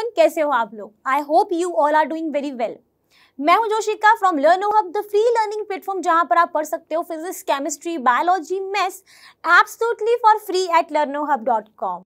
Everyone कैसे हो आप लोग I hope you all are doing very well मैं हूं Joshika from Learno hub the free learning platform जहां पर आप पढ़ सकते हो physics chemistry biology maths absolutely for free at लर्नो hub dot com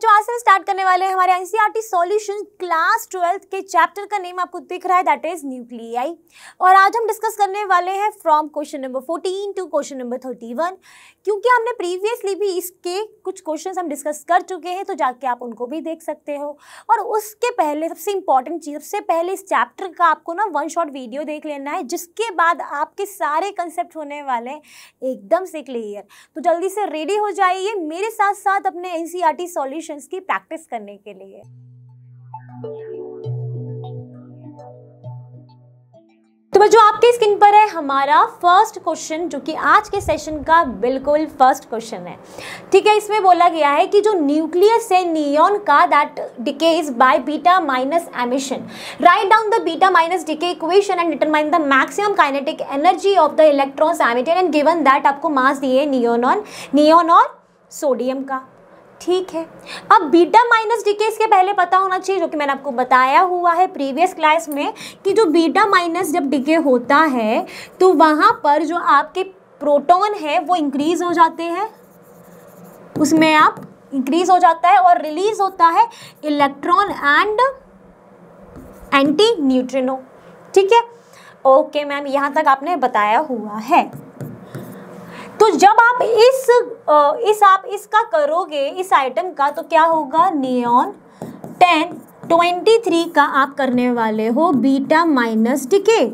बच्चों आज से स्टार्ट करने वाले हैं हमारे एनसीईआरटी सॉल्यूशन क्लास ट्वेल्थ के चैप्टर का नेम आपको दिख रहा है दैट इज न्यूक्लियाई और आज हम डिस्कस करने वाले हैं from question number 14 to question number 31 क्योंकि हमने प्रीवियसली भी इसके कुछ क्वेश्चंस हम डिस्कस कर चुके हैं तो जाके आप उनको भी देख सकते हो और उसके पहले सबसे इंपॉर्टेंट चीज़ सबसे पहले इस चैप्टर का आपको ना वन शॉट वीडियो देख लेना है जिसके बाद आपके सारे कंसेप्ट होने वाले एकदम से क्लियर तो जल्दी से रेडी हो जाइए मेरे साथ साथ अपने एन सी आर की प्रैक्टिस करने के लिए तवज्जो आपकी स्किन पर है हमारा फर्स्ट क्वेश्चन जो कि आज के सेशन का बिल्कुल फर्स्ट क्वेश्चन है ठीक है इसमें बोला गया है कि जो न्यूक्लियस है नियॉन का that decays by beta minus emission write down the beta minus decay equation and determine the maximum kinetic energy of the electrons emitted and given that आपको मास दिए नियोन ऑन नियोन और sodium का ठीक है अब beta minus D के इसके पहले पता होना चाहिए जो कि मैंने आपको बताया हुआ है प्रीवियस क्लास में कि जो बीटा माइनस जब डीके होता है तो वहाँ पर जो आपके प्रोटॉन है वो इंक्रीज हो जाते हैं उसमें आप इंक्रीज हो जाता है और रिलीज होता है इलेक्ट्रॉन एंड एंटी न्यूट्रिनो ठीक है ओके मैम यहाँ तक आपने बताया हुआ है तो जब आप इस इस आप इसका करोगे इस आइटम का तो क्या होगा नियॉन टेन ट्वेंटी थ्री का आप करने वाले हो बीटा माइनस डीके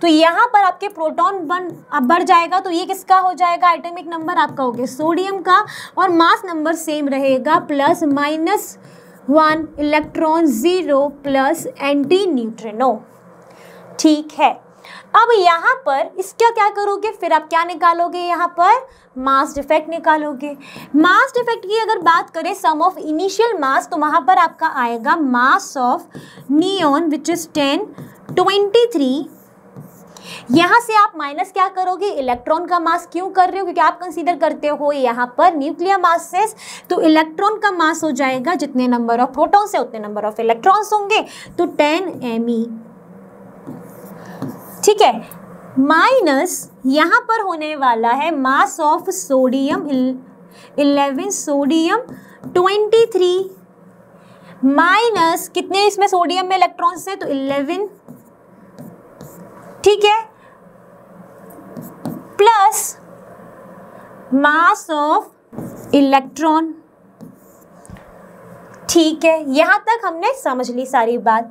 तो यहाँ पर आपके प्रोटॉन बन आप बढ़ जाएगा तो ये किसका हो जाएगा आइटमिक नंबर आपका हो गया सोडियम का और मास नंबर सेम रहेगा plus minus one electron zero plus anti neutrino ठीक है अब यहाँ पर इसका क्या करोगे फिर आप क्या निकालोगे यहाँ पर मास डिफेक्ट निकालोगे मास डिफेक्ट की अगर बात करें सम ऑफ इनिशियल मास तो वहाँ पर आपका आएगा mass of neon which is ten twenty three यहाँ से आप माइनस क्या करोगे इलेक्ट्रॉन का मास क्यों कर रहे हो क्योंकि आप कंसीडर करते हो यहाँ पर न्यूक्लियर मासेस तो इलेक्ट्रॉन का मास हो जाएगा जितने नंबर ऑफ प्रोटॉन्स है उतने नंबर ऑफ इलेक्ट्रॉन्स होंगे तो टेन एम ठीक है माइनस यहाँ पर होने वाला है mass of sodium eleven sodium twenty three minus कितने इसमें सोडियम में इलेक्ट्रॉन्स है तो इलेवन ठीक है प्लस मास ऑफ इलेक्ट्रॉन ठीक है यहाँ तक हमने समझ ली सारी बात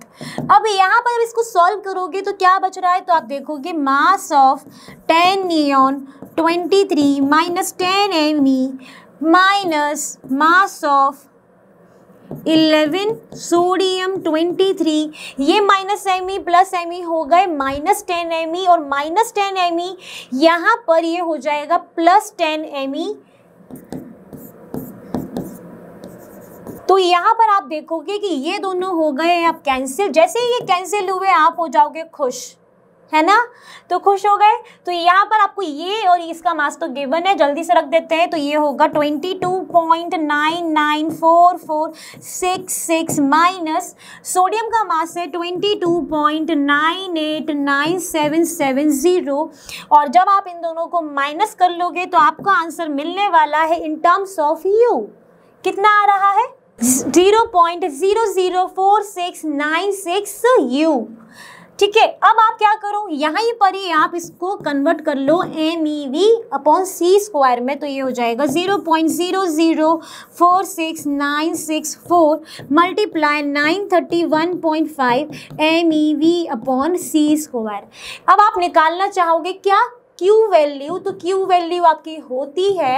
अब यहाँ पर अब इसको सॉल्व करोगे तो क्या बच रहा है तो आप देखोगे mass of ten neon twenty three minus ten M E minus mass of eleven sodium twenty three ये minus M E plus M E हो गए माइनस टेन एम ई और माइनस टेन एम ई यहाँ पर ये हो जाएगा प्लस टेन एम ई तो यहाँ पर आप देखोगे कि ये दोनों हो गए हैं आप कैंसिल जैसे ही ये कैंसिल हुए आप हो जाओगे खुश है ना तो खुश हो गए तो यहाँ पर आपको ये और इसका मास तो गिवन है जल्दी से रख देते हैं तो ये होगा twenty two point nine nine four four six six minus sodium का मास है twenty two point nine eight nine seven seven zero और जब आप इन दोनों को माइनस कर लोगे तो आपका आंसर मिलने वाला है इन टर्म्स ऑफ यू कितना आ रहा है zero point zero zero four six nine six U ठीक है अब आप क्या करो यहाँ ही पर ही आप इसको कन्वर्ट कर लो M E V upon C square में तो ये हो जाएगा zero point zero zero four six nine six four multiply nine thirty one point five M E V upon C square अब आप निकालना चाहोगे क्या क्यू वैल्यू तो क्यू वैल्यू आपकी होती है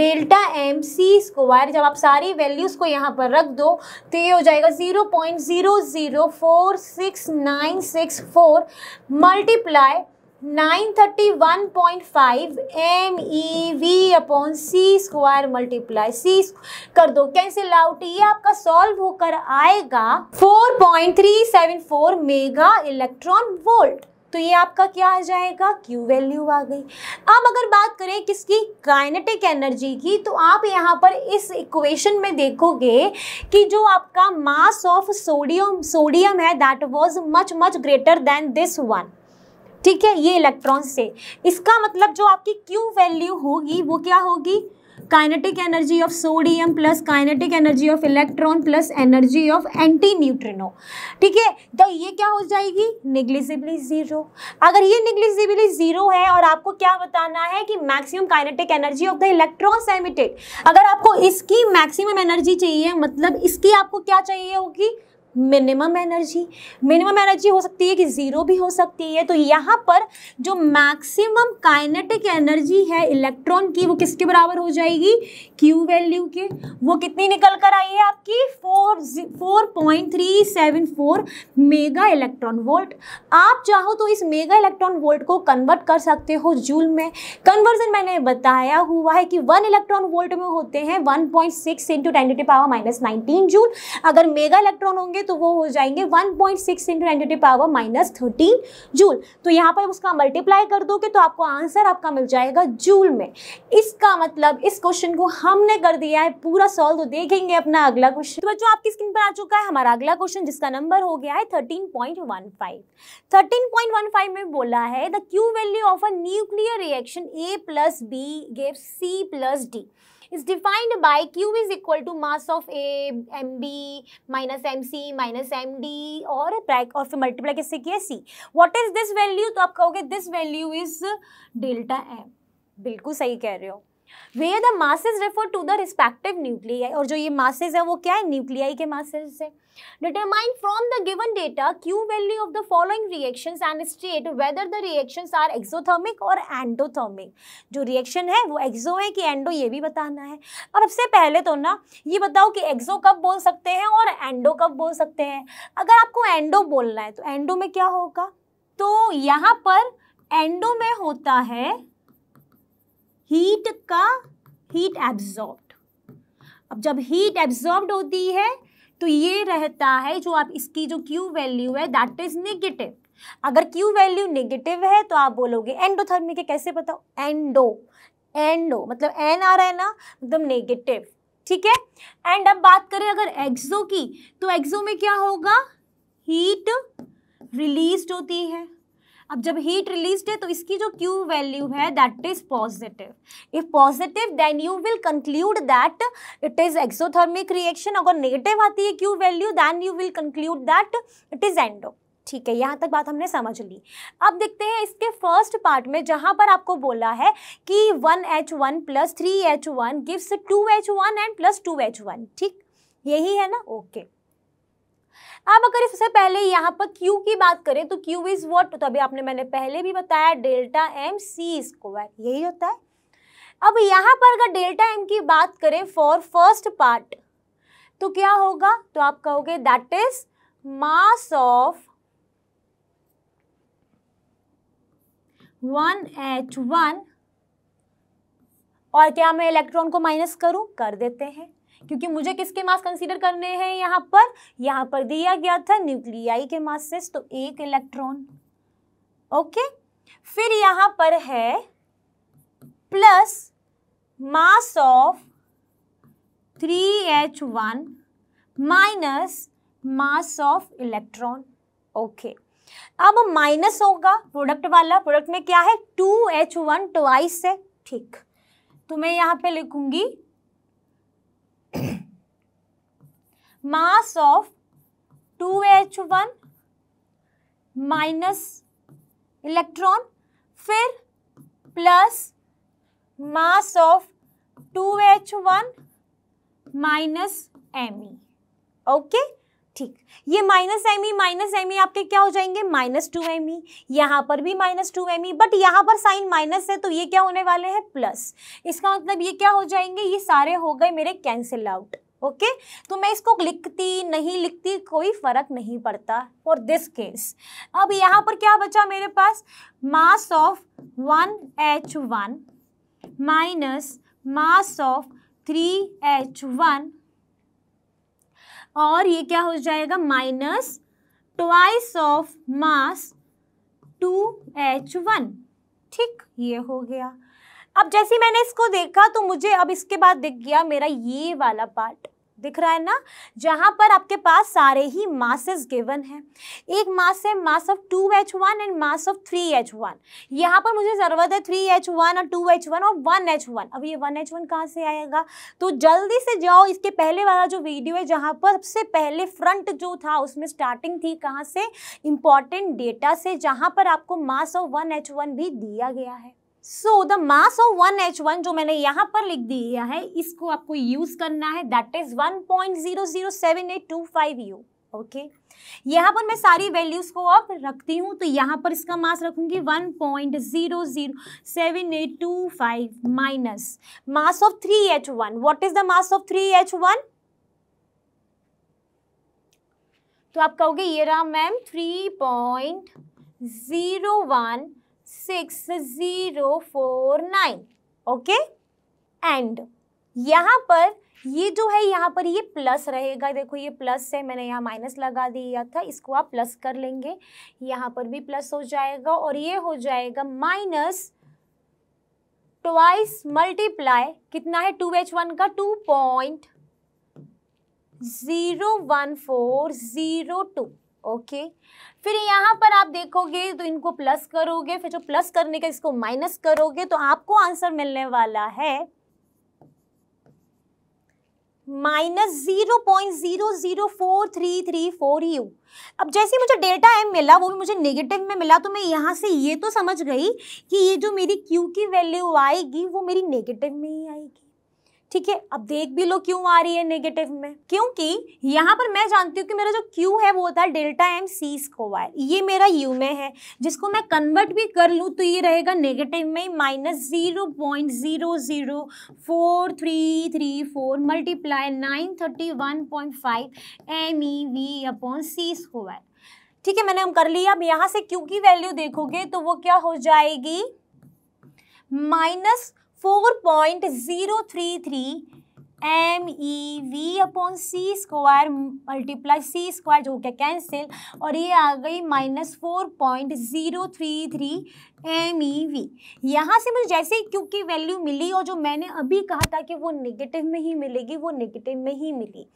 डेल्टा एम सी स्क्वायर जब आप सारी वैल्यूज़ को यहाँ पर रख दो तो ये हो जाएगा zero point zero zero four six nine six four multiply nine thirty one point five M E V upon C square multiply C कर दो कैंसिल आउट ये आपका सॉल्व होकर आएगा four point three seven four mega electron volt तो ये आपका क्या आ जाएगा क्यू वैल्यू आ गई अब अगर बात करें किसकी काइनेटिक एनर्जी की तो आप यहाँ पर इस इक्वेशन में देखोगे कि जो आपका मास ऑफ सोडियम सोडियम है that was much much greater than this one ठीक है ये इलेक्ट्रॉन से इसका मतलब जो आपकी क्यू वैल्यू होगी वो क्या होगी kinetic energy of sodium plus kinetic energy of electron plus energy of anti neutrino ठीक है तो ये क्या हो जाएगी निग्लिजिबली ज़ीरो अगर ये निग्लिजिबली ज़ीरो है और आपको क्या बताना है कि maximum kinetic energy of the electron emitted अगर आपको इसकी मैक्सिमम एनर्जी चाहिए मतलब इसकी आपको क्या चाहिए होगी मिनिमम एनर्जी मिनिमम एनर्जी हो सकती है कि ज़ीरो भी हो सकती है तो यहाँ पर जो मैक्सिमम काइनेटिक एनर्जी है इलेक्ट्रॉन की वो किसके बराबर हो जाएगी क्यू वैल्यू के वो कितनी निकल कर आई है आपकी four four point three seven four mega electron volt आप चाहो तो इस मेगा इलेक्ट्रॉन वोल्ट को कन्वर्ट कर सकते हो जूल में कन्वर्जन मैंने बताया हुआ है कि वन इलेक्ट्रॉन वोल्ट में होते हैं one point six into ten power minus nineteen joule अगर मेगा इलेक्ट्रॉन होंगे करेंगे तो वो हो जाएंगे 1.6 पॉइंट सिक्स इंटू एंटी पावर माइनस थर्टीन जूल तो यहाँ पर उसका मल्टीप्लाई कर दोगे तो आपको आंसर आपका मिल जाएगा जूल में इसका मतलब इस क्वेश्चन को हमने कर दिया है पूरा सॉल्व तो देखेंगे अपना अगला क्वेश्चन तो बच्चों आपकी स्क्रीन पर आ चुका है हमारा अगला क्वेश्चन जिसका नंबर हो गया है thirteen point one five thirteen point one five में बोला है the Q value of a nuclear reaction A plus B gave C plus D is defined by Q is equal to mass of A, MB, minus MC, minus MD और और फिर multiply किससे किया C. What is this value? तो आप कहोगे this value is delta M. बिल्कुल सही कह रहे हो where the masses refer to the respective nuclei और जो ये मासेज है वो क्या है न्यूक्लियाई के मासेज है determine from the given data Q value of the following reaction and state whether the reaction are exothermic और एंडोथर्मिक जो रिएक्शन है वो एक्सो है कि एंडो ये भी बताना है और सबसे पहले तो ना ये बताओ कि एक्सो कब बोल सकते हैं और एंडो कब बोल सकते हैं अगर आपको एंडो बोलना है तो एंडो में क्या होगा तो यहाँ पर एंडो में होता है हीट का हीट एब्जॉर्ब्ड अब जब हीट एब्जॉर्ब्ड होती है तो ये रहता है जो आप इसकी जो क्यू वैल्यू है दैट इज नेगेटिव अगर क्यू वैल्यू नेगेटिव है तो आप बोलोगे एंडोथर्मिक है कैसे बताओ एंडो एंडो मतलब एन आ रहा है ना एकदम नेगेटिव ठीक है एंड अब बात करें अगर एक्सो की तो एक्सो में क्या होगा हीट रिलीज होती है अब जब हीट रिलीज है तो इसकी जो क्यू वैल्यू है that is positive if positive then you will conclude that it is exothermic reaction अगर नेगेटिव आती है Q value then you will conclude that it is endo ठीक है यहाँ तक बात हमने समझ ली अब देखते हैं इसके फर्स्ट पार्ट में जहाँ पर आपको बोला है कि one H one plus three H one gives two H one and plus two H one ठीक यही है ना ओके okay. अब अगर इससे पहले यहाँ पर क्यू की बात करें तो क्यू इज वॉट तो अभी आपने मैंने पहले भी बताया डेल्टा एम सी स्क्वायर यही होता है अब यहाँ पर अगर डेल्टा एम की बात करें फॉर फर्स्ट पार्ट तो क्या होगा तो आप कहोगे that is mass of one H one और क्या मैं इलेक्ट्रॉन को माइनस करूं कर देते हैं क्योंकि मुझे किसके मास कंसीडर करने हैं यहाँ पर यहाँ पर दिया गया था न्यूक्लियाई के मासेस तो एक इलेक्ट्रॉन ओके फिर यहाँ पर है plus mass of three H one minus mass of electron okay अब माइनस होगा प्रोडक्ट वाला प्रोडक्ट में क्या है टू एच वन आई है ठीक तो मैं यहाँ पे लिखूंगी two H 2H1 minus electron फिर plus mass of 2H1 minus M okay ठीक ये minus M E minus M E आपके क्या हो जाएंगे माइनस टू एम ई यहाँ पर भी minus two M E but यहाँ पर साइन माइनस है तो ये क्या होने वाले हैं प्लस इसका मतलब ये क्या हो जाएंगे ये सारे हो गए मेरे कैंसिल आउट ओके तो मैं इसको लिखती नहीं लिखती कोई फर्क नहीं पड़ता फॉर दिस केस अब यहाँ पर क्या बचा मेरे पास mass of one H one minus mass of three H one और ये क्या हो जाएगा minus twice of mass two H one ठीक ये हो गया अब जैसे मैंने इसको देखा तो मुझे अब इसके बाद दिख गया मेरा ये वाला पार्ट दिख रहा है ना जहाँ पर आपके पास सारे ही मासेस गिवन है एक मास है mass of two H one and mass of three H one यहाँ पर मुझे ज़रूरत है थ्री एच वन और टू एच वन और वन एच वन अब ये वन एच वन कहाँ से आएगा तो जल्दी से जाओ इसके पहले वाला जो वीडियो है जहाँ पर सबसे पहले फ्रंट जो था उसमें स्टार्टिंग थी कहाँ से इम्पॉर्टेंट डेटा से जहाँ पर आपको mass of one H one भी दिया गया है so the mass of one H one जो मैंने यहाँ पर लिख दिया है इसको आपको यूज करना है that is one point zero zero seven eight two five U okay यहाँ पर मैं सारी वैल्यूज़ को अब रखती हूँ तो यहाँ पर इसका मास रखूंगी one point zero zero seven eight two five minus mass of three H one what is the mass of three H one तो आप कहोगे ये रहा ma'am three point zero one six zero four nine okay and यहाँ पर ये जो है यहाँ पर ये प्लस रहेगा देखो ये प्लस है मैंने यहाँ माइनस लगा दिया था इसको आप प्लस कर लेंगे यहाँ पर भी प्लस हो जाएगा और ये हो जाएगा माइनस ट्वाइस मल्टीप्लाई कितना है टू एच वन का two point zero one four zero two okay फिर यहाँ पर आप देखोगे तो इनको प्लस करोगे फिर जो प्लस करने का इसको माइनस करोगे तो आपको आंसर मिलने वाला है minus zero point zero zero four three three four U अब जैसे मुझे डेल्टा एम मिला वो भी मुझे नेगेटिव में मिला तो मैं यहाँ से ये तो समझ गई कि ये जो मेरी क्यू की वैल्यू आएगी वो मेरी नेगेटिव में ही आएगी ठीक है अब देख भी लो क्यों आ रही है नेगेटिव में क्योंकि यहाँ पर मैं जानती हूँ कि मेरा जो क्यू है वो होता है डेल्टा एम सी स्क्वायर ये मेरा यू में है जिसको मैं कन्वर्ट भी कर लूँ तो ये रहेगा नेगेटिव में minus zero point zero zero four three three four multiply nine thirty one point five M E V upon C square ठीक है मैंने हम कर लिया अब यहाँ से क्यू की वैल्यू देखोगे तो वो क्या हो जाएगी minus 4.033 M E V upon C square multiply C square जो क्या कैंसिल और ये आ गई minus four point zero three three M E V यहाँ से मुझे जैसे ही क्योंकि वैल्यू मिली और जो मैंने अभी कहा था कि वो नेगेटिव में ही मिलेगी वो नेगेटिव में ही मिली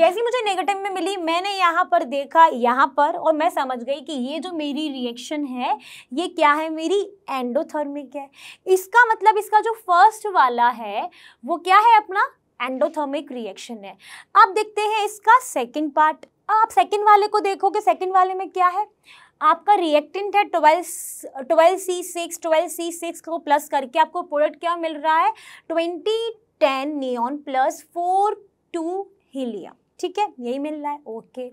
जैसे मुझे नेगेटिव में मिली मैंने यहाँ पर देखा यहाँ पर और मैं समझ गई कि ये जो मेरी रिएक्शन है ये क्या है मेरी एंडोथर्मिक है इसका मतलब इसका जो फर्स्ट वाला है वो क्या है अपना एंडोथर्मिक रिएक्शन है अब देखते हैं इसका सेकेंड पार्ट आप सेकेंड वाले को देखोगे सेकेंड वाले में क्या है आपका रिएक्टेंट है twelve twelve C six twelve C six को प्लस करके आपको प्रोडक्ट क्या मिल रहा है twenty ten neon plus four two helium ठीक है यही मिल रहा है ओके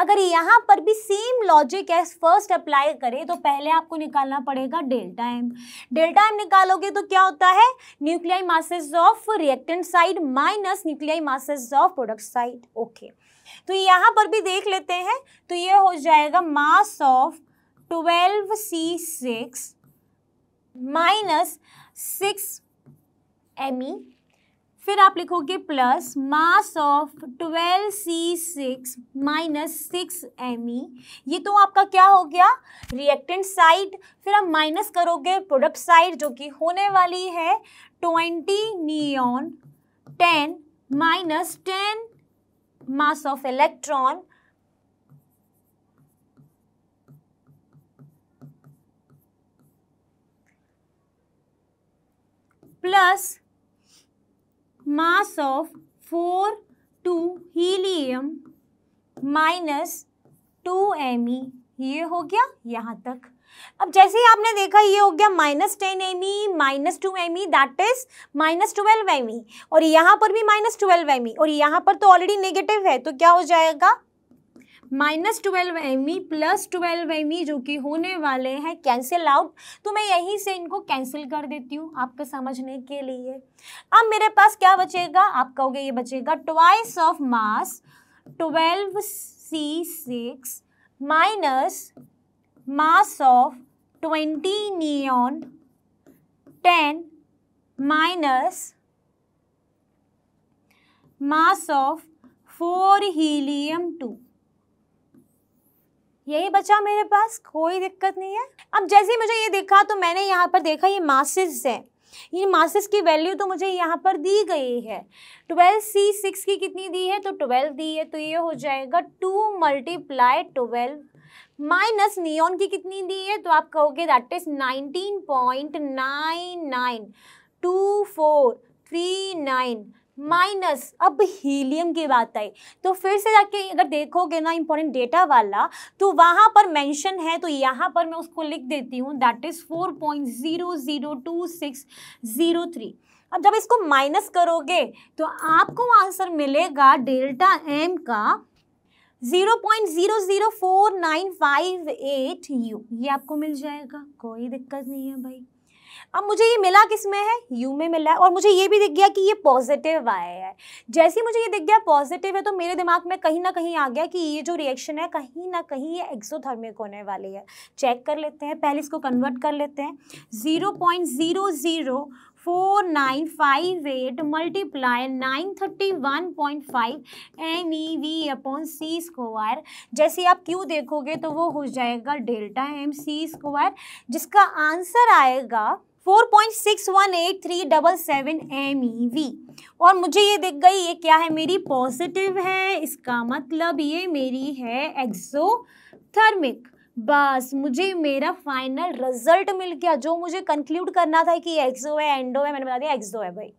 अगर यहाँ पर भी same logic as first apply करें तो पहले आपको निकालना पड़ेगा डेल्टा एम डेल्टा एम निकालोगे तो क्या होता है nuclei masses of reactant side minus nuclei masses of product side okay तो यहाँ पर भी देख लेते हैं तो ये हो जाएगा mass of twelve C six minus six M E फिर आप लिखोगे plus mass of twelve C six minus six M E ये तो आपका क्या हो गया रिएक्टेंट साइड फिर आप माइनस करोगे प्रोडक्ट साइड जो कि होने वाली है twenty neon ten minus ten mass of electron plus mass of 4 2 helium minus 2 Me ये हो गया यहाँ तक अब जैसे ही आपने देखा ये हो गया minus ten M E minus two M E that is minus twelve M E और यहाँ पर भी माइनस ट्वेल्व एम ई और यहाँ पर तो ऑलरेडी नेगेटिव है तो क्या हो जाएगा minus twelve M E plus twelve M E जो कि होने वाले हैं कैंसिल आउट तो मैं यहीं से इनको कैंसिल कर देती हूँ आपको समझने के लिए अब मेरे पास क्या बचेगा आप कहोगे ये बचेगा twice of mass twelve C six minus mass of twenty neon ten minus mass of four helium two यही बचा मेरे पास कोई दिक्कत नहीं है अब जैसे ही मुझे ये देखा तो मैंने यहाँ पर देखा ये मासिस है ये मासिस की वैल्यू तो मुझे यहाँ पर दी गई है ट्वेल्व सी सिक्स की कितनी दी है तो ट्वेल्व दी है तो ये हो जाएगा two multiply twelve minus neon की कितनी दी है तो आप कहोगे that is nineteen point nine nine two four three nine minus अब हीलियम की बात आई तो फिर से जाके अगर देखोगे ना इंपॉर्टेंट डेटा वाला तो वहाँ पर मेंशन है तो यहाँ पर मैं उसको लिख देती हूँ that is four point zero zero two six zero three अब जब इसको माइनस करोगे तो आपको आंसर मिलेगा डेल्टा एम का zero point zero zero four nine five eight U ये आपको मिल जाएगा कोई दिक्कत नहीं है भाई अब मुझे ये मिला किस में है यू में मिला है और मुझे ये भी दिख गया कि ये पॉजिटिव आया है जैसे मुझे ये दिख गया पॉजिटिव है तो मेरे दिमाग में कहीं ना कहीं आ गया कि ये जो रिएक्शन है कहीं ना कहीं ये एक्सोथर्मिक होने वाली है चेक कर लेते हैं पहले इसको कन्वर्ट कर लेते हैं zero point zero zero four nine five eight multiply nine thirty one point five M E V upon C square जैसे आप क्यू देखोगे तो वो हो जाएगा डेल्टा एम सी स्क्वायर जिसका आंसर आएगा 4.618377 MeV और मुझे ये दिख गई ये क्या है मेरी पॉजिटिव है इसका मतलब ये मेरी है एक्सोथर्मिक बस मुझे मेरा फाइनल रिजल्ट मिल गया जो मुझे कंक्लूड करना था कि एक्सो है एंडो है मैंने बता दिया एक्सो है भाई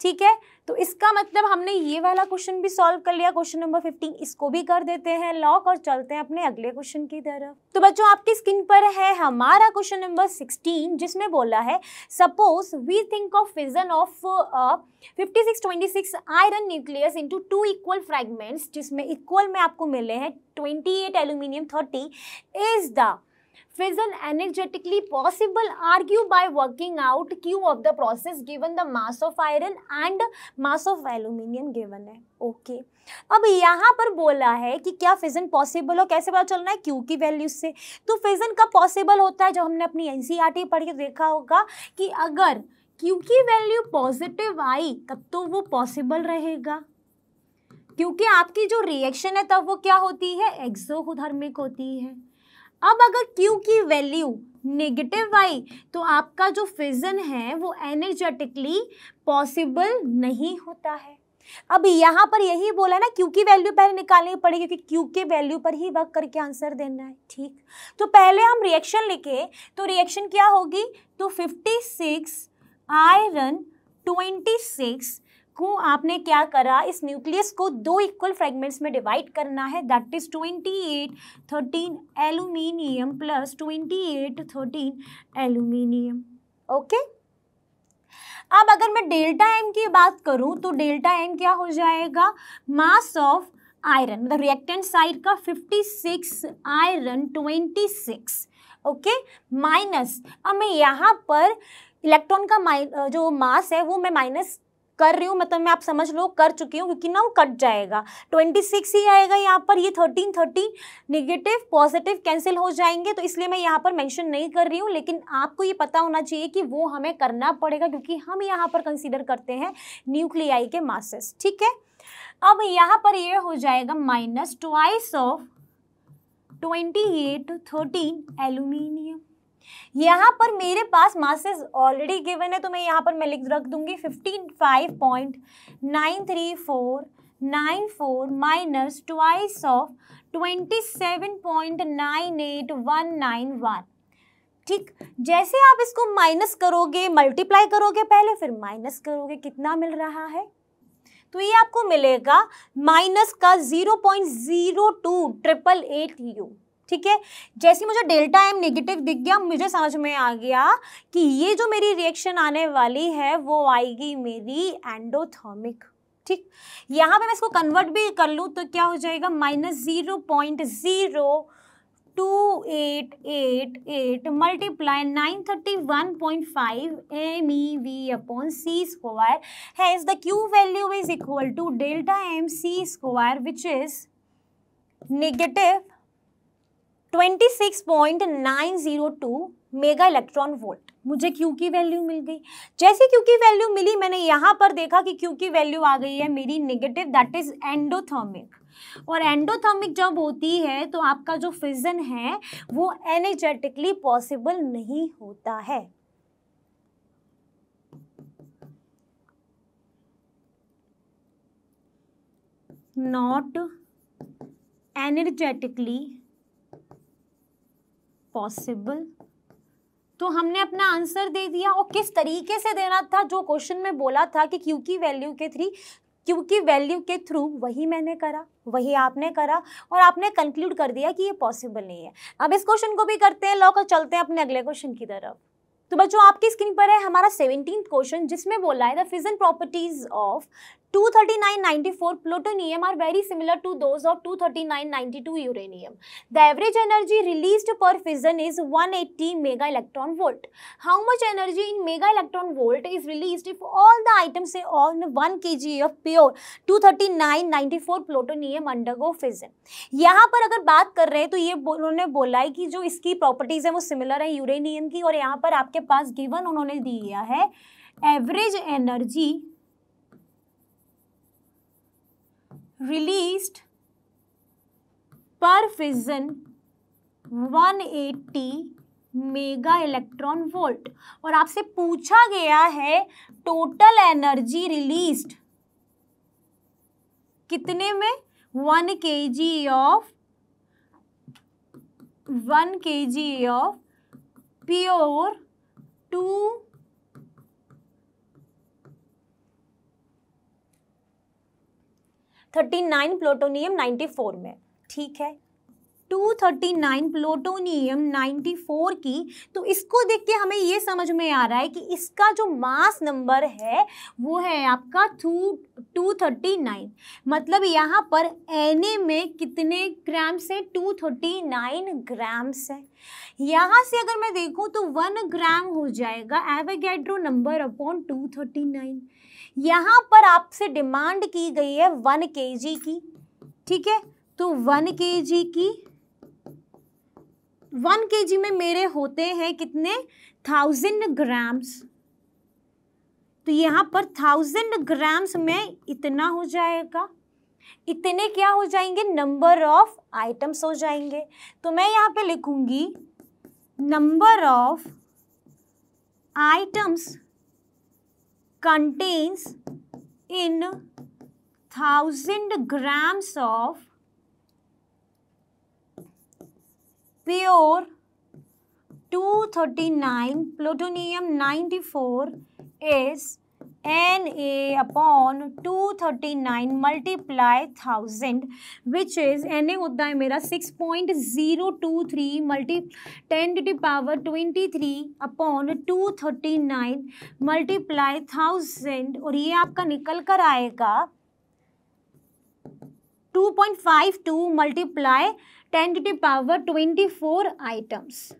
ठीक है तो इसका मतलब हमने ये वाला क्वेश्चन भी सॉल्व कर लिया क्वेश्चन नंबर फिफ्टीन इसको भी कर देते हैं लॉक और चलते हैं अपने अगले क्वेश्चन की तरफ तो बच्चों आपकी स्क्रीन पर है हमारा क्वेश्चन नंबर सिक्सटीन जिसमें बोला है suppose we think of fission of fifty six twenty six iron nucleus into two equal fragments जिसमें इक्वल में आपको मिले हैं twenty eight aluminium thirty is the fission energetically possible argue by working out Q of the process given the mass of iron and mass of aluminium given है okay okay. अब यहाँ पर बोला है कि क्या फिजन पॉसिबल हो कैसे पता चलना है क्यू की वैल्यू से तो फिजन कब पॉसिबल होता है जो हमने अपनी एन सी एनसीईआरटी पढ़ के देखा होगा कि अगर क्यू की वैल्यू पॉजिटिव आई तब तो वो पॉसिबल रहेगा क्योंकि आपकी जो रिएक्शन है तब वो क्या होती है एक्सोधर्मिक होती है अब अगर Q की वैल्यू नेगेटिव वाई तो आपका जो फिजन है वो एनर्जेटिकली पॉसिबल नहीं होता है अब यहाँ पर यही बोला ना क्यू की वैल्यू पहले निकालनी पड़ेगी क्योंकि क्यू के वैल्यू पर ही वर्क करके आंसर देना है ठीक तो पहले हम रिएक्शन लिखे तो रिएक्शन क्या होगी तो 56 आयरन 26 को आपने क्या करा इस न्यूक्लियस को दो इक्वल फ्रेगमेंट्स में डिवाइड करना है that is twenty eight thirteen aluminium plus twenty eight thirteen aluminium okay अब अगर मैं डेल्टा एम की बात करूं तो डेल्टा एम क्या हो जाएगा मास ऑफ आयरन मतलब रिएक्टेंट साइड का 56 आयरन 26 ओके माइनस अब मैं यहाँ पर इलेक्ट्रॉन का जो मास है वो मैं माइनस कर रही हूँ मतलब मैं आप समझ लो कर चुकी हूँ क्योंकि ना वो कट जाएगा ट्वेंटी सिक्स ही आएगा यहाँ पर ये thirteen thirty negative positive cancel हो जाएंगे तो इसलिए मैं यहाँ पर मैंशन नहीं कर रही हूँ लेकिन आपको ये पता होना चाहिए कि वो हमें करना पड़ेगा क्योंकि हम यहाँ पर कंसिडर करते हैं न्यूक्लियाई के मासेस ठीक है अब यहाँ पर ये हो जाएगा minus twice of twenty eight thirteen aluminium यहाँ पर मेरे पास मासेस ऑलरेडी गिवन है तो मैं यहाँ पर मैं लिख रख दूंगी fifteen five point nine three four nine four minus twice of twenty seven point nine eight one nine one ठीक जैसे आप इसको माइनस करोगे मल्टीप्लाई करोगे पहले फिर माइनस करोगे कितना मिल रहा है तो ये आपको मिलेगा माइनस का zero point zero two triple eight U ठीक है जैसे मुझे डेल्टा एम नेगेटिव दिख गया मुझे समझ में आ गया कि ये जो मेरी रिएक्शन आने वाली है वो आएगी मेरी एंडोथर्मिक ठीक यहाँ पे मैं इसको कन्वर्ट भी कर लूँ तो क्या हो जाएगा minus zero point zero two eight eight eight multiply nine thirty one point five M E V upon C square is the Q value is equal to delta M C square which is negative 26.902 mega electron volt मुझे Q की value मिल गई जैसे Q की value मिली मैंने यहाँ पर देखा कि क्यू की वैल्यू आ गई है मेरी नेगेटिव दैट इज एंडोथर्मिक और एंडोथर्मिक जब होती है तो आपका जो फिजन है वो एनर्जेटिकली पॉसिबल नहीं होता है नॉट एनर्जेटिकली पॉसिबल तो हमने अपना आंसर दे दिया और किस तरीके से देना था जो क्वेश्चन में बोला था कि क्यू की वैल्यू के थ्री क्यू की वैल्यू के थ्रू वही मैंने करा वही आपने करा और आपने कंक्लूड कर दिया कि ये पॉसिबल नहीं है अब इस क्वेश्चन को भी करते हैं लॉक चलते हैं अपने अगले क्वेश्चन की तरफ तो बच्चों आपकी स्क्रीन पर है हमारा सेवनटीन क्वेश्चन जिसमें बोला है the fission properties of 239.94 plutonium are very similar to those of 239.92 uranium. The average energy released per fission is 180 mega electron volt. How much energy in mega electron volt is released if all the items say on 1 kg of pure 239.94 plutonium undergo fission? यहाँ पर अगर बात कर रहे हैं तो ये उन्होंने बोला है कि जो इसकी properties हैं वो similar हैं uranium की और यहाँ पर आपके पास given उन्होंने दिया है average energy released per fission 180 mega electron volt और आपसे पूछा गया है टोटल एनर्जी रिलीज्ड कितने में one K G of one K G of pure two thirty nine plutonium ninety four में ठीक है two thirty nine plutonium ninety four की तो इसको देख के हमें ये समझ में आ रहा है कि इसका जो मास नंबर है वो है आपका टू टू थर्टी नाइन मतलब यहाँ पर एन में कितने ग्राम्स हैं टू थर्टी नाइन ग्राम्स हैं यहाँ से अगर मैं देखूँ तो वन ग्राम हो जाएगा Avogadro number upon two thirty nine यहाँ पर आपसे डिमांड की गई है वन के की ठीक है तो वन के की वन के में मेरे होते हैं कितने थाउजेंड ग्राम्स तो यहाँ पर थाउजेंड ग्राम्स में इतना हो जाएगा इतने क्या हो जाएंगे नंबर ऑफ आइटम्स हो जाएंगे तो मैं यहाँ पे लिखूंगी number of items contains in 1000 grams of pure 239 plutonium 94 is N A upon two thirty nine multiply thousand which is N A होता है मेरा six point zero two three multi ten to power twenty three upon two thirty nine multiply thousand और ये आपका निकल कर आएगा two point five two multiply ten to power twenty four items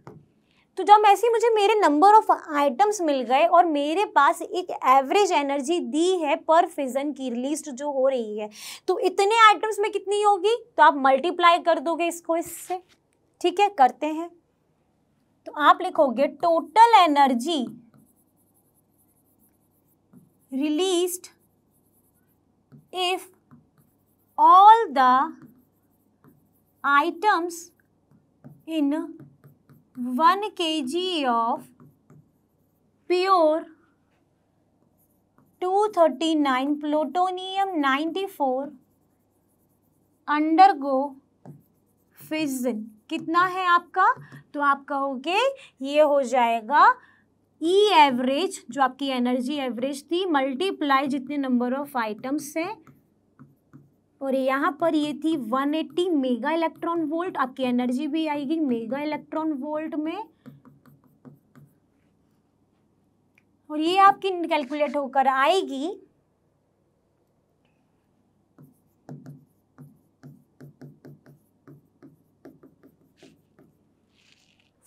तो जब ऐसे मुझे मेरे नंबर ऑफ आइटम्स मिल गए और मेरे पास एक एवरेज एनर्जी दी है पर फिजन की रिलीज जो हो रही है तो इतने आइटम्स में कितनी होगी तो आप मल्टीप्लाई कर दोगे इसको इससे ठीक है करते हैं तो आप लिखोगे total energy released if all the items in one K G of pure 239 plutonium 94 undergo fission कितना है आपका तो आप कहोगे ये हो जाएगा ई e एवरेज जो आपकी एनर्जी एवरेज थी मल्टीप्लाई जितने नंबर ऑफ आइटम्स हैं और यहाँ पर ये थी 180 मेगा इलेक्ट्रॉन वोल्ट आपकी एनर्जी भी आएगी मेगा इलेक्ट्रॉन वोल्ट में और ये आपकी कैलकुलेट होकर आएगी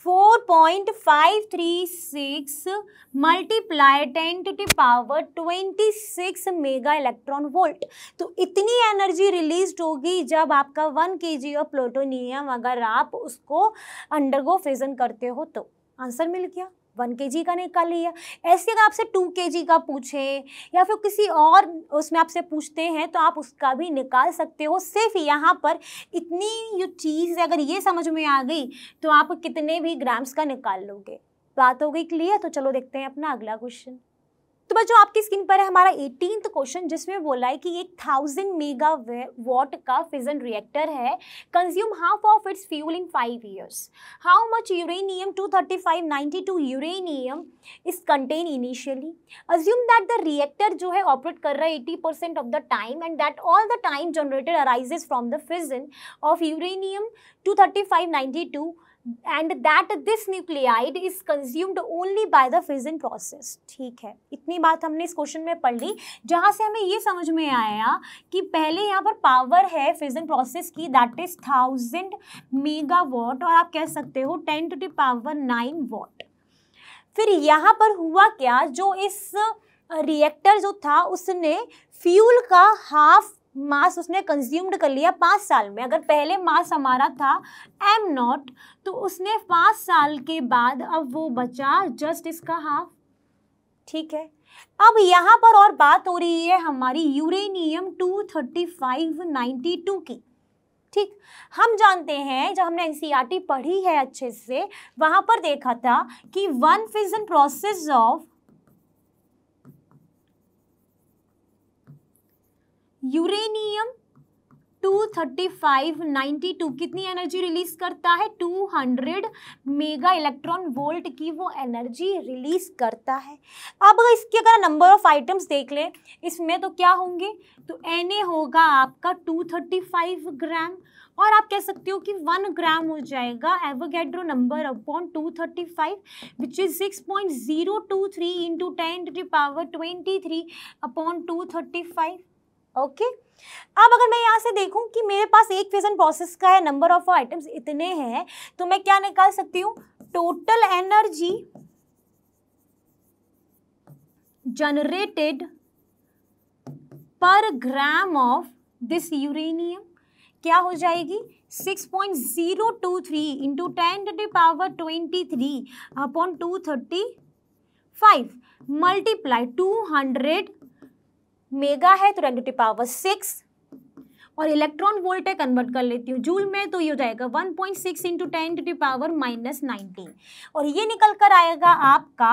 four point five six multiply ten to power twenty six mega electron volt तो इतनी एनर्जी रिलीज होगी जब आपका one K G of plutonium अगर आप उसको अंडरगो फिजन करते हो तो आंसर मिल गया वन के जी का निकाल लिया ऐसे अगर आपसे टू के जी का पूछे या फिर किसी और उसमें आपसे पूछते हैं तो आप उसका भी निकाल सकते हो सिर्फ यहाँ पर इतनी ये चीज़ अगर ये समझ में आ गई तो आप कितने भी ग्राम्स का निकाल लोगे बात हो गई क्लियर तो चलो देखते हैं अपना अगला क्वेश्चन तो बच्चों आपकी स्क्रीन पर है हमारा एटीन क्वेश्चन जिसमें बोला है कि एक थाउजेंड मेगा वॉट का फिजन रिएक्टर है consume half of its fuel in five years how much uranium two thirty five ninety two uranium is contain initially assume that the reactor जो है operate कर रहा है eighty percent of the time and that all the time generated arises from the fission of uranium two thirty five ninety two and that this nuclide is consumed only by the fission process ठीक है इतनी बात हमने इस question में पढ़ ली जहाँ से हमें ये समझ में आया कि पहले यहाँ पर पावर है फिजन प्रोसेस की that is thousand megawatt और आप कह सकते हो ten to the power nine watt फिर यहाँ पर हुआ क्या जो इस रिएक्टर जो था उसने फ्यूल का हाफ मास उसने कंज्यूम्ड कर लिया पाँच साल में अगर पहले मास हमारा था एम नॉट तो उसने पाँच साल के बाद अब वो बचा जस्ट इसका हाफ ठीक है अब यहाँ पर और बात हो रही है हमारी uranium two thirty five ninety two की ठीक हम जानते हैं जब हमने एन e पढ़ी है अच्छे से वहाँ पर देखा था कि one fission process of uranium 235.92 कितनी एनर्जी रिलीज करता है 200 मेगा इलेक्ट्रॉन वोल्ट की वो एनर्जी रिलीज करता है अब इसके अगर नंबर ऑफ आइटम्स देख लें इसमें तो क्या होंगे तो एन होगा आपका 235 ग्राम और आप कह सकते हो कि वन ग्राम हो जाएगा Avogadro number upon 235 which is six point zero two three into ten to power twenty three upon two thirty five okay अब अगर मैं यहाँ से देखूँ कि मेरे पास एक फिजन प्रोसेस का है नंबर ऑफ आइटम्स इतने हैं तो मैं क्या निकाल सकती हूँ total energy generated per gram of this uranium क्या हो जाएगी 6.023 point zero two three into ten to power twenty three upon two thirty five multiply two hundred mega है तो रेंडो टू पावर सिक्स और इलेक्ट्रॉन वोल्ट है convert कर लेती हूँ जूल में तो ये हो जाएगा 1.6 point six into ten to power minus nineteen और ये निकल कर आएगा आपका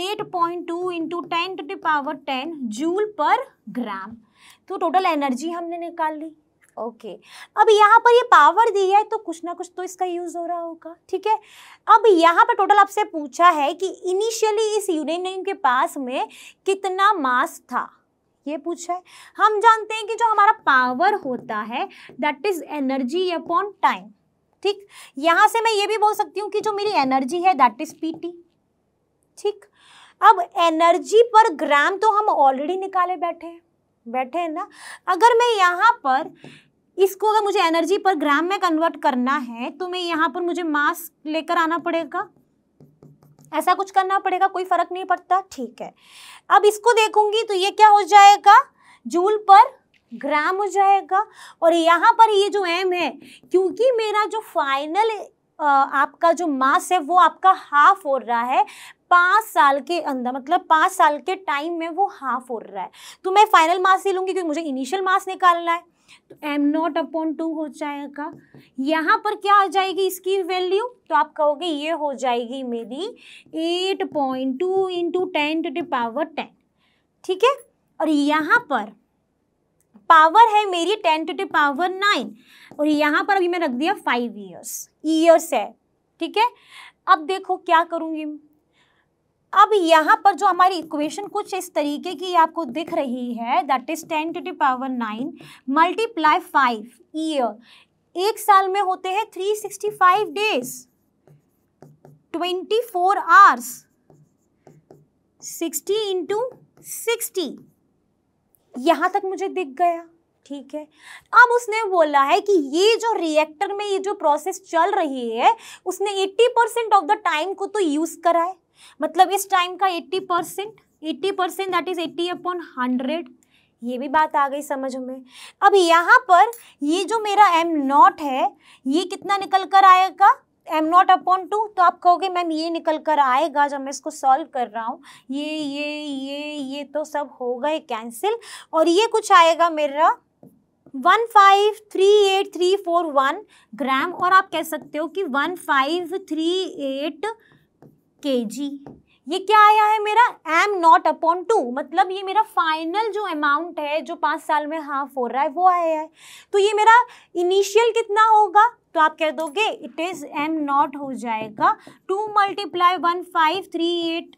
8.2 point two into ten to power ten joule per gram तो टोटल एनर्जी हमने निकाल ली ओके okay. अब यहाँ पर ये पावर दी है तो कुछ ना कुछ तो इसका यूज़ हो रहा होगा ठीक है अब यहाँ पर टोटल आपसे पूछा है कि इनिशियली इस यूनियन के पास में कितना मास था ये पूछा है हम जानते हैं कि जो हमारा पावर होता है that is energy upon time ठीक यहाँ से मैं ये भी बोल सकती हूँ कि जो मेरी एनर्जी है दैट इज टी ठीक अब एनर्जी पर ग्राम तो हम ऑलरेडी निकाले बैठे हैं बैठे हैं ना अगर मैं यहाँ पर इसको अगर मुझे एनर्जी पर ग्राम में कन्वर्ट करना है तो मैं यहाँ पर मुझे मास लेकर आना पड़ेगा ऐसा कुछ करना पड़ेगा कोई फर्क नहीं पड़ता ठीक है अब इसको देखूंगी तो ये क्या हो जाएगा जूल पर ग्राम हो जाएगा और यहाँ पर ये जो एम है क्योंकि मेरा जो फाइनल आपका जो मास है वो आपका हाफ हो रहा है पाँच साल के अंदर मतलब पाँच साल के टाइम में वो हाफ हो रहा है तो मैं फाइनल मास ही लूँगी क्योंकि मुझे इनिशियल मास निकालना है तो एम नॉट अपॉन टू हो जाएगा यहाँ पर क्या आ जाएगी इसकी वैल्यू तो आप कहोगे ये हो जाएगी मेरी eight point two into ten to power ten ठीक है और यहाँ पर पावर है मेरी टेन टू पावर नाइन और यहाँ पर अभी मैं रख दिया फाइव ईयर्स ईयर्स है ठीक है अब देखो क्या करूँगी अब यहाँ पर जो हमारी इक्वेशन कुछ इस तरीके की आपको दिख रही है that is ten to power nine multiply five year एक साल में होते हैं three sixty five days twenty four hours sixty into sixty यहाँ तक मुझे दिख गया ठीक है अब उसने बोला है कि ये जो रिएक्टर में ये जो प्रोसेस चल रही है उसने eighty percent of the time को तो यूज़ करा है मतलब इस टाइम का eighty percent eighty percent that is eighty upon hundred ये भी बात आ गई समझ में अब यहाँ पर ये जो मेरा एम नॉट है ये कितना निकल कर आएगा एम नॉट अपॉन टू तो आप कहोगे मैम ये निकल कर आएगा जब मैं इसको सॉल्व कर रहा हूँ ये ये ये ये तो सब हो गए कैंसिल और ये कुछ आएगा मेरा one five three eight three four one gram और आप कह सकते हो कि वन फाइव थ्री एट के जी ये क्या आया है मेरा एम नॉट अपॉन टू मतलब ये मेरा फाइनल जो अमाउंट है जो पाँच साल में हाफ हो रहा है वो आया है तो ये मेरा इनिशियल कितना होगा तो आप कह दोगे इट इज़ एम नॉट हो जाएगा two multiply one five three eight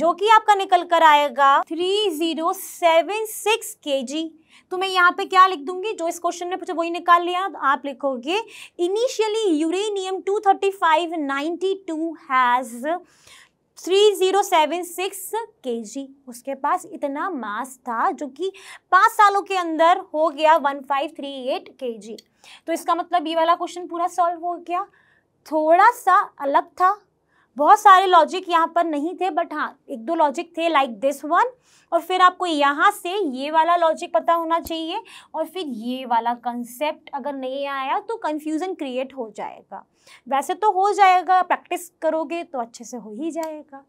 जो कि आपका निकल कर आएगा थ्री ज़ीरो सेवन सिक्स के जी तो मैं यहाँ पे क्या लिख दूंगी जो इस क्वेश्चन में पूछा वही निकाल लिया आप लिखोगे इनिशियली यूरेनियम टू हैज़ के जी उसके पास इतना मास था जो कि पाँच सालों के अंदर हो गया 1538 जी तो इसका मतलब ये वाला क्वेश्चन पूरा सॉल्व हो गया थोड़ा सा अलग था बहुत सारे लॉजिक यहाँ पर नहीं थे बट हाँ एक दो लॉजिक थे लाइक दिस वन और फिर आपको यहाँ से ये वाला लॉजिक पता होना चाहिए और फिर ये वाला कंसेप्ट अगर नहीं आया तो कन्फ्यूज़न क्रिएट हो जाएगा वैसे तो हो जाएगा प्रैक्टिस करोगे तो अच्छे से हो ही जाएगा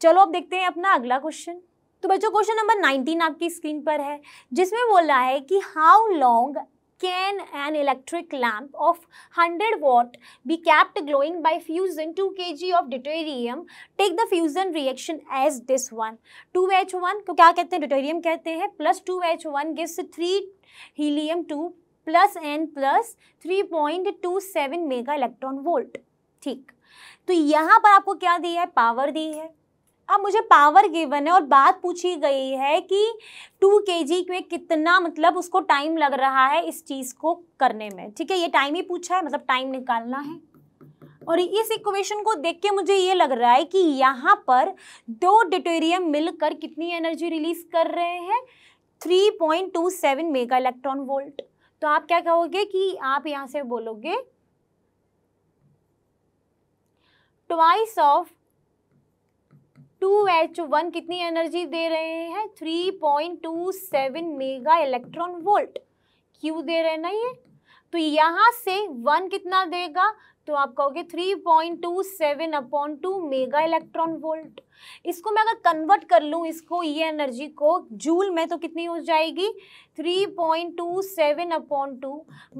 चलो अब देखते हैं अपना अगला क्वेश्चन तो बच्चों क्वेश्चन नंबर 19 आपकी स्क्रीन पर है जिसमें बोला है कि how long can an electric lamp of 100 watt be kept glowing by fusion 2 kg of deuterium take the fusion reaction as this one 2h1 को क्या कहते हैं deuterium कहते हैं plus 2h1 gives 3 helium 2 plus n plus 3.27 mega electron volt ठीक तो यहाँ पर आपको क्या दिया है पावर दी है अब मुझे पावर गिवन है और बात पूछी गई है कि टू के जी में कितना मतलब उसको टाइम लग रहा है इस चीज़ को करने में ठीक है ये टाइम ही पूछा है मतलब टाइम निकालना है और इस इक्वेशन को देख के मुझे ये लग रहा है कि यहाँ पर दो डिटेरियम मिलकर कितनी एनर्जी रिलीज कर रहे हैं 3.27 मेगा इलेक्ट्रॉन वोल्ट तो आप क्या कहोगे कि आप यहाँ से बोलोगे twice of two H one कितनी एनर्जी दे रहे हैं three point two seven mega electron volt Q दे रहे हैं ना ये तो यहाँ से वन कितना देगा तो आप कहोगे 3.27 point two seven upon two mega electron volt इसको मैं अगर कन्वर्ट कर लूँ इसको ये एनर्जी को जूल में तो कितनी हो जाएगी 3.27 point two seven upon two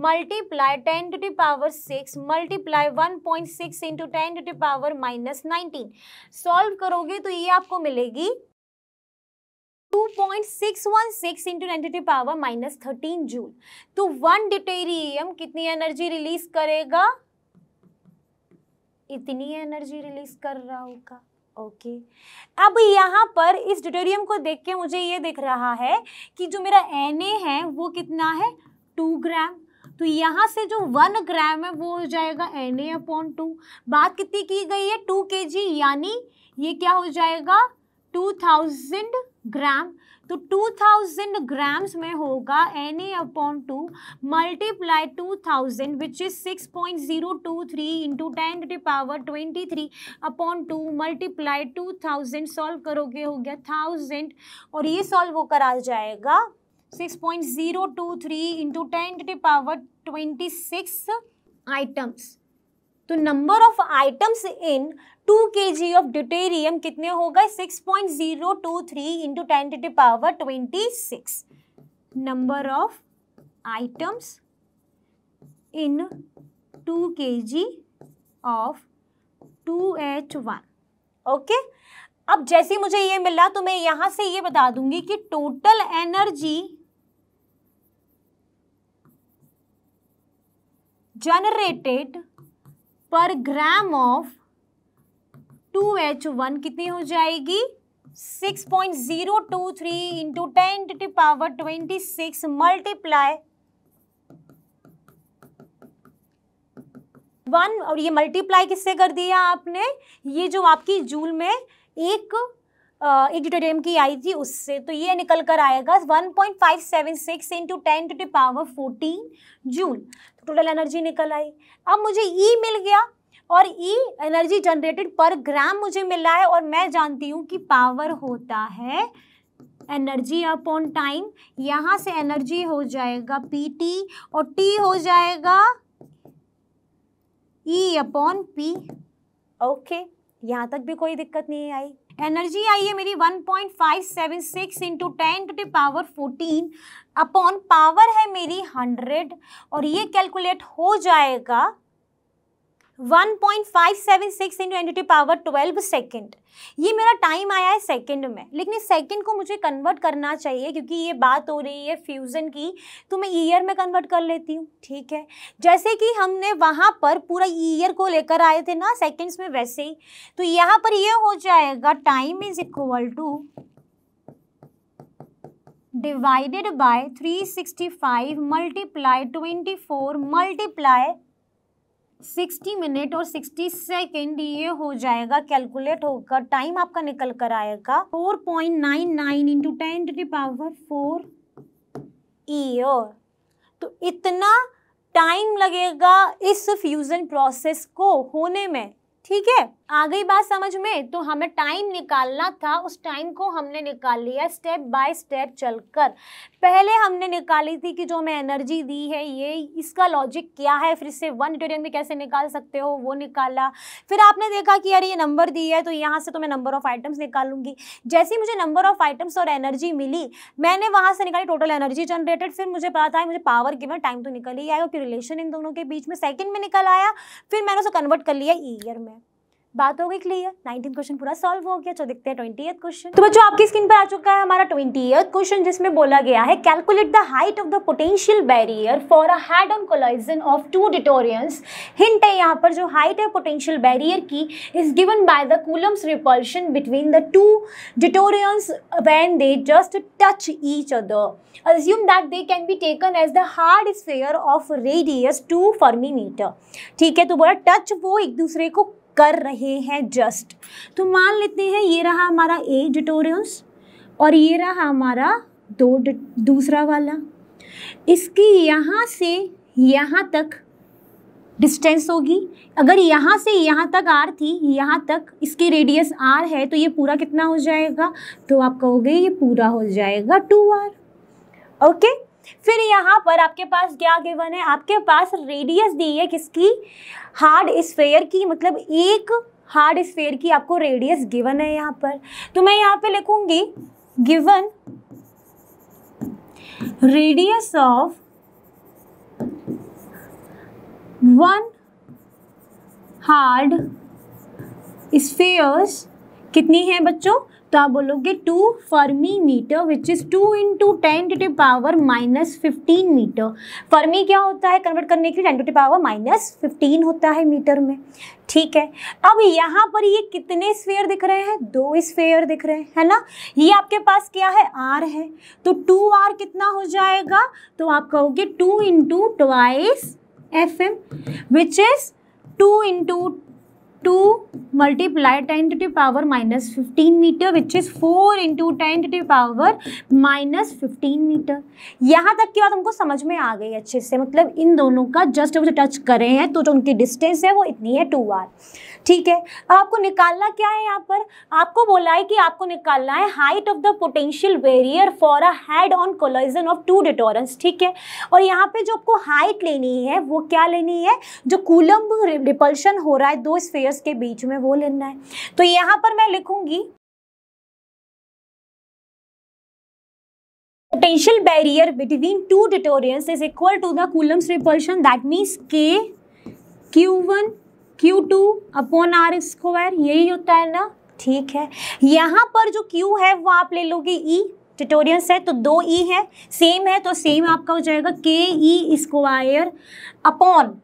multiply ten to the power six multiply one point six into ten to the power minus nineteen solve करोगे तो ये आपको मिलेगी 2.616 point six six one into ninety power minus thirteen joule तो one deuterium कितनी energy release करेगा इतनी energy release कर रहा होगा ओके okay. अब यहाँ पर इस ड्यूटोरियम को देख के मुझे ये दिख रहा है कि जो मेरा एन है वो कितना है टू ग्राम तो यहाँ से जो वन ग्राम है वो हो जाएगा एन ए अपॉन टू बात कितनी की गई है टू के जी यानी ये क्या हो जाएगा टू थाउजेंड ग्राम तो 2000 ग्राम्स में होगा N A upon two multiply two thousand which is six point zero two three into ten to power twenty three upon two multiply two thousand solve करोगे हो गया थाउजेंड और ये solve होकर आ जाएगा six point zero two three into ten to power twenty six items तो number of items in two K G of deuterium कितने हो गए six point zero two three into ten to power twenty six number of items in two K G of two H one okay अब जैसे मुझे ये मिला तो मैं यहां से ये बता दूंगी कि total energy generated per gram of two H one कितनी हो जाएगी six point zero two three into ten to power twenty six multiply one और ये मल्टीप्लाई किससे कर दिया आपने ये जो आपकी जूल में एक एक ड्यूटेरियम की आई थी उससे तो ये निकल कर आएगा one point five seven six into ten to power fourteen joule total energy निकल आई अब मुझे ई e मिल गया और ई एनर्जी जनरेटेड पर ग्राम मुझे मिला है और मैं जानती हूँ कि पावर होता है एनर्जी अपॉन टाइम यहाँ से एनर्जी हो जाएगा पी टी और टी हो जाएगा ई अपॉन पी ओके यहाँ तक भी कोई दिक्कत नहीं आई एनर्जी आई है मेरी 1.576 into ten to power fourteen upon power है मेरी 100 और ये कैलकुलेट हो जाएगा 1.576 into एन पावर 12 सेकंड ये मेरा टाइम आया है सेकंड में लेकिन इस सेकंड को मुझे कन्वर्ट करना चाहिए क्योंकि ये बात हो रही है फ्यूज़न की तो मैं ईयर में कन्वर्ट कर लेती हूँ ठीक है जैसे कि हमने वहाँ पर पूरा ईयर को लेकर आए थे ना सेकंड्स में वैसे ही तो यहाँ पर ये हो जाएगा time is equal to divided by 365 multiply 24 multiply sixty minute और सिक्सटी सेकेंड ये हो जाएगा कैलकुलेट होकर टाइम आपका निकल कर आएगा four point nine nine into ten to power four year तो इतना टाइम लगेगा इस फ्यूज़न प्रोसेस को होने में ठीक है आ गई बात समझ में तो हमें टाइम निकालना था उस टाइम को हमने निकाल लिया स्टेप बाय स्टेप चलकर पहले हमने निकाली थी कि जो हमें एनर्जी दी है ये इसका लॉजिक क्या है फिर इससे वन न्यूटोरियन में कैसे निकाल सकते हो वो निकाला फिर आपने देखा कि यार ये नंबर दी है तो यहाँ से तो मैं नंबर ऑफ आइटम्स निकालूंगी जैसे ही मुझे नंबर ऑफ आइटम्स और एनर्जी मिली मैंने वहाँ से निकाली टोटल एनर्जी जनरेटेड फिर मुझे पता है मुझे पावर गिवन टाइम तो निकल ही आया फिर रिलेशन इन दोनों के बीच में सेकेंड में निकल आया फिर मैंने उसे कन्वर्ट कर लिया ईयर में बात हो गई क्लियर नाइनटीन क्वेश्चन पूरा सॉल्व हो गया चलो देखते हैं ट्वेंटी क्वेश्चन तो बच्चों आपकी स्क्रीन पर आ चुका है हमारा ट्वेंटी क्वेश्चन जिसमें बोला गया है calculate the height of the potential barrier for a head on collision of two deuterons hint है यहाँ पर जो हाइट है पोटेंशियल बैरियर की is given by the Coulomb's repulsion between the two deuterons when they just touch each other assume that they can be taken as the hard sphere of radius two fermi ठीक है तो बोला touch वो एक दूसरे को कर रहे हैं जस्ट तो मान लेते हैं ये रहा हमारा ए डिटोरियस और ये रहा हमारा दो दूसरा वाला इसकी यहाँ से यहाँ तक डिस्टेंस होगी अगर यहाँ से यहाँ तक आर थी यहाँ तक इसकी रेडियस आर है तो ये पूरा कितना हो जाएगा तो आप कहोगे ये पूरा हो जाएगा टू आर ओके फिर यहाँ पर आपके पास क्या गिवन है आपके पास रेडियस दी है किसकी हार्ड स्फेयर की मतलब एक हार्ड स्फेयर की आपको रेडियस गिवन है यहाँ पर तो मैं यहाँ पे लिखूंगी given radius of one hard spheres कितनी है बच्चों तो आप बोलोगे two fermi meter which is two two ten to power minus fifteen meter fermi क्या होता है कन्वर्ट करने के लिए ten to power minus fifteen होता है मीटर में ठीक है अब यहाँ पर ये कितने स्फेयर दिख रहे हैं दो स्फेयर दिख रहे हैं है ना ये आपके पास क्या है आर है तो टू आर कितना हो जाएगा तो आप कहोगे two into twice F M which is two into two multiply ten to power minus fifteen meter which is four into ten to power minus fifteen meter यहाँ तक की बात हमको समझ में आ गई अच्छे से मतलब इन दोनों का जस्ट हम जो टच करें हैं तो जो उनकी डिस्टेंस है वो इतनी है टू आर ठीक है आपको निकालना क्या है यहाँ पर आपको बोला है कि आपको निकालना है height of the potential barrier for a head on collision of two deuterons ठीक है और यहाँ पे जो आपको हाइट लेनी है वो क्या लेनी है जो कूलम्ब रिपल्शन हो रहा है दो स्फेयर्स के बीच में वो लेना है तो यहाँ पर मैं लिखूंगी potential barrier between two deuterons is equal to the Coulomb's repulsion that means K Q one Q2 upon R square यही होता है ना ठीक है यहाँ पर जो Q है वो आप ले लोगे E ट्यूटोरियल्स तो e है तो दो ई e है सेम है तो सेम आपका हो जाएगा के ई स्क्वायर अपॉन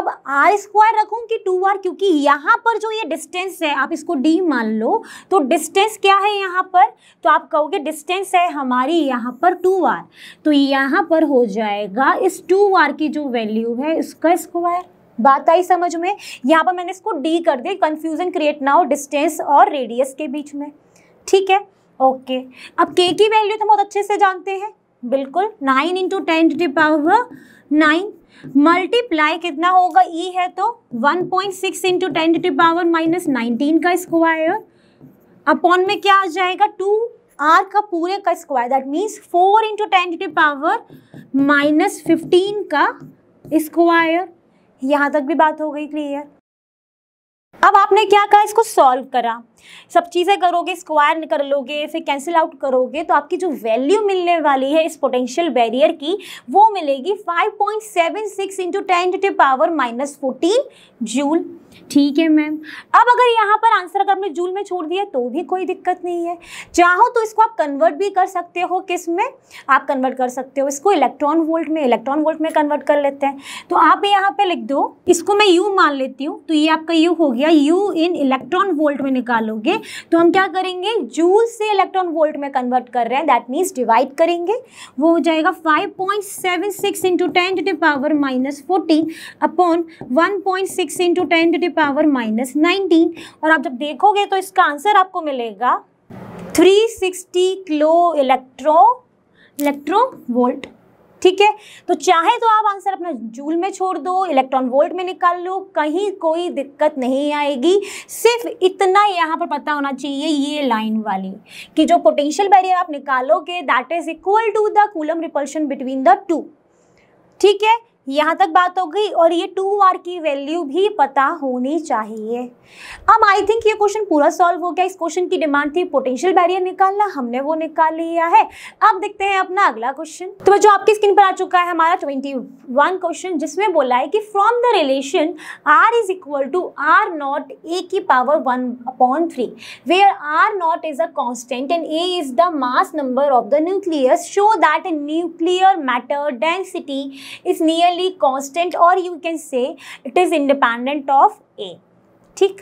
अब आर स्क्वायर रखूँ कि टू आर क्योंकि यहाँ पर जो ये डिस्टेंस है आप इसको डी मान लो तो डिस्टेंस क्या है यहाँ पर तो आप कहोगे डिस्टेंस है हमारी यहाँ पर टू आर तो यहाँ पर हो जाएगा इस टू आर की जो वैल्यू है इसका स्क्वायर बात आई समझ में यहाँ पर मैंने इसको डी कर दिया कन्फ्यूजन क्रिएट ना हो डिस्टेंस और रेडियस के बीच में ठीक है ओके अब के की वैल्यू तो बहुत अच्छे से जानते हैं बिल्कुल nine into ten to power nine multiply कितना होगा ई e है तो one point six into ten to power minus nineteen का स्क्वायर अपॉन में क्या आ जाएगा टू आर का पूरे का square that means four into ten to power minus fifteen का स्क्वायर यहाँ तक भी बात हो गई क्लियर अब आपने क्या कहा इसको सॉल्व करा सब चीज़ें करोगे स्क्वायर कर लोगे फिर कैंसिल आउट करोगे तो आपकी जो वैल्यू मिलने वाली है इस पोटेंशियल बैरियर की वो मिलेगी 5.76 point seven six into ten to power minus fourteen joule ठीक है मैम अब अगर यहाँ पर आंसर अगर हमने जूल में छोड़ दिया तो भी कोई दिक्कत नहीं है चाहो तो इसको आप कन्वर्ट भी कर सकते हो किस में आप कन्वर्ट कर सकते हो इसको इलेक्ट्रॉन वोल्ट में इलेक्ट्रॉन वोल्ट में कन्वर्ट कर लेते हैं तो आप यहाँ पे लिख दो इसको मैं यू मान लेती हूँ तो ये आपका यू हो गया यू इन इलेक्ट्रॉन वोल्ट में निकालोगे तो हम क्या करेंगे जूल से इलेक्ट्रॉन वोल्ट में कन्वर्ट कर रहे हैं दैट मीन्स डिवाइड करेंगे वो हो जाएगा five point seven six into ten to power minus fourteen upon one point six into ten to the power minus nineteen और आप जब देखोगे तो इसका आंसर आपको मिलेगा 360 किलो इलेक्ट्रो इलेक्ट्रो वोल्ट ठीक है तो चाहे तो आप आंसर अपना जूल में छोड़ दो इलेक्ट्रॉन वोल्ट में निकाल लो कहीं कोई दिक्कत नहीं आएगी सिर्फ इतना यहाँ पर पता होना चाहिए ये लाइन वाली कि जो पोटेंशियल बैरियर आप निकालोगे that is equal to the Coulomb repulsion between the two ठीक है यहाँ तक बात हो गई और ये टू आर की वैल्यू भी पता होनी चाहिए अब आई थिंक ये क्वेश्चन पूरा सॉल्व हो गया इस क्वेश्चन की डिमांड थी पोटेंशियल बैरियर निकालना हमने वो निकाल लिया है अब देखते हैं अपना अगला क्वेश्चन तो जो आपकी स्क्रीन पर आ चुका है हमारा ट्वेंटी वन क्वेश्चन जिसमें बोला है कि from the relation R is equal to R naught A की power one upon three where R naught is a constant and A is the mass number of the nucleus show that nuclear matter density is near nominally constant और you can say it is independent of A ठीक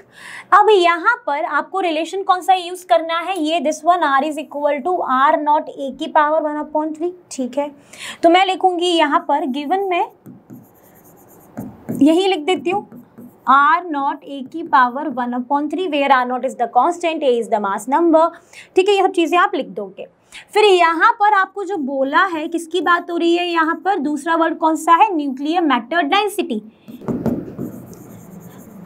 अब यहाँ पर आपको relation कौन सा use करना है ये this one R is equal to R naught A की पावर वन अपॉइंट थ्री ठीक है तो मैं लिखूंगी यहाँ पर गिवन में यही लिख देती हूँ आर नॉट ए की power one upon three where R naught is the constant A is the mass number ठीक है ये सब चीज़ें आप लिख दोगे फिर यहाँ पर आपको जो बोला है किसकी बात हो रही है यहाँ पर दूसरा वर्ड कौन सा है न्यूक्लियर मैटर डेंसिटी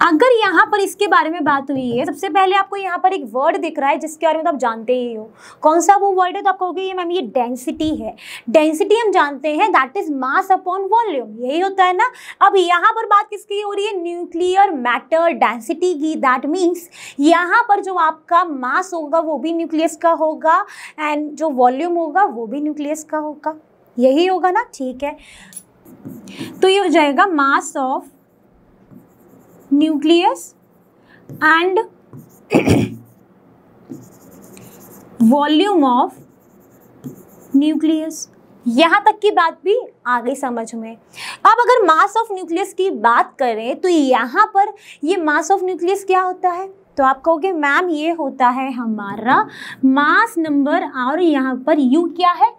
अगर यहाँ पर इसके बारे में बात हुई है सबसे पहले आपको यहाँ पर एक वर्ड दिख रहा है जिसके बारे में तो आप जानते ही हो कौन सा वो वर्ड है तो आप कहोगे ये मैम ये डेंसिटी है डेंसिटी हम जानते हैं that is mass upon volume यही होता है ना अब यहाँ पर बात किसकी हो रही है न्यूक्लियर मैटर डेंसिटी की दैट मीन्स यहाँ पर जो आपका मास होगा वो भी न्यूक्लियस का होगा एंड जो वॉल्यूम होगा वो भी न्यूक्लियस का होगा यही होगा ना ठीक है तो ये हो जाएगा mass of nucleus and volume of nucleus यहाँ तक की बात भी आ गई समझ में अब अगर मास ऑफ न्यूक्लियस की बात करें तो यहाँ पर ये मास ऑफ न्यूक्लियस क्या होता है तो आप कहोगे मैम ये होता है हमारा मास नंबर और यहाँ पर यू क्या है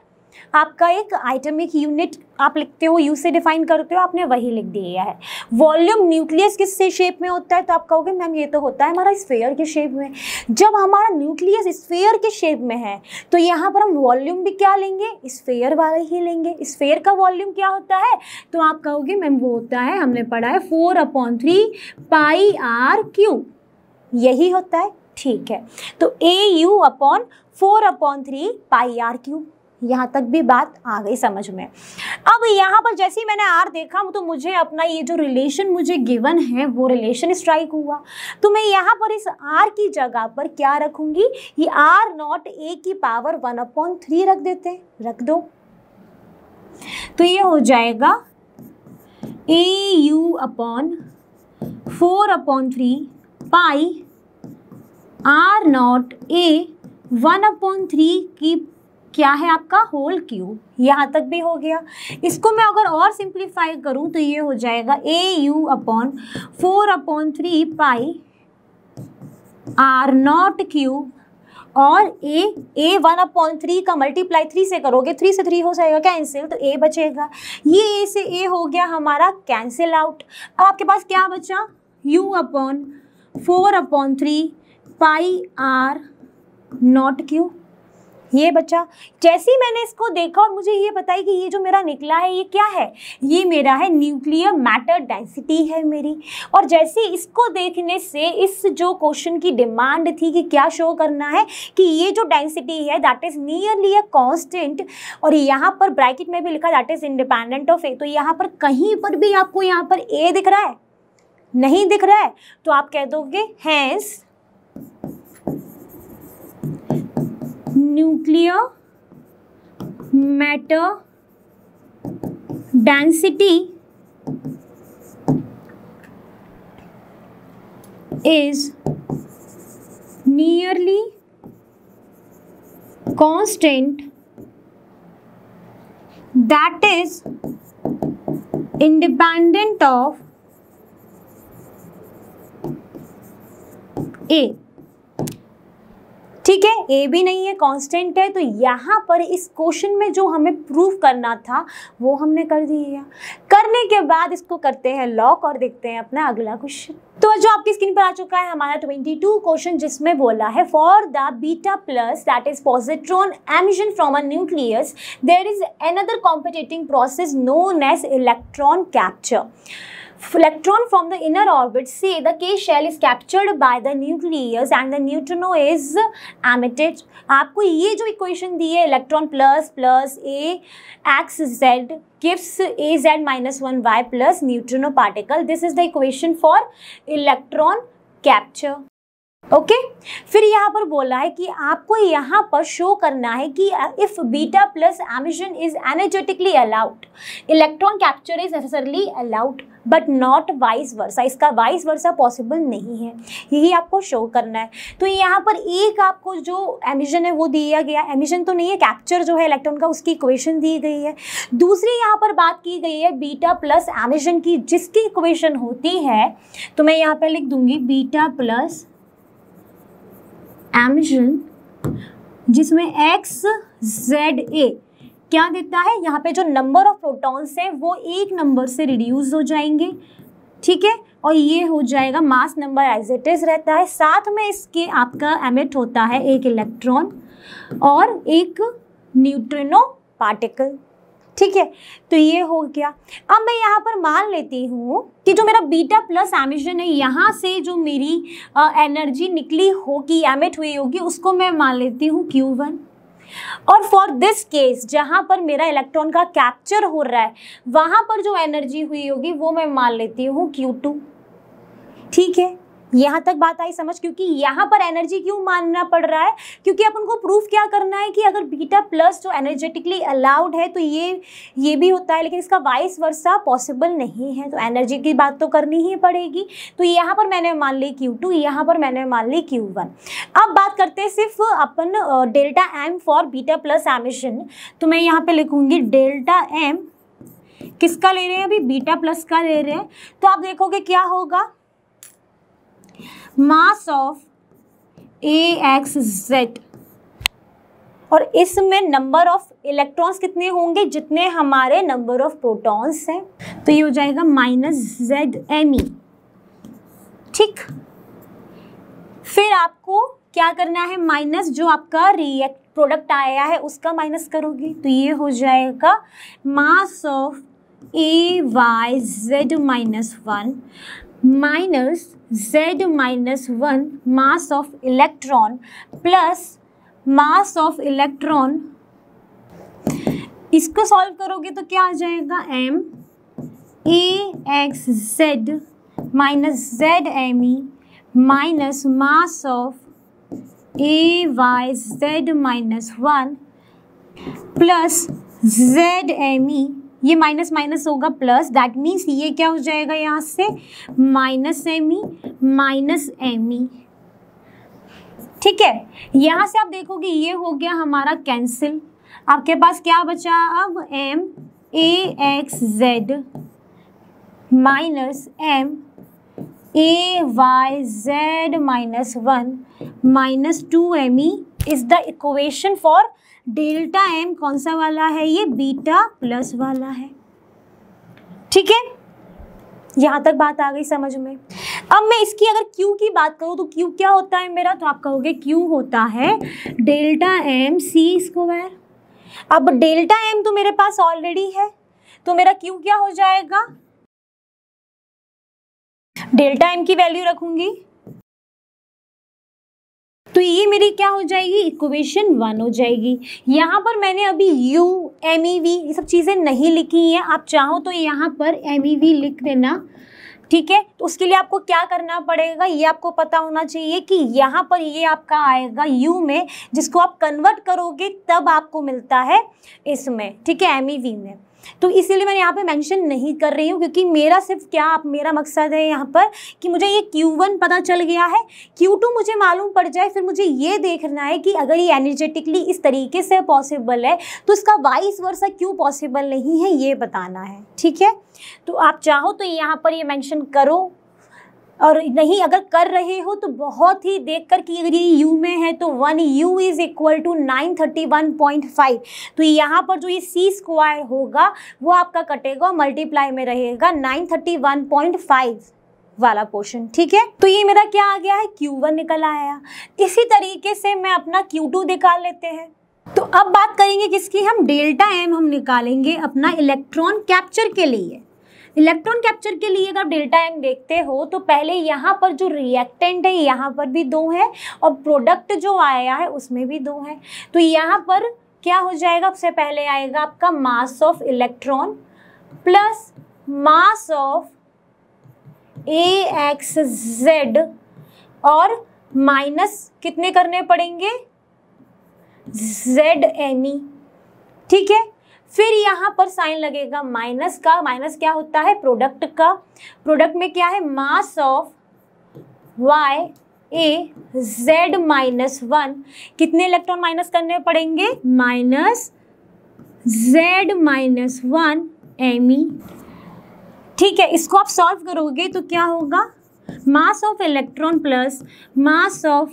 आपका एक आइटमिक यूनिट आप लिखते हो यू से डिफाइन करते हो आपने वही लिख दिया है वॉल्यूम न्यूक्लियस किस शेप में होता है तो आप कहोगे मैम ये तो होता है हमारा स्फेयर के शेप में जब हमारा न्यूक्लियस स्फेयर के शेप में है तो यहाँ पर हम वॉल्यूम भी क्या लेंगे स्फेयर वाला ही लेंगे स्फेयर का वॉल्यूम क्या होता है तो आप कहोगे मैम वो होता है हमने पढ़ा है four upon three pi R cube यही होता है ठीक है तो A U upon four upon three pi R cube यहाँ तक भी बात आ गई समझ में अब यहाँ पर जैसे ही मैंने आर देखा तो मुझे अपना ये जो रिलेशन मुझे गिवन है वो रिलेशन स्ट्राइक हुआ तो मैं यहाँ पर इस आर की जगह पर क्या रखूँगी ये आर नॉट ए की पावर वन अपॉन थ्री रख देते रख दो तो ये हो जाएगा A U upon four upon three pi R naught A one upon three की क्या है आपका होल क्यूब यहाँ तक भी हो गया इसको मैं अगर और सिंप्लीफाई करूँ तो ये हो जाएगा A U upon four upon three pi R naught cube और A A one upon three का मल्टीप्लाई थ्री से करोगे थ्री से थ्री हो जाएगा कैंसिल तो ए बचेगा ये ए से ए हो गया हमारा कैंसिल आउट अब आपके पास क्या बचा U upon four upon three pi R naught cube ये बच्चा जैसे ही मैंने इसको देखा और मुझे ये पता है कि ये जो मेरा निकला है ये क्या है ये मेरा है न्यूक्लियर मैटर डेंसिटी है मेरी और जैसे इसको देखने से इस जो क्वेश्चन की डिमांड थी कि क्या शो करना है कि ये जो डेंसिटी है that is nearly a constant और यहाँ पर ब्रैकेट में भी लिखा that is independent of A तो यहाँ पर कहीं पर भी आपको यहाँ पर ए दिख रहा है नहीं दिख रहा है तो आप कह दोगे hence nuclear matter density is nearly constant that is independent of A. ठीक है ए भी नहीं है कांस्टेंट है तो यहाँ पर इस क्वेश्चन में जो हमें प्रूव करना था वो हमने कर दिया करने के बाद इसको करते हैं लॉक और देखते हैं अपना अगला क्वेश्चन तो जो आपकी स्क्रीन पर आ चुका है हमारा 22 क्वेश्चन जिसमें बोला है for the beta plus that is positron emission from a nucleus there is another competing process known as electron capture electron from the inner orbit say the K shell is captured by the nucleus and the neutrino is emitted आपको ये जो equation दी है electron plus plus A x z gives A z minus 1 y plus neutrino particle this is the equation for electron capture okay फिर यहाँ पर बोला है कि आपको यहाँ पर शो करना है कि if beta plus emission is energetically allowed electron capture is necessarily allowed but not vice versa इसका वाइस वर्सा पॉसिबल नहीं है यही आपको शो करना है तो यहाँ पर एक आपको जो एमिशन है वो दिया गया एमिशन तो नहीं है कैप्चर जो है इलेक्ट्रॉन का उसकी इक्वेशन दी गई है दूसरी यहाँ पर बात की गई है बीटा प्लस एमिशन की जिसकी इक्वेशन होती है तो मैं यहाँ पर लिख दूंगी बीटा प्लस एमिशन जिसमें एक्स जेड ए क्या देता है यहाँ पे जो नंबर ऑफ प्रोटॉन्स हैं वो एक नंबर से रिड्यूस हो जाएंगे ठीक है और ये हो जाएगा mass number as it is रहता है साथ में इसके आपका एमिट होता है एक इलेक्ट्रॉन और एक न्यूट्रिनो पार्टिकल ठीक है तो ये हो गया अब मैं यहाँ पर मान लेती हूँ कि जो मेरा बीटा प्लस एमिशन है यहाँ से जो मेरी एनर्जी निकली होगी एमिट हुई होगी उसको मैं मान लेती हूँ क्यू वन और फॉर दिस केस जहाँ पर मेरा इलेक्ट्रॉन का कैप्चर हो रहा है वहाँ पर जो एनर्जी हुई होगी वो मैं मान लेती हूँ क्यू टू ठीक है यहाँ तक बात आई समझ क्योंकि यहाँ पर एनर्जी क्यों मानना पड़ रहा है क्योंकि अपन को प्रूफ क्या करना है कि अगर बीटा प्लस जो एनर्जेटिकली अलाउड है तो ये ये भी होता है लेकिन इसका वाइस वर्षा पॉसिबल नहीं है तो एनर्जी की बात तो करनी ही पड़ेगी तो यहाँ पर मैंने मान ली क्यू टू यहाँ पर मैंने मान ली क्यू वन अब बात करते हैं सिर्फ अपन delta M for beta plus emission तो मैं यहाँ पर लिखूँगी डेल्टा एम किसका ले रहे हैं अभी बीटा प्लस का ले रहे हैं तो आप देखोगे क्या होगा mass of A X Z और इसमें नंबर ऑफ इलेक्ट्रॉन्स कितने होंगे जितने हमारे नंबर ऑफ प्रोटॉन्स हैं तो ये हो जाएगा माइनस जेड एम ई ठीक फिर आपको क्या करना है माइनस जो आपका रिएक्ट प्रोडक्ट आया है उसका माइनस करोगे तो ये हो जाएगा mass of A Y Z minus one minus Z minus one mass of electron plus mass of electron इसको सॉल्व करोगे तो क्या आ जाएगा M A X Z minus Z M E minus mass of A Y Z minus one plus Z M E ये minus minus होगा plus that means ये क्या हो जाएगा यहाँ से minus M E e, minus M E e। ठीक है यहाँ से आप देखोगे ये हो गया हमारा कैंसिल आपके पास क्या बचा अब M A X Z minus M A Y Z minus one minus two M E is the equation for delta M कौन सा वाला है ये बीटा प्लस वाला है ठीक है यहां तक बात आ गई समझ में अब मैं इसकी अगर क्यू की बात करूं तो क्यू क्या होता है मेरा तो आप कहोगे क्यू होता है डेल्टा एम सी स्क्वायर अब डेल्टा एम तो मेरे पास ऑलरेडी है तो मेरा क्यू क्या हो जाएगा डेल्टा एम की वैल्यू रखूंगी तो ये मेरी क्या हो जाएगी इक्वेशन वन हो जाएगी यहाँ पर मैंने अभी यू एम ई वी ये सब चीज़ें नहीं लिखी हैं आप चाहो तो यहाँ पर एम ई वी लिख देना ठीक है तो उसके लिए आपको क्या करना पड़ेगा ये आपको पता होना चाहिए कि यहाँ पर ये आपका आएगा यू में जिसको आप कन्वर्ट करोगे तब आपको मिलता है इसमें ठीक है एम ई वी में तो इसीलिए मैं यहाँ पे मेंशन नहीं कर रही हूँ क्योंकि मेरा सिर्फ क्या मेरा मकसद है यहाँ पर कि मुझे ये Q1 पता चल गया है Q2 मुझे मालूम पड़ जाए फिर मुझे ये देखना है कि अगर ये एनर्जेटिकली इस तरीके से पॉसिबल है तो इसका वाइस वर्सा क्यों पॉसिबल नहीं है ये बताना है ठीक है तो आप चाहो तो यहाँ पर ये मैंशन करो और नहीं अगर कर रहे हो तो बहुत ही देख कर कि अगर ये यू में है तो one U is equal to nine thirty one point five तो यहाँ पर जो ये सी स्क्वायर होगा वो आपका कटेगा मल्टीप्लाई में रहेगा nine thirty one point five वाला पोर्शन ठीक है तो ये मेरा क्या आ गया है Q1 निकल आया इसी तरीके से मैं अपना Q2 निकाल लेते हैं तो अब बात करेंगे किसकी हम डेल्टा एम हम निकालेंगे अपना इलेक्ट्रॉन कैप्चर के लिए इलेक्ट्रॉन कैप्चर के लिए अगर आप डेल्टा एंग देखते हो तो पहले यहाँ पर जो रिएक्टेंट है यहाँ पर भी दो है और प्रोडक्ट जो आया है उसमें भी दो है तो यहाँ पर क्या हो जाएगा सबसे पहले आएगा आपका mass of electron plus mass of A X Z और माइनस कितने करने पड़ेंगे जेड एन ई ठीक है फिर यहाँ पर साइन लगेगा माइनस का माइनस क्या होता है प्रोडक्ट का प्रोडक्ट में क्या है mass of Y A Z minus one कितने इलेक्ट्रॉन माइनस करने पड़ेंगे minus Z minus one M ठीक है इसको आप सॉल्व करोगे तो क्या होगा mass of electron plus mass of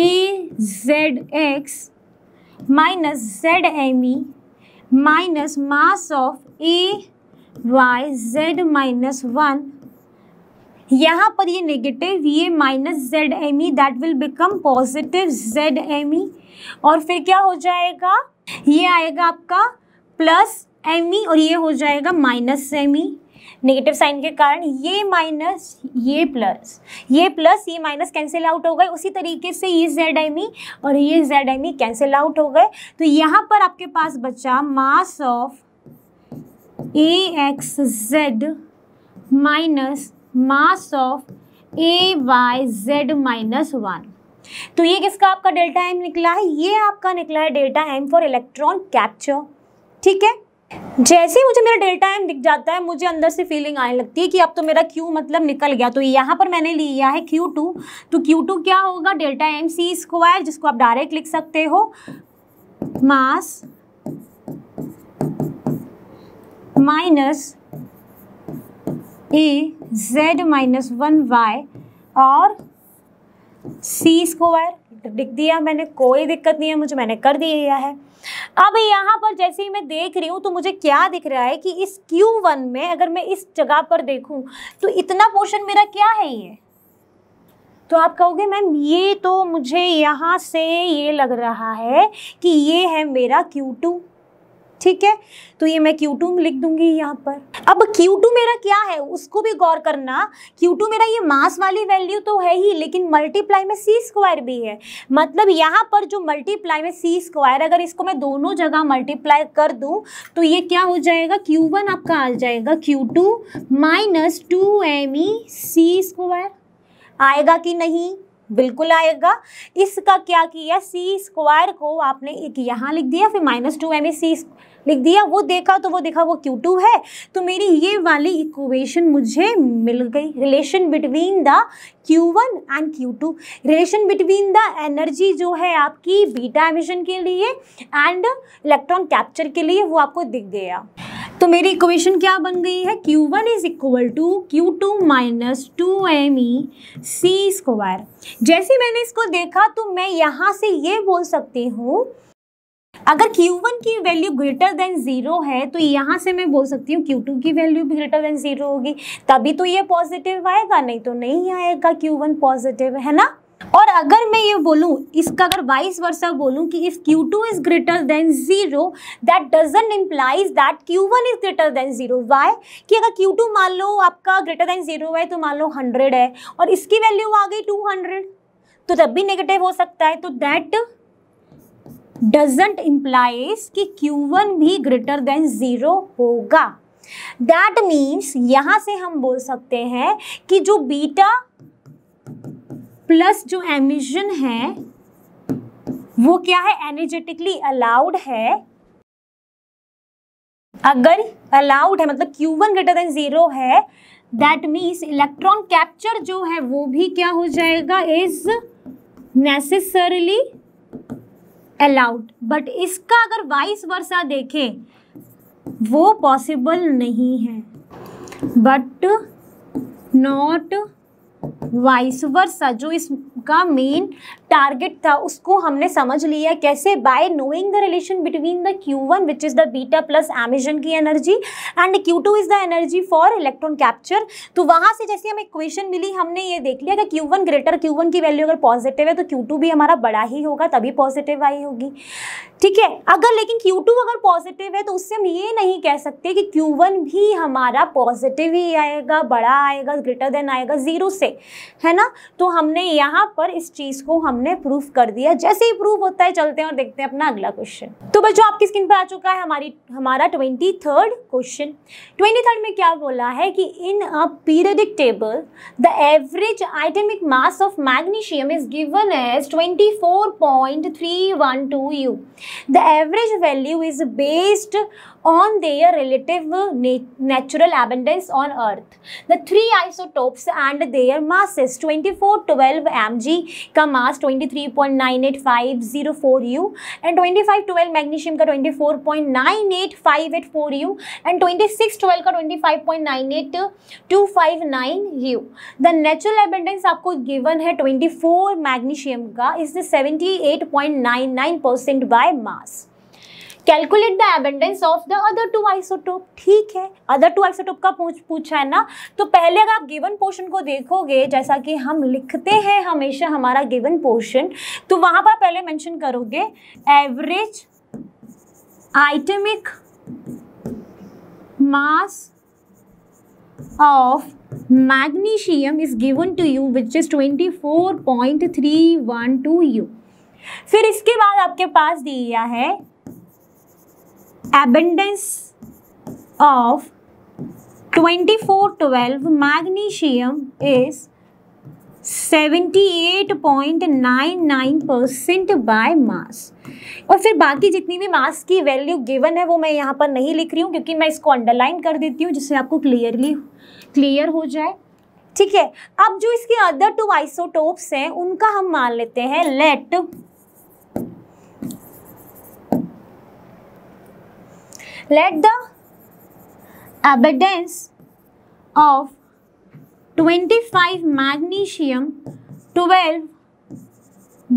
A Z X minus Z M E minus mass of A Y Z minus one यहाँ पर ये नेगेटिव ये minus Z M E that will become positive Z M E और फिर क्या हो जाएगा ये आएगा आपका प्लस एम ई और ये हो जाएगा minus M E negative sign के कारण ये माइनस ये प्लस ये प्लस ये माइनस कैंसिल आउट हो गए उसी तरीके से ये जेड एम ई और ये Z M E cancel out हो गए तो यहाँ पर आपके पास बचा mass of A X Z minus mass of A Y Z minus one तो ये किसका आपका डेल्टा एम निकला है ये आपका निकला है delta M for electron capture ठीक है जैसे ही मुझे मेरा डेल्टा एम दिख जाता है मुझे अंदर से फीलिंग आने लगती है कि अब तो मेरा क्यू मतलब निकल गया तो यहाँ पर मैंने लिया है क्यू टू तो क्यू टू क्या होगा डेल्टा एम सी स्क्वायर जिसको आप डायरेक्ट लिख सकते हो mass minus A Z minus one Y और सी स्क्वायर लिख दिया मैंने कोई दिक्कत नहीं है मुझे मैंने कर दिया है अब यहाँ पर जैसे ही मैं देख रही हूँ तो मुझे क्या दिख रहा है कि इस Q1 में अगर मैं इस जगह पर देखूँ तो इतना पोर्शन मेरा क्या है ये तो आप कहोगे मैम ये तो मुझे यहाँ से ये लग रहा है कि ये है मेरा टू ठीक है तो ये मैं Q2 लिख दूंगी यहाँ पर अब Q2 मेरा क्या है उसको भी गौर करना Q2 मेरा ये मास वाली वैल्यू तो है ही लेकिन मल्टीप्लाई में सी स्क्वायर भी है मतलब यहाँ पर जो मल्टीप्लाई में सी स्क्वायर अगर इसको मैं दोनों जगह मल्टीप्लाई कर दूँ तो ये क्या हो जाएगा Q1 आपका आ जाएगा Q2 two minus two M E C square आएगा कि नहीं बिल्कुल आएगा इसका क्या किया सी स्क्वायर को आपने एक यहाँ लिख दिया फिर minus two M A C लिख दिया वो देखा तो वो देखा वो क्यू टू है तो मेरी ये वाली इक्वेशन मुझे मिल गई relation between the Q one and Q two relation between the energy जो है आपकी बीटा एमिशन के लिए एंड इलेक्ट्रॉन कैप्चर के लिए वो आपको दिख गया तो मेरी इक्वेशन क्या बन गई है Q one is equal to Q two minus two M E C square जैसे मैंने इसको देखा तो मैं यहाँ से ये बोल सकती हूँ अगर Q1 की वैल्यू ग्रेटर देन ज़ीरो है तो यहाँ से मैं बोल सकती हूँ Q2 की वैल्यू भी ग्रेटर देन ज़ीरो होगी तभी तो ये पॉजिटिव आएगा नहीं तो नहीं आएगा Q1 पॉजिटिव है ना और अगर मैं ये बोलूँ इसका अगर वाइस वर्सा बोलूँ कि if Q two is greater than zero that doesn't implies that Q one is greater than zero why कि अगर क्यू टू मान लो आपका ग्रेटर देन ज़ीरो है तो मान लो हंड्रेड है और इसकी वैल्यू आ गई टू हंड्रेड तो तब भी नेगेटिव हो सकता है तो दैट डजेंट इम्प्लाइज कि क्यू वन भी ग्रेटर देन ज़ीरो होगा दैट मीन्स यहाँ से हम बोल सकते हैं कि जो बीटा प्लस जो एमिशन है वो क्या है एनर्जेटिकली अलाउड है अगर अलाउड है मतलब Q1 ग्रेटर देन जीरो है दैट मीन्स इलेक्ट्रॉन कैप्चर जो है वो भी क्या हो जाएगा इज नेसेसरली अलाउड बट इसका अगर वाइस वर्षा देखें वो पॉसिबल नहीं है बट नॉट वाइस वर्सा जो इस का मेन टारगेट था उसको हमने समझ लिया कैसे by knowing the relation between the Q one which is the beta plus emission की energy and Q two is the energy for electron capture तो वहाँ से जैसे हमें क्वेश्चन मिली हमने ये देख लिया कि Q one greater Q one की वैल्यू अगर पॉजिटिव है तो क्यू टू भी हमारा बड़ा ही होगा तभी पॉजिटिव आई होगी ठीक है अगर लेकिन क्यू टू अगर पॉजिटिव है तो उससे हम ये नहीं कह सकते कि क्यू वन भी हमारा पॉजिटिव ही आएगा बड़ा आएगा ग्रेटर देन आएगा ज़ीरो से है ना तो हमने यहाँ यहाँ पर इस चीज को हमने प्रूफ कर दिया जैसे ही प्रूफ होता है चलते हैं और देखते हैं अपना अगला क्वेश्चन तो बच्चों आपकी स्किन पर आ चुका है हमारी हमारा twenty third question twenty third में क्या बोला है कि in a periodic table the average atomic mass of magnesium is given as twenty four point three one two u the average value is based on their relative natural abundance on earth the three isotopes and their masses 2412 mg का मास 23.98504u and 2512 magnesium का 24.98584u and 2612 का 25.98259u the natural abundance आपको given है 24 magnesium का is 78.99 percent by mass calculate the abundance of the other two isotope ठीक है other two isotope का पूछ पूछा है ना तो पहले अगर आप गिवन पोर्शन को देखोगे जैसा कि हम लिखते हैं हमेशा हमारा गिवन पोर्शन तो वहां पर पहले मेंशन करोगे average atomic mass of magnesium is given to you which is twenty four point three one two u फिर इसके बाद आपके पास दिया है abundance of 2412 magnesium is 78.99 percent by mass और फिर बाकी जितनी भी मास की वैल्यू गिवन है वो मैं यहाँ पर नहीं लिख रही हूँ क्योंकि मैं इसको अंडरलाइन कर देती हूँ जिससे आपको क्लियरली क्लियर हो जाए ठीक है अब जो इसके अदर टू आइसोटोप्स हैं उनका हम मान लेते हैं let let the abundance of 25 magnesium 12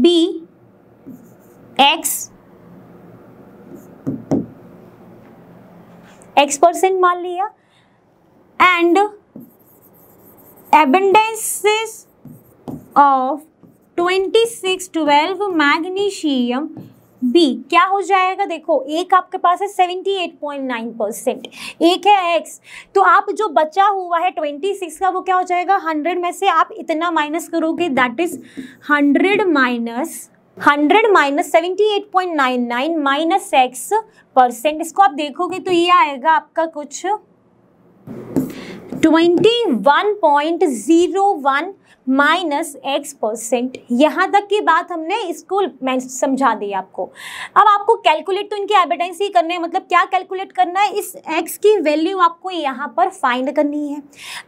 be x x percent maan liya and abundances of 26 magnesium B क्या हो जाएगा देखो एक आपके पास है seventy eight point nine percent एक है एक्स तो आप जो बचा हुआ है ट्वेंटी सिक्स का वो क्या हो जाएगा हंड्रेड में से आप इतना माइनस करोगे that is hundred minus hundred minus seventy eight point nine nine minus X percent इसको आप देखोगे तो ये आएगा आपका कुछ twenty one point zero one minus X percent यहाँ तक की बात हमने इसको समझा दी आपको अब आपको कैलकुलेट तो इनकी एविडेंस ही करने है मतलब क्या कैलकुलेट करना है इस एक्स की वैल्यू आपको यहाँ पर फाइंड करनी है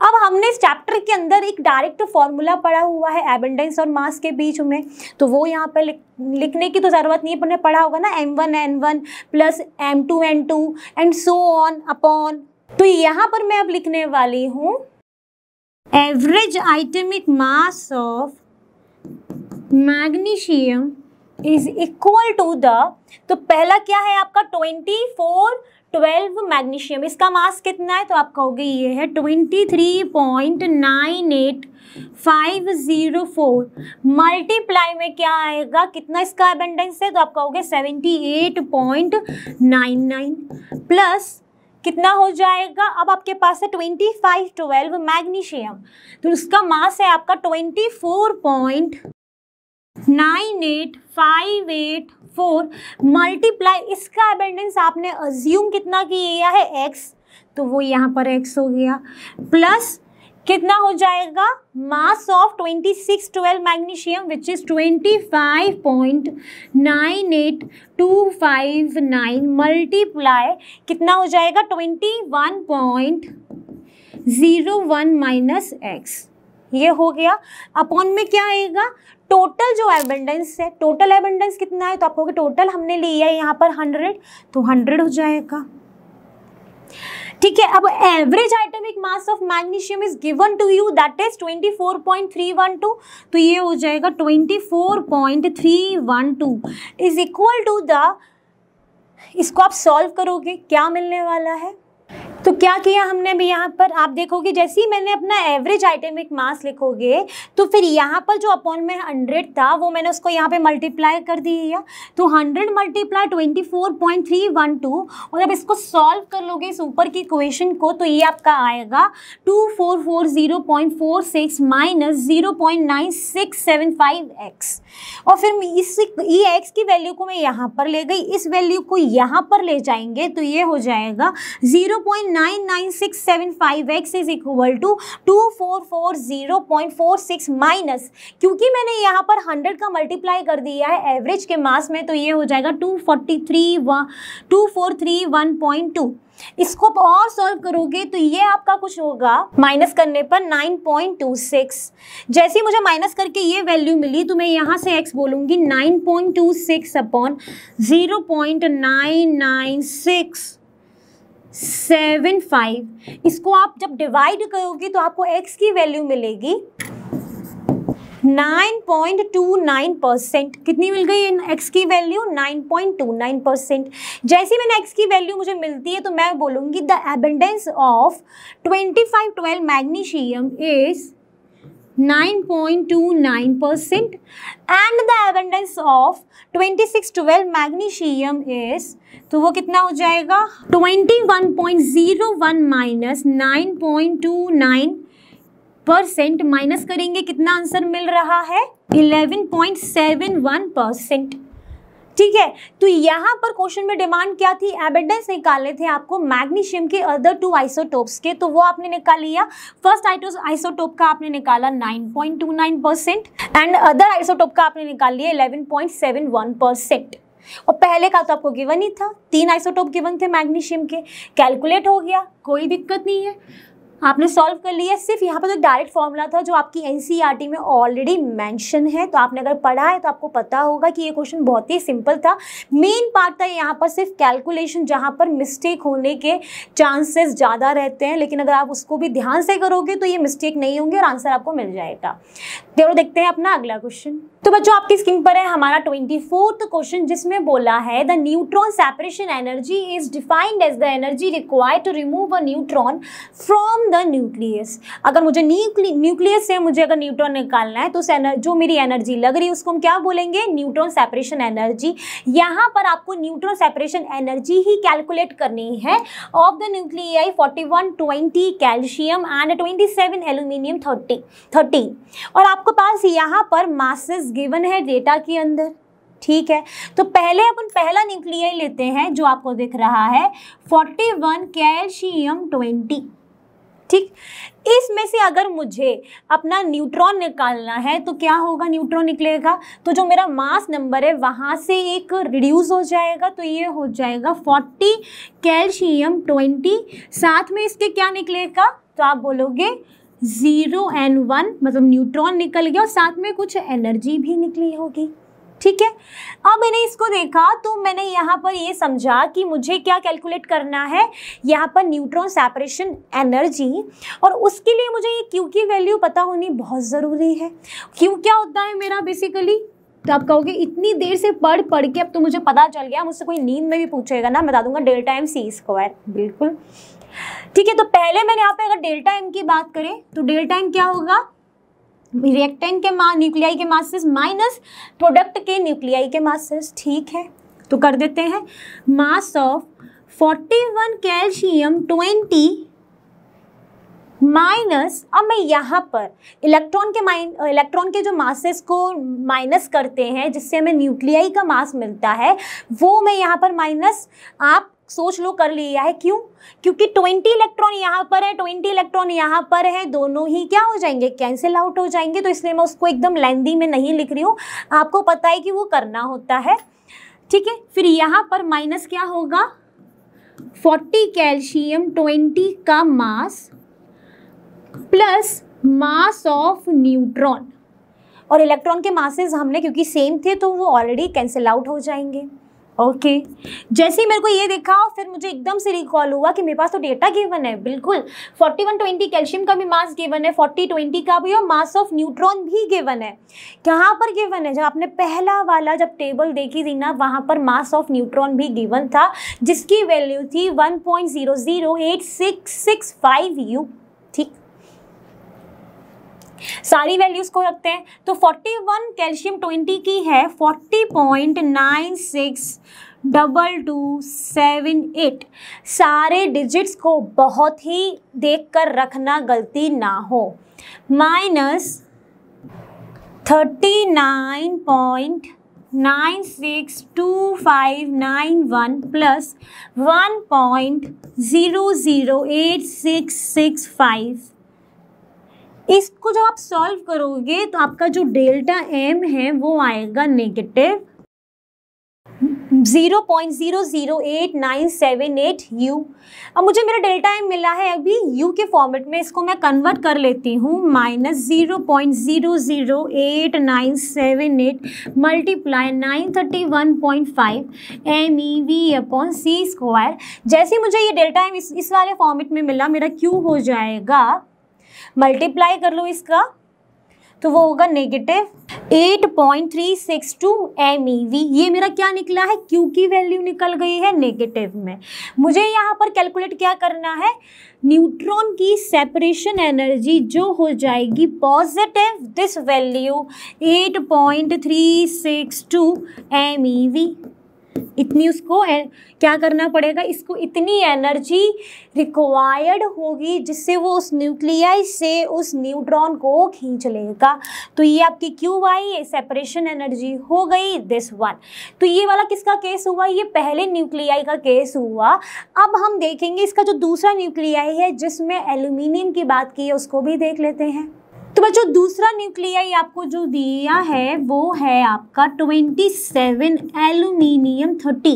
अब हमने इस चैप्टर के अंदर एक डायरेक्ट फॉर्मूला पढ़ा हुआ है एविडेंस और मास के बीच में तो वो यहाँ पर लिख, लिखने की तो ज़रूरत नहीं है पढ़ा होगा ना M one N one plus M two N two and so on upon तो यहाँ पर मैं अब लिखने वाली हूँ average atomic mass of magnesium is equal to the तो पहला क्या है आपका ट्वेंटी फोर ट्वेल्व मैग्नीशियम इसका मास कितना है तो आप कहोगे ये है twenty three point nine eight five zero four multiply में क्या आएगा कितना इसका अबेंडेंस है तो आप कहोगे seventy eight point nine nine plus कितना हो जाएगा अब आपके पास है ट्वेंटी फाइव ट्वेल्व मैग्नीशियम तो उसका मास है आपका twenty four point nine eight five eight four multiply इसका एबेंडेंस आपने अज्यूम कितना किया है एक्स तो वो यहाँ पर एक्स हो गया प्लस कितना हो जाएगा mass of 2612 magnesium which is 25.98259 multiply कितना हो जाएगा 21.01 माइनस एक्स ये हो गया अपॉन में क्या आएगा टोटल जो एबेंडेंस है टोटल एबेंडेंस कितना है तो आपको टोटल हमने लिया है यहाँ पर हंड्रेड तो हंड्रेड हो जाएगा ठीक है अब average atomic mass of magnesium is given to you that is 24.312 तो ये हो जाएगा 24.312 इज इक्वल टू द इसको आप सॉल्व करोगे क्या मिलने वाला है तो क्या किया हमने भी यहाँ पर आप देखोगे जैसे ही मैंने अपना एवरेज एक मास लिखोगे तो फिर यहाँ पर जो अपॉन में हंड्रेड था वो मैंने उसको यहाँ पे मल्टीप्लाई कर दिया तो hundred multiply twenty four point three one two और अब इसको सॉल्व कर लोगे इस ऊपर की क्वेश्चन को तो ये आपका आएगा two four four zero point four six minus zero point nine six seven five X और फिर इस ई एक्स की वैल्यू को मैं यहाँ पर ले गई इस वैल्यू को यहाँ पर ले जाएंगे तो ये हो जाएगा जीरो पॉइंट 2440.46 क्योंकि मैंने यहाँ पर 100 का मल्टीप्लाई कर दिया है एवरेज के मास में तो ये हो जाएगा 243 2431.2 इसको और सॉल्व करोगे तो ये आपका कुछ होगा माइनस करने पर 9.26 जैसे मुझे माइनस करके ये वैल्यू मिली तो मैं यहाँ से एक्स बोलूँगी 9.26 अपॉन 0.996 सेवन फाइव इसको आप जब डिवाइड करोगे तो आपको एक्स की वैल्यू मिलेगी nine point two nine percent कितनी मिल गई एक्स की value nine point two nine percent जैसे मैंने एक्स की वैल्यू मुझे मिलती है तो मैं बोलूँगी the abundance of twenty five twelve magnesium is 9.29% and the abundance of 2612 magnesium is तो वो कितना हो जाएगा 21.01 माइनस 9.29 परसेंट माइनस करेंगे कितना आंसर मिल रहा है 11.71 परसेंट ठीक है तो यहाँ पर क्वेश्चन में डिमांड क्या थी एबेडेंस निकाले थे आपको मैग्नीशियम के अदर टू आइसोटोप्स के तो वो आपने निकाल लिया फर्स्ट आइटोस आइसोटोप का आपने निकाला 9.29 परसेंट एंड अदर आइसोटोप का आपने निकाल लिया 11.71 परसेंट और पहले का तो आपको गिवन ही था तीन आइसोटोप गिवन थे मैग्नीशियम के कैलकुलेट हो गया कोई दिक्कत नहीं है आपने सॉल्व कर लिया सिर्फ यहाँ पर तो डायरेक्ट फॉर्मूला था जो आपकी एन e में ऑलरेडी मेंशन है तो आपने अगर पढ़ा है तो आपको पता होगा कि ये क्वेश्चन बहुत ही सिंपल था मेन पार्ट था यहाँ पर सिर्फ कैलकुलेशन जहाँ पर मिस्टेक होने के चांसेस ज़्यादा रहते हैं लेकिन अगर आप उसको भी ध्यान से करोगे तो ये मिस्टेक नहीं होंगे और आंसर आपको मिल जाएगा चलो देखते हैं अपना अगला क्वेश्चन तो बच्चों आपकी स्क्रीन पर है हमारा ट्वेंटी फोर्थ क्वेश्चन जिसमें बोला है the neutron separation energy is defined as the energy required to remove a neutron from the nucleus अगर मुझे न्यूक्लियस से मुझे अगर न्यूट्रॉन निकालना है तो उस जो मेरी एनर्जी लग रही है उसको हम क्या बोलेंगे न्यूट्रॉन सेपरेशन एनर्जी यहाँ पर आपको न्यूट्रॉन सेपरेशन एनर्जी ही कैलकुलेट करनी है of the nuclei forty one twenty calcium and twenty seven aluminium thirty और आप आपके पास यहाँ पर मासेस गिवन है डेटा के अंदर ठीक है तो पहले अपन पहला न्यूक्लियाई लेते हैं जो आपको दिख रहा है फोर्टी वन कैल्शियम ट्वेंटी ठीक इसमें से अगर मुझे अपना न्यूट्रॉन निकालना है तो क्या होगा न्यूट्रॉन निकलेगा तो जो मेरा मास नंबर है वहाँ से एक रिड्यूस हो जाएगा तो ये हो जाएगा फोर्टी कैल्शियम ट्वेंटी साथ में इसके क्या निकलेगा तो आप बोलोगे ज़ीरो एंड वन मतलब न्यूट्रॉन निकल गया और साथ में कुछ एनर्जी भी निकली होगी ठीक है अब मैंने इसको देखा तो मैंने यहाँ पर ये समझा कि मुझे क्या कैलकुलेट करना है यहाँ पर न्यूट्रॉन सेपरेशन एनर्जी और उसके लिए मुझे ये क्यू की वैल्यू पता होनी बहुत ज़रूरी है क्यों क्या होता है मेरा बेसिकली तो आप कहोगे इतनी देर से पढ़ पढ़ के अब तो मुझे पता चल गया मुझसे कोई नींद में भी पूछेगा ना बता दूंगा डेल्टा एम सी स्क्वायर बिल्कुल ठीक है तो पहले मैंने यहाँ पे अगर डेल्टा एम की बात करें तो डेल्टा एम क्या होगा रिएक्टेंट के मा न्यूक्लियाई के मासेस माइनस प्रोडक्ट के न्यूक्लियाई के मासेस ठीक है तो कर देते हैं मास ऑफ 41 कैल्शियम 20 माइनस अब मैं यहाँ पर इलेक्ट्रॉन के माइन इलेक्ट्रॉन के जो मासेस को माइनस करते हैं जिससे हमें न्यूक्लियाई का मास मिलता है वो मैं यहाँ पर माइनस आप सोच लो कर लिया है क्यों क्योंकि 20 इलेक्ट्रॉन यहाँ पर है 20 इलेक्ट्रॉन यहाँ पर है दोनों ही क्या हो जाएंगे कैंसिल आउट हो जाएंगे तो इसलिए मैं उसको एकदम लेंदी में नहीं लिख रही हूँ आपको पता है कि वो करना होता है ठीक है फिर यहाँ पर माइनस क्या होगा 40 कैल्शियम 20 का mass plus mass of neutron और इलेक्ट्रॉन के मासेज हमने क्योंकि सेम थे तो वो ऑलरेडी कैंसिल आउट हो जाएंगे ओके okay. जैसे ही मेरे को ये देखा और फिर मुझे एकदम से रिकॉल हुआ कि मेरे पास तो डेटा गिवन है बिल्कुल 4120 कैल्शियम का भी मास गिवन है 4020 का भी और मास ऑफ न्यूट्रॉन भी गिवन है कहाँ पर गिवन है जब आपने पहला वाला जब टेबल देखी थी ना वहाँ पर मास ऑफ न्यूट्रॉन भी गिवन था जिसकी वैल्यू थी वन यू सारी वैल्यूज़ को रखते हैं तो 41 कैल्शियम 20 की है 40.96 डबल टू सेवन एट सारे डिजिट्स को बहुत ही देख कर रखना गलती ना हो minus thirty nine point nine six two five nine one plus one point zero zero eight six six five इसको जब आप सॉल्व करोगे तो आपका जो डेल्टा एम है वो आएगा negative zero point zero zero eight nine seven eight u अब मुझे मेरा डेल्टा एम मिला है अभी यू के फॉर्मेट में इसको मैं कन्वर्ट कर लेती हूँ minus zero point zero zero eight nine seven eight multiply nine thirty one point five M E V upon C square जैसे मुझे ये डेल्टा एम इस, इस वाले फॉर्मेट में मिला मेरा क्यू हो जाएगा मल्टीप्लाई कर लो इसका तो वो होगा negative eight point three six two M E V ये मेरा क्या निकला है क्यू की वैल्यू निकल गई है नेगेटिव में मुझे यहाँ पर कैलकुलेट क्या करना है न्यूट्रॉन की सेपरेशन एनर्जी जो हो जाएगी positive this value eight point three six two M E V इतनी उसको क्या करना पड़ेगा इसको इतनी एनर्जी रिक्वायर्ड होगी जिससे वो उस न्यूक्लियाई से उस न्यूट्रॉन को खींच लेगा तो ये आपकी क्यू आई सेपरेशन एनर्जी हो गई दिस वन तो ये वाला किसका केस हुआ ये पहले न्यूक्लियाई का केस हुआ अब हम देखेंगे इसका जो दूसरा न्यूक्लियाई है जिसमें एल्यूमिनियम की बात की है उसको भी देख लेते हैं तो बच्चों दूसरा न्यूक्लिया आपको जो दिया है वो है आपका 27 एल्यूमिनियम थर्टी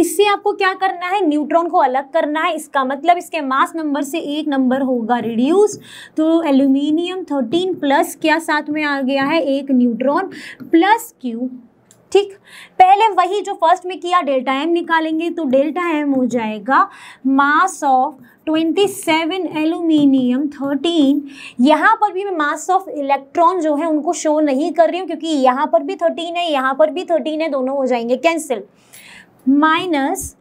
इससे आपको क्या करना है न्यूट्रॉन को अलग करना है इसका मतलब इसके मास नंबर से एक नंबर होगा रिड्यूस तो एल्यूमिनियम 13 प्लस क्या साथ में आ गया है एक न्यूट्रॉन प्लस क्यू ठीक पहले वही जो फर्स्ट में किया डेल्टा एम निकालेंगे तो डेल्टा एम हो जाएगा मास ऑफ 27 एलुमिनियम थर्टीन यहाँ पर भी मैं मास ऑफ इलेक्ट्रॉन जो है उनको शो नहीं कर रही हूँ क्योंकि यहाँ पर भी 13 है यहाँ पर भी 13 है दोनों हो जाएंगे कैंसिल माइनस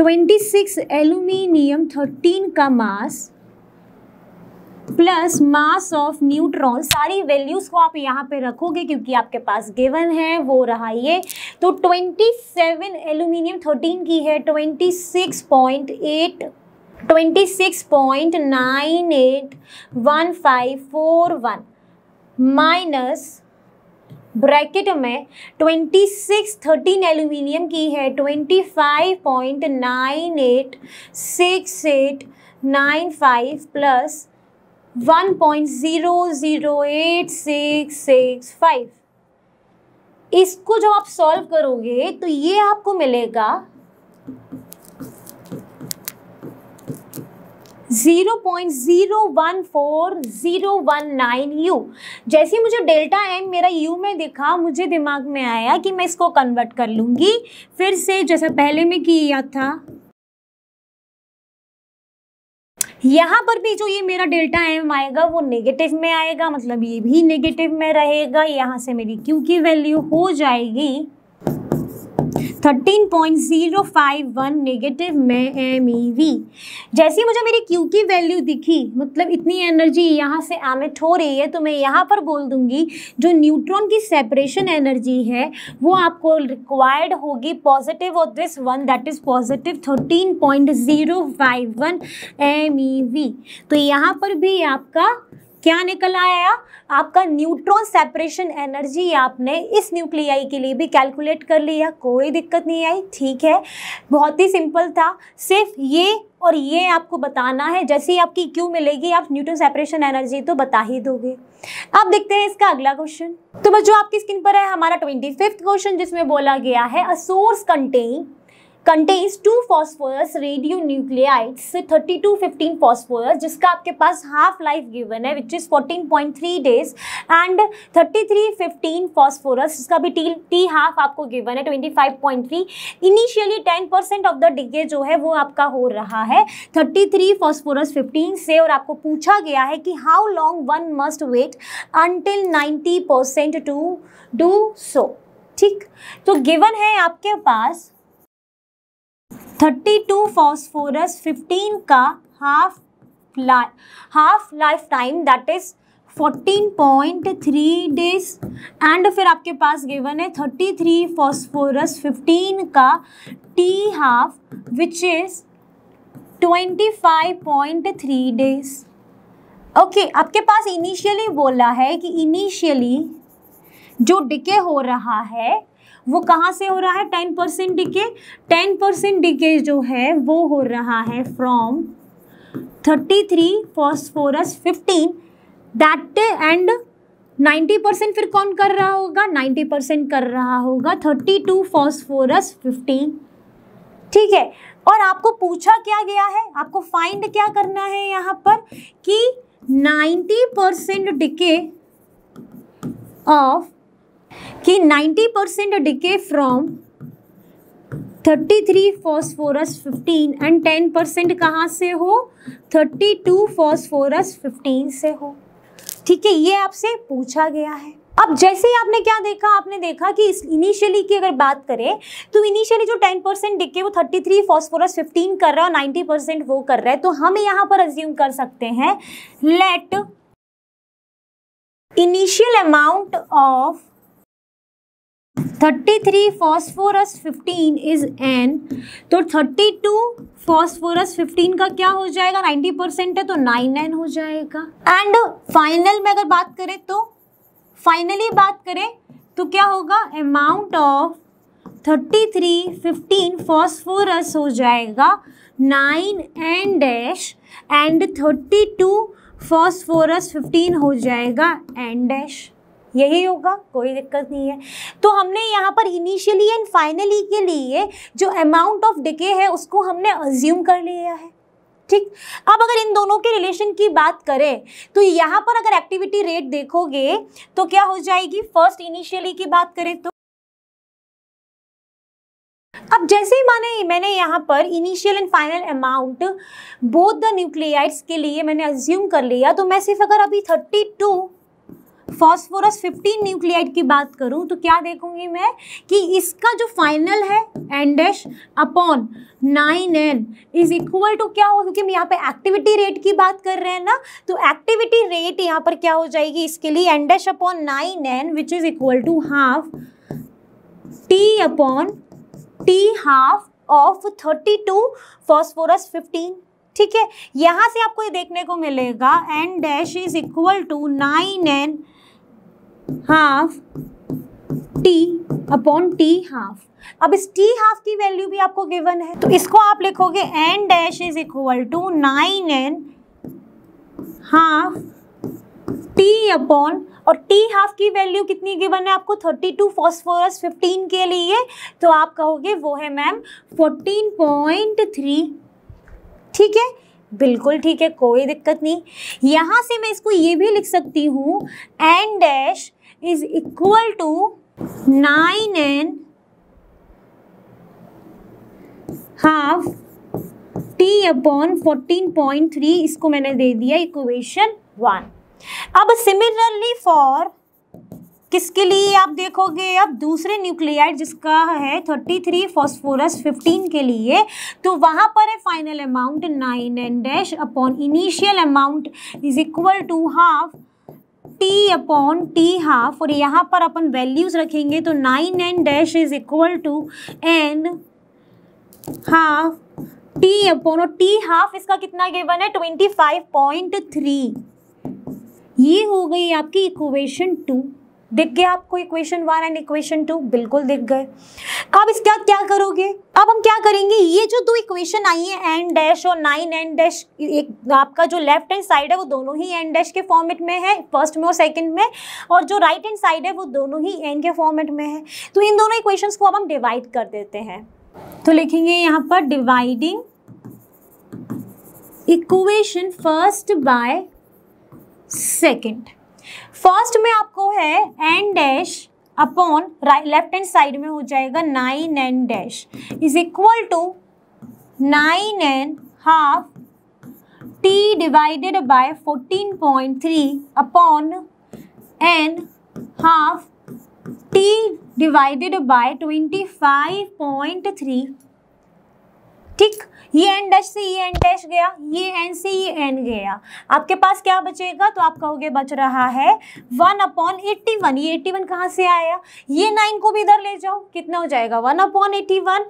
26 एलुमिनियम थर्टीन का mass plus mass of neutron सारी वैल्यूज़ को आप यहाँ पे रखोगे क्योंकि आपके पास गिवन है वो रहा ये तो 27 एल्यूमिनियम थर्टीन की है 26.8 26.981541 माइनस ब्रैकेट में 26 13 एल्यूमिनियम की है फाइव प्लस 1.008665 इसको जब आप सॉल्व करोगे तो ये आपको मिलेगा 0.014019 U जैसे ही मुझे डेल्टा एम मेरा U में दिखा मुझे दिमाग में आया कि मैं इसको कन्वर्ट कर लूँगी फिर से जैसा पहले में किया था यहाँ पर भी जो ये मेरा डेल्टा एम आएगा वो नेगेटिव में आएगा मतलब ये भी नेगेटिव में रहेगा यहाँ से मेरी क्यू की वैल्यू हो जाएगी thirteen point zero five one negative में एम ई वी जैसे मुझे मेरी क्यू की वैल्यू दिखी मतलब इतनी एनर्जी यहाँ से एमिट हो रही है तो मैं यहाँ पर बोल दूँगी जो न्यूट्रॉन की सेपरेशन एनर्जी है वो आपको रिक्वायर्ड होगी पॉजिटिव और this one that is positive thirteen point zero five one M E V तो यहाँ पर भी आपका क्या निकल आया आपका न्यूट्रॉन सेपरेशन एनर्जी आपने इस न्यूक्लियाई के लिए भी कैलकुलेट कर लिया कोई दिक्कत नहीं आई ठीक है बहुत ही सिंपल था सिर्फ ये और ये आपको बताना है जैसे ही आपकी क्यू मिलेगी आप न्यूट्रॉन सेपरेशन एनर्जी तो बता ही दोगे अब देखते हैं इसका अगला क्वेश्चन तो बच्चों आपकी स्किन पर है हमारा ट्वेंटी क्वेश्चन जिसमें बोला गया है a source contain contains two phosphorus radio nuclide से थर्टी टू फिफ्टीन फॉस्फोरस जिसका आपके पास हाफ लाइफ गिवन है which is fourteen point three days and thirty three fifteen phosphorus जिसका भी टी टी हाफ आपको गिवन है twenty five point three initially ten percent of the decay जो है वो आपका हो रहा है थर्टी थ्री फॉस्फोरस फिफ्टीन से और आपको पूछा गया है कि how long one must wait until ninety percent to do so ठीक तो गिवन है आपके पास थर्टी टू फॉस्फोरस फिफ्टीन का half life half life time that is fourteen point three days and फिर आपके पास गिवन है थर्टी थ्री फॉस्फोरस फिफ्टीन का T half which is twenty five point three days okay आपके पास initially बोला है कि इनिशियली जो डिके हो रहा है वो कहाँ से हो रहा है ten percent decay ten percent decay जो है वो हो रहा है from thirty three phosphorus fifteen that and ninety percent फिर कौन कर रहा होगा नाइन्टी परसेंट कर रहा होगा थर्टी टू फॉस्फोरस फिफ्टीन ठीक है और आपको पूछा क्या गया है आपको फाइंड क्या करना है यहाँ पर कि नाइन्टी परसेंट डिके ऑफ कि 90 percent decay from 33 phosphorus 15 and 10 percent कहाँ से हो 32 फास्फोरस 15 से हो ठीक है ये आपसे पूछा गया है अब जैसे ही आपने क्या देखा आपने देखा कि इस इनिशियली की अगर बात करें तो इनिशियली जो 10 परसेंट डिके वो 33 फास्फोरस 15 कर रहा है और 90 परसेंट वो कर रहा है तो हम यहाँ पर अज्यूम कर सकते हैं let initial amount of thirty three phosphorus fifteen is N तो थर्टी टू फॉस्फोरस फिफ्टीन का क्या हो जाएगा नाइन्टी परसेंट है तो नाइन एन हो जाएगा एंड फाइनल में अगर बात करें तो फाइनली बात करें तो क्या होगा amount of thirty three fifteen phosphorus हो जाएगा nine N dash and thirty two phosphorus fifteen हो जाएगा एन डैश यही होगा कोई दिक्कत नहीं है तो हमने यहाँ पर इनिशियली एंड फाइनली के लिए जो अमाउंट ऑफ डिके है उसको हमने अज्यूम कर लिया है ठीक अब अगर इन दोनों के रिलेशन की बात करें तो यहाँ पर अगर एक्टिविटी रेट देखोगे तो क्या हो जाएगी फर्स्ट इनिशियली की बात करें तो अब जैसे ही माने मैंने यहाँ पर initial and final amount both the nuclides के लिए मैंने अज्यूम कर लिया तो मैं सिर्फ अगर अभी 32 फॉस्फोरस 15 न्यूक्लियाइड की बात करूं तो क्या देखूंगी मैं कि इसका जो फाइनल है N dash upon nine N is equal to क्या हो क्योंकि हम यहाँ पे एक्टिविटी रेट की बात कर रहे हैं ना तो एक्टिविटी रेट यहाँ पर क्या हो जाएगी इसके लिए N dash upon nine N which is equal to half T upon T half of thirty two phosphorus fifteen ठीक है यहाँ से आपको ये देखने को मिलेगा N dash is equal to nine N half T upon T half अब इस टी हाफ की वैल्यू भी आपको गिवन है तो इसको आप लिखोगे N dash is equal to nine N half T upon और टी हाफ की वैल्यू कितनी गिवन है आपको थर्टी टू फॉस्फोरस फिफ्टीन के लिए तो आप कहोगे वो है मैम फोर्टीन पॉइंट थ्री ठीक है बिल्कुल ठीक है कोई दिक्कत नहीं यहाँ से मैं इसको ये भी लिख सकती हूँ N dash is equal to nine N half T upon three इसको मैंने दे दिया इक्वेशन वन अब सिमिलरली फॉर किसके लिए आप देखोगे अब दूसरे न्यूक्लियाइड जिसका है थर्टी थ्री फॉस्फोरस फिफ्टीन के लिए तो वहाँ पर है final amount nine N dash upon initial amount is equal to half T upon T half और यहाँ पर अपन वैल्यूज रखेंगे तो nine N dash is equal to N half T upon और टी हाफ इसका कितना गिवन है ट्वेंटी फाइव पॉइंट थ्री ये हो गई आपकी इक्वेशन टू दिख गया आपको equation one and equation two बिल्कुल दिख गए तो अब इसका क्या करोगे अब हम क्या करेंगे ये जो दो इक्वेशन आई है एन डैश और नाइन एन डैश एक आपका जो लेफ्ट हैंड साइड है वो दोनों ही एन डैश के फॉर्मेट में है फर्स्ट में और सेकंड में और जो राइट हैंड साइड है वो दोनों ही एन के फॉर्मेट में है तो इन दोनों इक्वेशन को अब हम डिवाइड कर देते हैं तो लिखेंगे यहाँ पर dividing equation first by second first में आपको है N dash upon left hand side में हो जाएगा nine N dash is equal to nine N half T divided by fourteen point three upon N half T divided by twenty five point three ठीक ये N dash से ये N dash गया ये N से ये एन गया आपके पास क्या बचेगा तो आप कहोगे बच रहा है वन अपॉन एट्टी वन ये एट्टी वन कहाँ से आया ये नाइन को भी इधर ले जाओ कितना हो जाएगा one upon eighty one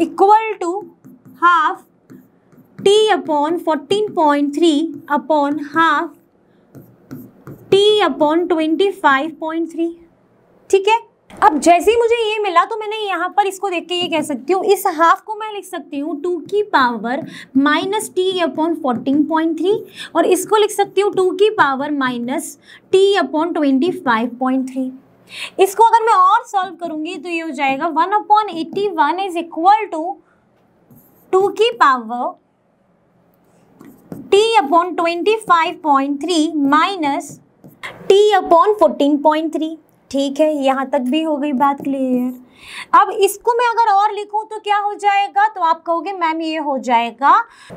equal to half T upon fourteen point three upon half T upon twenty five point three ठीक है अब जैसे ही मुझे ये मिला तो मैंने यहाँ पर इसको देख के ये कह सकती हूँ इस हाफ को मैं लिख सकती हूँ टू की power minus T upon fourteen point three और इसको लिख सकती हूँ टू की power minus T upon twenty five point three इसको अगर मैं और सॉल्व करूँगी तो ये हो जाएगा one upon eighty one is equal to two की power T upon twenty five point three minus T upon fourteen point three ठीक है यहाँ तक भी हो गई बात क्लियर अब इसको मैं अगर और लिखूँ तो क्या हो जाएगा तो आप कहोगे मैम ये हो जाएगा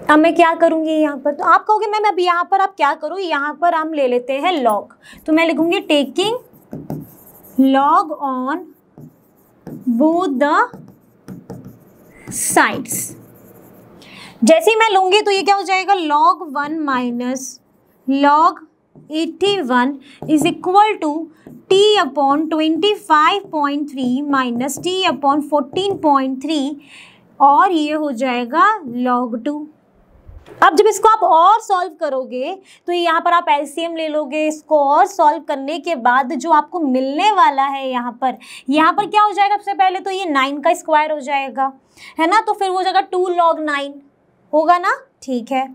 अब मैं क्या करूँगी यहाँ पर तो आप कहोगे मैम अब यहाँ पर आप क्या करो यहाँ पर हम ले लेते हैं लॉग तो मैं लिखूँगी taking log on both the sides जैसे ही मैं लूँगी तो ये क्या हो जाएगा log one minus log eighty one is equal to T upon twenty five point three minus T upon fourteen point three और ये हो जाएगा लॉग टू अब जब इसको आप और सॉल्व करोगे तो यहाँ पर आप एलसीएम ले लोगे इसको और सॉल्व करने के बाद जो आपको मिलने वाला है यहाँ पर यहाँ पर क्या हो जाएगा सबसे पहले तो ये नाइन का स्क्वायर हो जाएगा है ना तो फिर वो हो जाएगा टू लॉग नाइन होगा ना ठीक है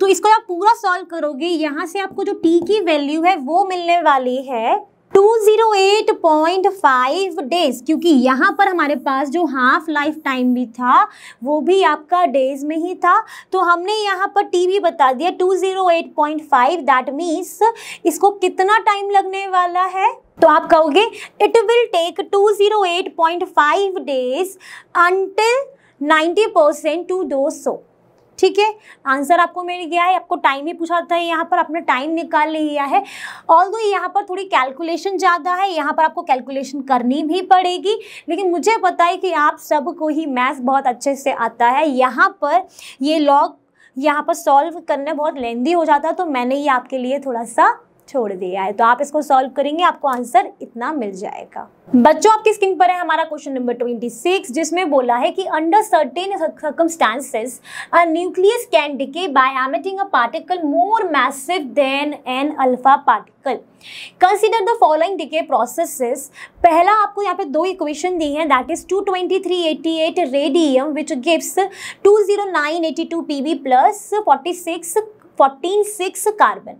तो इसको आप पूरा सॉल्व करोगे यहाँ से आपको जो टी की वैल्यू है वो मिलने वाली है 208.5 डेज क्योंकि यहाँ पर हमारे पास जो हाफ लाइफ टाइम भी था वो भी आपका डेज में ही था तो हमने यहाँ पर टी भी बता दिया 208.5 दैट मीन्स इसको कितना टाइम लगने वाला है तो आप कहोगे it will take 208.5 days until 90 percent two दो सौ ठीक है आंसर आपको मैंने दिया है आपको टाइम ही पूछा था यहाँ पर आपने टाइम निकाल लिया है ऑल दो यहाँ पर थोड़ी कैलकुलेशन ज़्यादा है यहाँ पर आपको कैलकुलेशन करनी भी पड़ेगी लेकिन मुझे पता है कि आप सबको ही मैथ्स बहुत अच्छे से आता है यहाँ पर ये लॉग यहाँ पर सॉल्व करने बहुत लेंदी हो जाता है तो मैंने ये आपके लिए थोड़ा सा छोड़ दिया है तो आप इसको सॉल्व करेंगे आपको आंसर इतना मिल जाएगा बच्चों आपकी स्क्रीन पर है हमारा क्वेश्चन नंबर 26 जिसमें बोला है कि under certain circumstances a nucleus can decay by emitting a particle more massive than an alpha particle consider the following decay processes पहला आपको यहाँ पे दो इक्वेशन दी हैं that is 22388 radium which gives 20982 PB plus 46 fourteen six carbon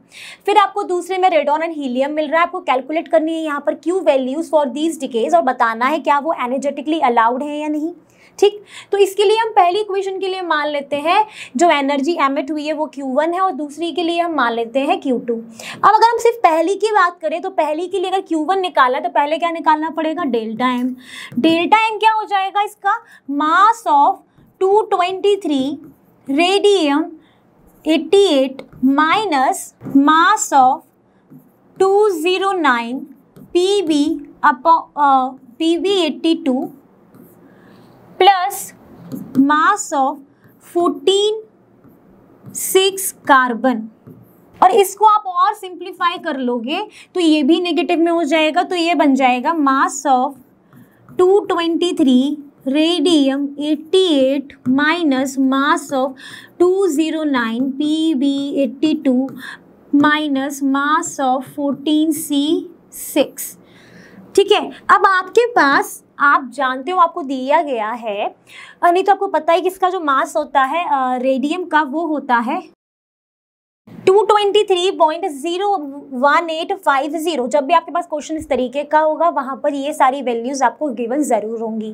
फिर आपको दूसरे में रेडॉन एंड हीलियम मिल रहा है आपको कैलकुलेट करनी है यहाँ पर Q values for these decays और बताना है क्या वो एनर्जेटिकली अलाउड है या नहीं ठीक तो इसके लिए हम पहली इक्वेशन के लिए मान लेते हैं जो एनर्जी एमिट हुई है वो Q1 है और दूसरी के लिए हम मान लेते हैं Q2 अब अगर हम सिर्फ पहली की बात करें तो पहली के लिए अगर Q1 निकाला तो पहले क्या निकालना पड़ेगा डेल्टा एम डेल्टा एम क्या हो जाएगा इसका mass of 223 radium 88 minus mass of 209 PB upon uh, PB 82 plus mass of 14 six carbon और इसको आप और सिंप्लीफाई कर लोगे तो ये भी नेगेटिव में हो जाएगा तो ये बन जाएगा mass of 223 radium 88 minus mass of 209 PB82 minus mass of six ठीक है अब आपके पास आप जानते हो आपको दिया गया है नहीं तो आपको पता है कि इसका जो मास होता है रेडियम का वो होता है 223.01850 जब भी आपके पास क्वेश्चन इस तरीके का होगा वहां पर ये सारी वैल्यूज आपको गिवन जरूर होंगी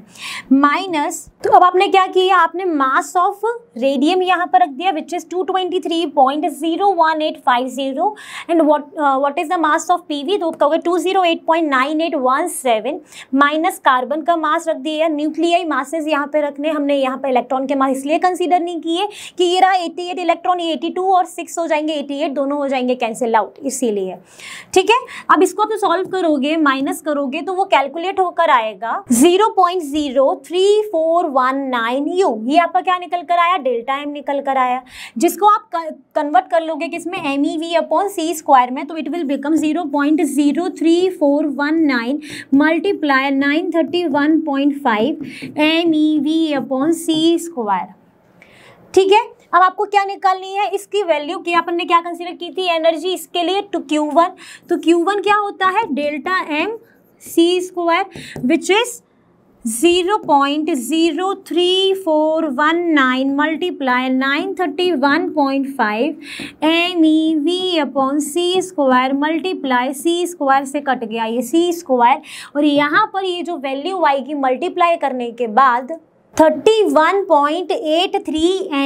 माइनस तो अब आपने क्या किया आपने मास ऑफ रेडियम यहां पर रख दिया which is 223.01850 and what is the mass of PB तो कहोगे 208.9817 माइनस कार्बन का मास रख दिया न्यूक्लियाई मासेज यहाँ पर रखने हमने यहाँ पर इलेक्ट्रॉन के मास इसलिए कंसिडर नहीं किए कि ये रहा एटी इलेक्ट्रॉन ये 82 और 6 हो जाएंगे जाएंगे 88 दोनों हो जाएंगे कैंसिल आउट इसीलिए ठीक है अब इसको आप सॉल्व करोगे माइनस करोगे तो वो कैलकुलेट होकर आएगा 0.03419 यू ये आपका क्या निकल कर आया डेल्टा एम निकल कर आया जिसको आप कन्वर्ट कर लोगे कि इसमें M E V upon C square में तो it will become 0.03419 multiply nine thirty one point five M E V upon C square ठीक है अब आपको क्या निकालनी है इसकी वैल्यू की अपन ने क्या कंसिडर की थी एनर्जी इसके लिए टू क्यू वन तो क्यू वन क्या होता है delta M C square which is zero point zero three four one nine multiply nine thirty one point five M E V upon C square multiply C square से cut गया ये सी square और यहाँ पर ये जो वैल्यू आएगी multiply करने के बाद थर्टी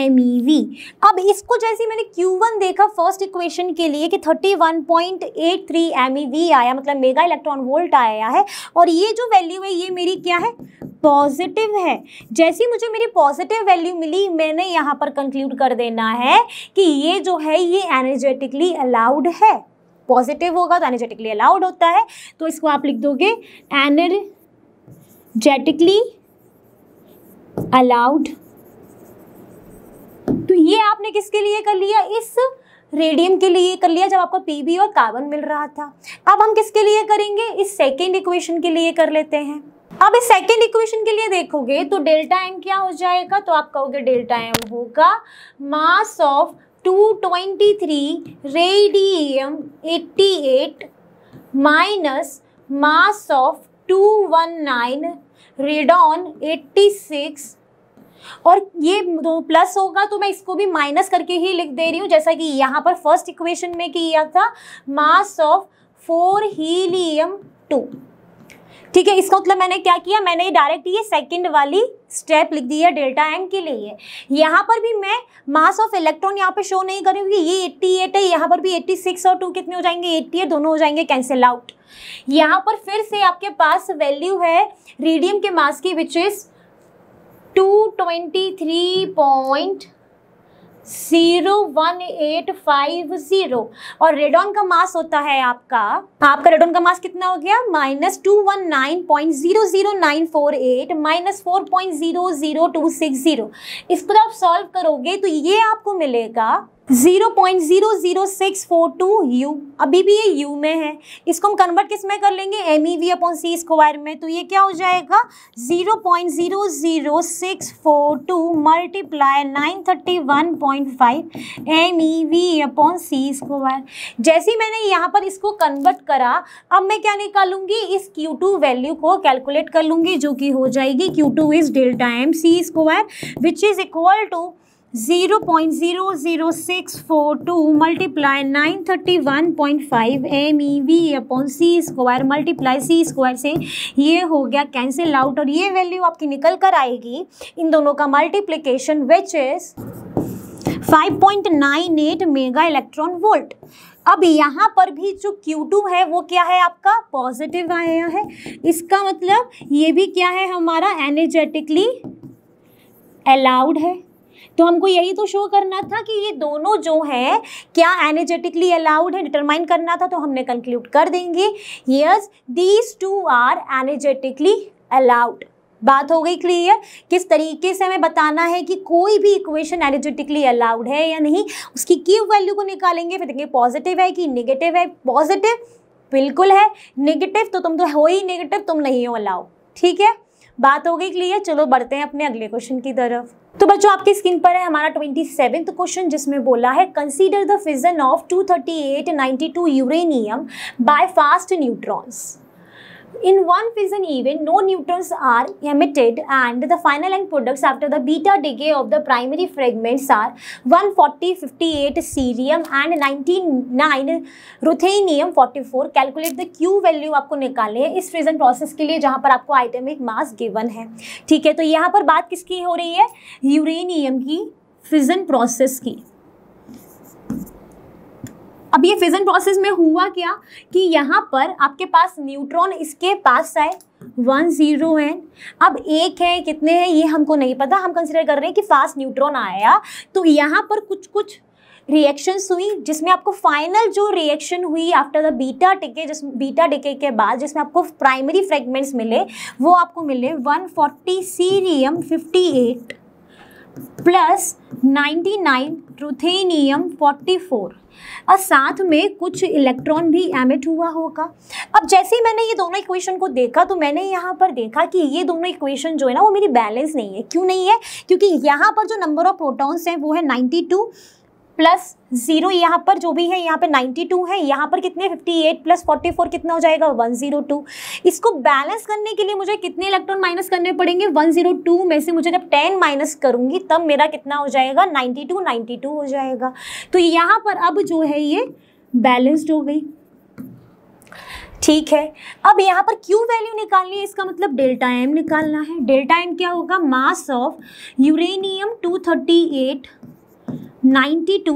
MeV अब इसको जैसे मैंने Q1 देखा फर्स्ट इक्वेशन के लिए कि 31.83 MeV आया मतलब मेगा इलेक्ट्रॉन वोल्ट आया है और ये जो वैल्यू है ये मेरी क्या है पॉजिटिव है जैसे ही मुझे मेरी पॉजिटिव वैल्यू मिली मैंने यहाँ पर कंक्लूड कर देना है कि ये जो है ये एनर्जेटिकली अलाउड है पॉजिटिव होगा तो एनर्जेटिकली अलाउड होता है तो इसको आप लिख दोगे एनर्जेटिकली अलाउड तो ये आपने किसके लिए कर लिया इस रेडियम के लिए कर लिया जब आपको पीबी और कार्बन मिल रहा था अब हम किसके लिए करेंगे इस सेकेंड इक्वेशन के लिए कर लेते हैं अब इस सेकेंड इक्वेशन के लिए देखोगे तो डेल्टा एम क्या हो जाएगा तो आप कहोगे डेल्टा एम होगा mass of 223 radium 88 minus mass of 219 radon 86 और ये दो प्लस होगा तो मैं इसको भी माइनस करके ही लिख दे रही हूँ जैसा कि यहाँ पर फर्स्ट इक्वेशन में किया था mass of four helium two ठीक है इसका मतलब मैंने क्या किया मैंने ये डायरेक्ट ये सेकंड वाली स्टेप लिख दी है डेल्टा एम के लिए यहाँ पर भी मैं मास ऑफ इलेक्ट्रॉन यहाँ पे शो नहीं करूँगी ये 88 है यहाँ पर भी 86 और 2 कितने हो जाएंगे 88 दोनों हो जाएंगे कैंसिल आउट यहाँ पर फिर से आपके पास वैल्यू है रेडियम के मास की which is two twenty three zero और रेडॉन का मास होता है आपका आपका रेडॉन का मास कितना हो गया minus two one nine point zero zero nine four eight minus four point zero zero two six zero इसको तो आप सॉल्व करोगे तो ये आपको मिलेगा 0.00642 U अभी भी ये U में है इसको हम कन्वर्ट किस में कर लेंगे M E V upon C square में तो ये क्या हो जाएगा 0.00642 multiply five M E V upon C square जैसे ही मैंने यहाँ पर इसको कन्वर्ट करा अब मैं क्या निकालूंगी इस Q2 वैल्यू को कैलकुलेट कर लूँगी जो कि हो जाएगी Q2 two is delta M C square which is equal to zero point zero zero six four two multiply nine thirty one point five M E V upon C square multiply C square से ये हो गया cancel out और ये value आपकी निकल कर आएगी इन दोनों का multiplication which is five point nine eight mega electron volt अब यहाँ पर भी जो Q2 है वो क्या है आपका पॉजिटिव आया है इसका मतलब ये भी क्या है हमारा एनर्जेटिकली अलाउड है तो हमको यही तो शो करना था कि ये दोनों जो है क्या एनर्जेटिकली अलाउड है डिटरमाइन करना था तो हमने कंक्लूड कर देंगे yes these two are energetically allowed बात हो गई क्लियर किस तरीके से हमें बताना है कि कोई भी इक्वेशन एनर्जेटिकली अलाउड है या नहीं उसकी की वैल्यू को निकालेंगे फिर देखेंगे पॉजिटिव है कि निगेटिव है पॉजिटिव बिल्कुल है नेगेटिव तो तुम तो हो ही नेगेटिव तुम नहीं हो अलाउ ठीक है बात हो गई क्लियर चलो बढ़ते हैं अपने अगले क्वेश्चन की तरफ तो बच्चों आपकी स्क्रीन पर है हमारा ट्वेंटी सेवेंथ क्वेश्चन जिसमें बोला है consider the fission of two thirty eight 238 two uranium by fast neutrons In one fission event, no neutrons are emitted and the final end products after the beta decay of the primary fragments are 140, 58 cerium and 99 ruthenium 44. Calculate the Q value आपको निकालने है इस फ्रिजन process के लिए जहाँ पर आपको आइटमिक mass given है ठीक है तो यहाँ पर बात किसकी हो रही है यूरेनियम की फ्रिजन प्रोसेस की अब ये फिजन प्रोसेस में हुआ क्या कि यहाँ पर आपके पास न्यूट्रॉन इसके पास आए वन जीरो एन अब एक है कितने हैं ये हमको नहीं पता हम कंसिडर कर रहे हैं कि फास्ट न्यूट्रॉन आया तो यहाँ पर कुछ कुछ रिएक्शंस हुई जिसमें आपको फाइनल जो रिएक्शन हुई आफ्टर द बीटा टिके जिस बीटा टिके के बाद जिसमें आपको प्राइमरी फ्रेगमेंट्स मिले वो आपको मिले 140 सीरियम एट प्लस 99 फोर्टी 44 और साथ में कुछ इलेक्ट्रॉन भी एमिट हुआ होगा अब जैसे ही मैंने ये दोनों इक्वेशन को देखा तो मैंने यहाँ पर देखा कि ये दोनों इक्वेशन जो है ना वो मेरी बैलेंस नहीं है क्यों नहीं है क्योंकि यहाँ पर जो नंबर ऑफ प्रोटॉन्स हैं वो है 92 प्लस जीरो यहाँ पर जो भी है यहाँ पे 92 है यहाँ पर कितने 58 प्लस 44 कितना हो जाएगा 102 इसको बैलेंस करने के लिए मुझे कितने इलेक्ट्रॉन माइनस करने पड़ेंगे 102 में से मुझे जब 10 माइनस करूँगी तब मेरा कितना हो जाएगा 92 92 हो जाएगा तो यहाँ पर अब जो है ये बैलेंस्ड हो गई ठीक है अब यहाँ पर क्यू वैल्यू निकालनी है इसका मतलब डेल्टा एम निकालना है डेल्टा एम क्या होगा mass of uranium eight two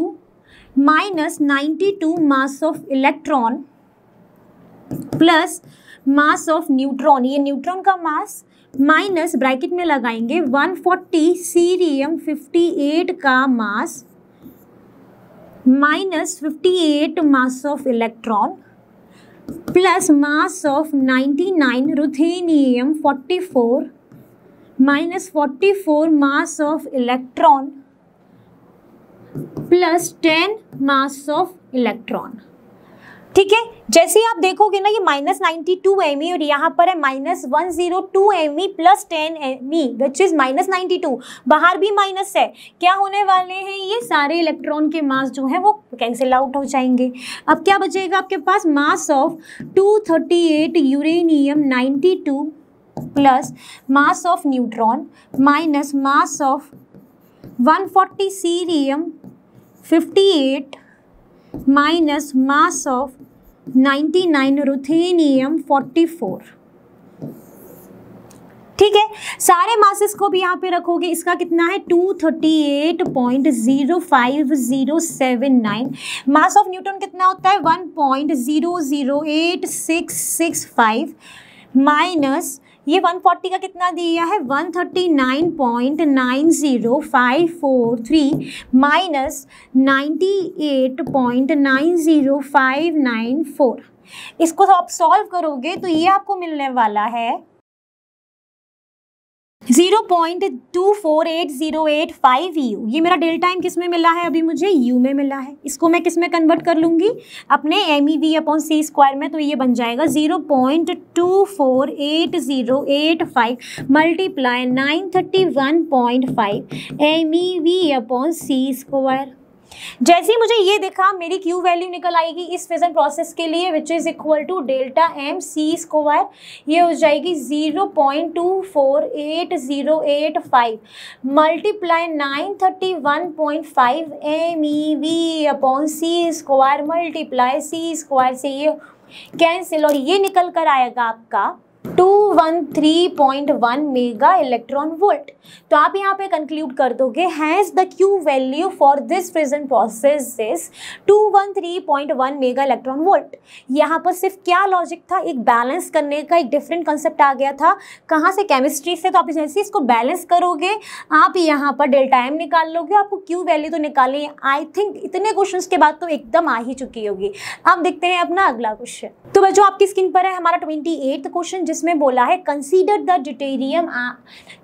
minus ninety two mass of electron plus mass of neutron ये न्यूट्रॉन का मास माइनस ब्रैकेट में लगाएंगे 140 सीरियम एट का mass minus 58 mass of electron plus mass of 99 ruthenium four minus 44 mass of electron plus ten mass of electron ठीक है जैसे आप देखोगे ना ये minus ninety two M E और यहाँ पर है minus one zero two M plus ten M E which is minus ninety two बाहर भी माइनस है क्या होने वाले हैं ये सारे इलेक्ट्रॉन के मास जो है वो कैंसिल आउट हो जाएंगे अब क्या बचेगा आपके पास mass of two thirty eight uranium ninety two plus mass of neutron minus mass of one forty cerium 58 minus mass of 99 ruthenium 44 ठीक है सारे मासेस को भी यहाँ पे रखोगे इसका कितना है 238.05079 मास ऑफ न्यूटन कितना होता है 1.008665 माइनस ये 140 का कितना दिया है 139.90543 माइनस 98.90594 इसको तो आप सॉल्व करोगे तो ये आपको मिलने वाला है zero point two four eight zero eight five U ये मेरा डेल टाइम किस में मिला है अभी मुझे यू में मिला है इसको मैं किस में कन्वर्ट कर लूँगी अपने M E V upon C square में तो ये बन जाएगा zero point two four eight zero eight five multiply nine thirty one point five M E V upon C square जैसे ही मुझे ये देखा मेरी क्यू वैल्यू निकल आएगी इस फिजन प्रोसेस के लिए which is equal to delta M C square ये हो जाएगी zero point two four eight zero eight five multiply nine thirty one point five M E V upon C square multiply C square से ये cancel और ये निकल कर आएगा आपका 213.1 मेगा इलेक्ट्रॉन वोल्ट तो आप यहाँ पे कंक्लूड कर दोगे has the Q value for this present process is 213.1 mega electron volt यहाँ पर सिर्फ क्या लॉजिक था एक बैलेंस करने का एक डिफरेंट कंसेप्ट आ गया था कहाँ से केमिस्ट्री से तो आप जैसे इसको बैलेंस करोगे आप यहाँ पर डेल्टा एम निकाल लोगे आपको क्यू वैल्यू तो निकालनी आई थिंक इतने क्वेश्चन के बाद तो एकदम आ ही चुकी होगी अब देखते हैं अपना अगला क्वेश्चन तो जो आपकी स्क्रीन पर है हमारा ट्वेंटी क्वेश्चन जिसमें बोला है consider the deuterium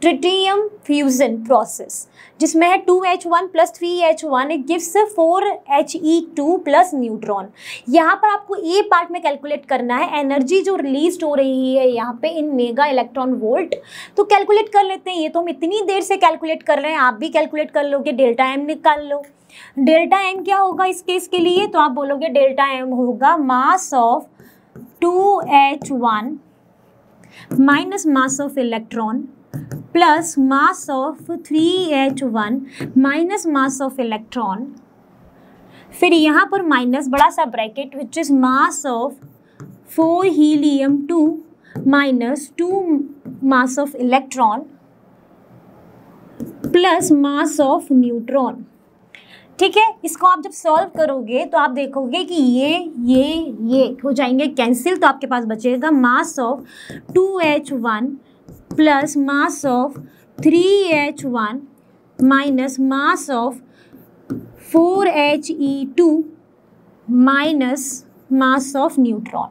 tritium fusion process जिसमें है two H one plus three H one it gives four H E two plus neutron यहाँ पर आपको ए पार्ट में कैलकुलेट करना है एनर्जी जो रिलीज हो रही है यहाँ पे इन मेगा इलेक्ट्रॉन वोल्ट तो कैलकुलेट कर लेते हैं ये तो हम इतनी देर से कैलकुलेट कर रहे हैं आप भी कैलकुलेट कर लोगे डेल्टा एम निकाल लो डेल्टा एम क्या होगा इस केस के लिए तो आप बोलोगे डेल्टा एम होगा mass of two H one minus mass of electron plus mass of three H one minus mass of electron फिर यहाँ पर माइनस बड़ा सा bracket which is mass of four helium two minus two mass of electron plus mass of neutron ठीक है इसको आप जब सॉल्व करोगे तो आप देखोगे कि ये ये ये हो जाएंगे कैंसिल तो आपके पास बचेगा mass of two H one plus mass of three H one minus mass of four H E two minus mass of neutron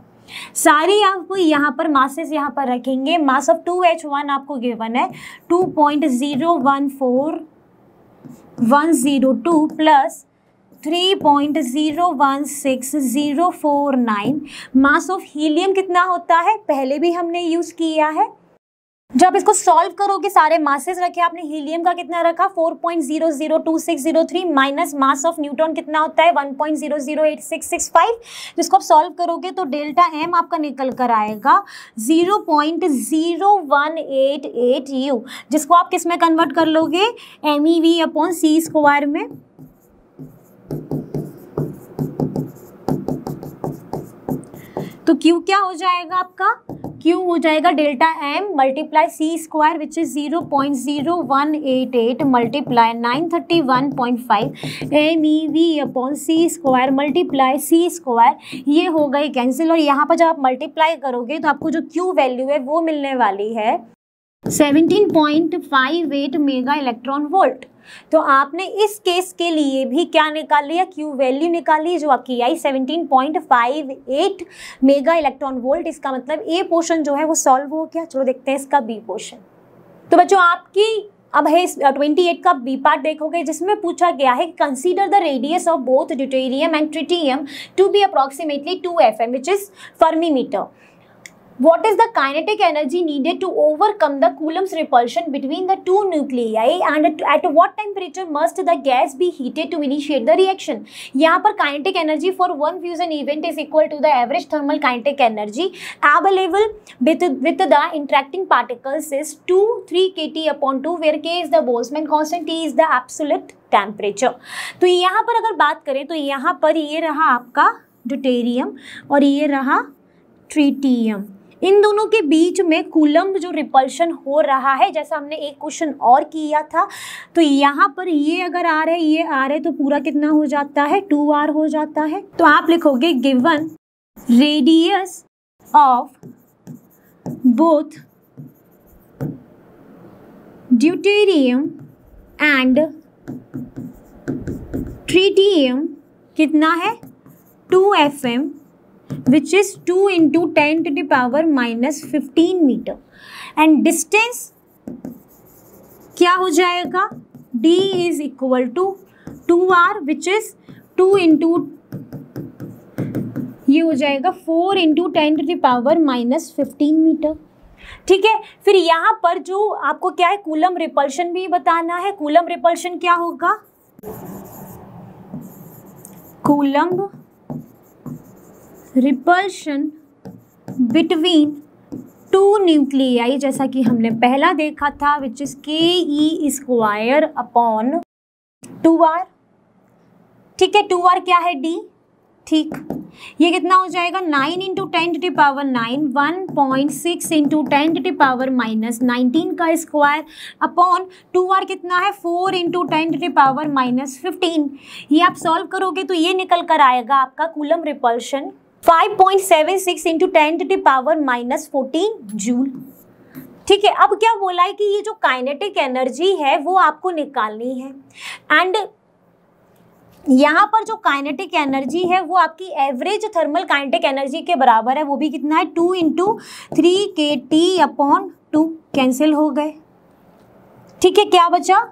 सारी आप यहाँ पर मासेस यहाँ पर रखेंगे mass of two H one आपको गिवन है two point zero one four one zero two plus three point zero one six zero four nine mass of helium कितना होता है पहले भी हमने यूज़ किया है जब इसको सॉल्व करोगे सारे मासेस रखे आपने हीलियम का कितना रखा 4.002603 माइनस मास ऑफ न्यूट्रॉन कितना होता है 1.008665 जिसको आप सॉल्व करोगे तो डेल्टा एम आपका निकल कर आएगा 0.0188 यू जिसको आप किस में कन्वर्ट कर लोगे M E V upon C square में तो क्यू क्या हो जाएगा आपका क्यू हो जाएगा delta M multiply C square which is zero point zero one eight eight multiply nine thirty one point five M E V upon C square multiply C square ये हो गई कैंसिल और यहाँ पर जब आप मल्टीप्लाई करोगे तो आपको जो क्यू वैल्यू है वो मिलने वाली है 17.58 मेगा इलेक्ट्रॉन वोल्ट तो आपने इस केस के लिए भी क्या निकाल लिया क्यू वैल्यू निकाल ली जो आपकी आई 17.58 मेगा इलेक्ट्रॉन वोल्ट इसका मतलब ए पोर्शन जो है वो सॉल्व हो गया चलो देखते हैं इसका बी पोर्शन तो बच्चों आपकी अब है ट्वेंटी एट का बी पार्ट देखोगे जिसमें पूछा गया है consider the radius of both deuterium and tritium to be approximately two F M which is fermi metre What is the kinetic energy needed to overcome the Coulomb's repulsion between the two nuclei and at what temperature must the gas be heated to initiate the reaction? यहाँ पर kinetic energy for one fusion event is equal to the average thermal kinetic energy available with with the interacting particles is 2 3 kT upon 2 where k is the Boltzmann constant, T is the absolute temperature. तो यहाँ पर अगर बात करें तो यहाँ पर ये रहा आपका ड्यूटेरियम और ये रहा ट्रिटियम इन दोनों के बीच में कुलम्ब जो रिपल्शन हो रहा है जैसा हमने एक क्वेश्चन और किया था तो यहाँ पर ये अगर आ रहा है ये आ रहे तो पूरा कितना हो जाता है टू आर हो जाता है तो आप लिखोगे given radius of both deuterium and tritium कितना है two F M which is 2 into 10 to the power minus metre and distance क्या हो जाएगा d is equal to two R which is two into ये हो जाएगा four into ten to the power minus fifteen metre ठीक है फिर यहां पर जो आपको क्या है कूलम रिपल्शन भी बताना है कूलम रिपल्शन क्या होगा Coulomb repulsion between two nuclei जैसा कि हमने पहला देखा था which is K E square upon two R ठीक है टू आर क्या है डी ठीक ये कितना हो जाएगा nine into ten to power nine one point six into ten to power minus nineteen का स्क्वायर अपॉन टू आर कितना है four into ten to power minus fifteen ये आप सॉल्व करोगे तो ये निकल कर आएगा आपका Coulomb repulsion 5.76 into ten to power minus fourteen joule ठीक है अब क्या बोला है कि ये जो काइनेटिक एनर्जी है वो आपको निकालनी है एंड यहाँ पर जो काइनेटिक एनर्जी है वो आपकी एवरेज थर्मल काइनेटिक एनर्जी के बराबर है वो भी कितना है two into three K T upon two cancel हो गए ठीक है क्या बचा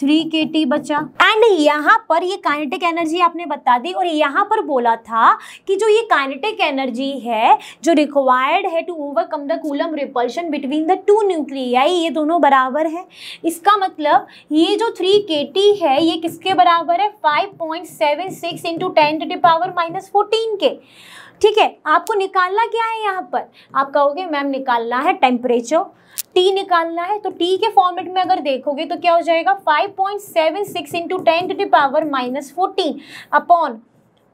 थ्री के टी बचा एंड यहाँ पर ये काइनेटिक एनर्जी आपने बता दी और यहाँ पर बोला था कि जो ये काइनेटिक एनर्जी है जो रिक्वायर्ड है to overcome the Coulomb repulsion between the two nuclei ये दोनों बराबर है इसका मतलब ये जो थ्री के टी है ये किसके बराबर है five point seven six into ten to power minus fourteen के ठीक है आपको निकालना क्या है यहाँ पर आप कहोगे मैम निकालना है टेम्परेचर टी निकालना है तो टी के फॉर्मेट में अगर देखोगे तो क्या हो जाएगा five point seven six into ten to the power minus fourteen upon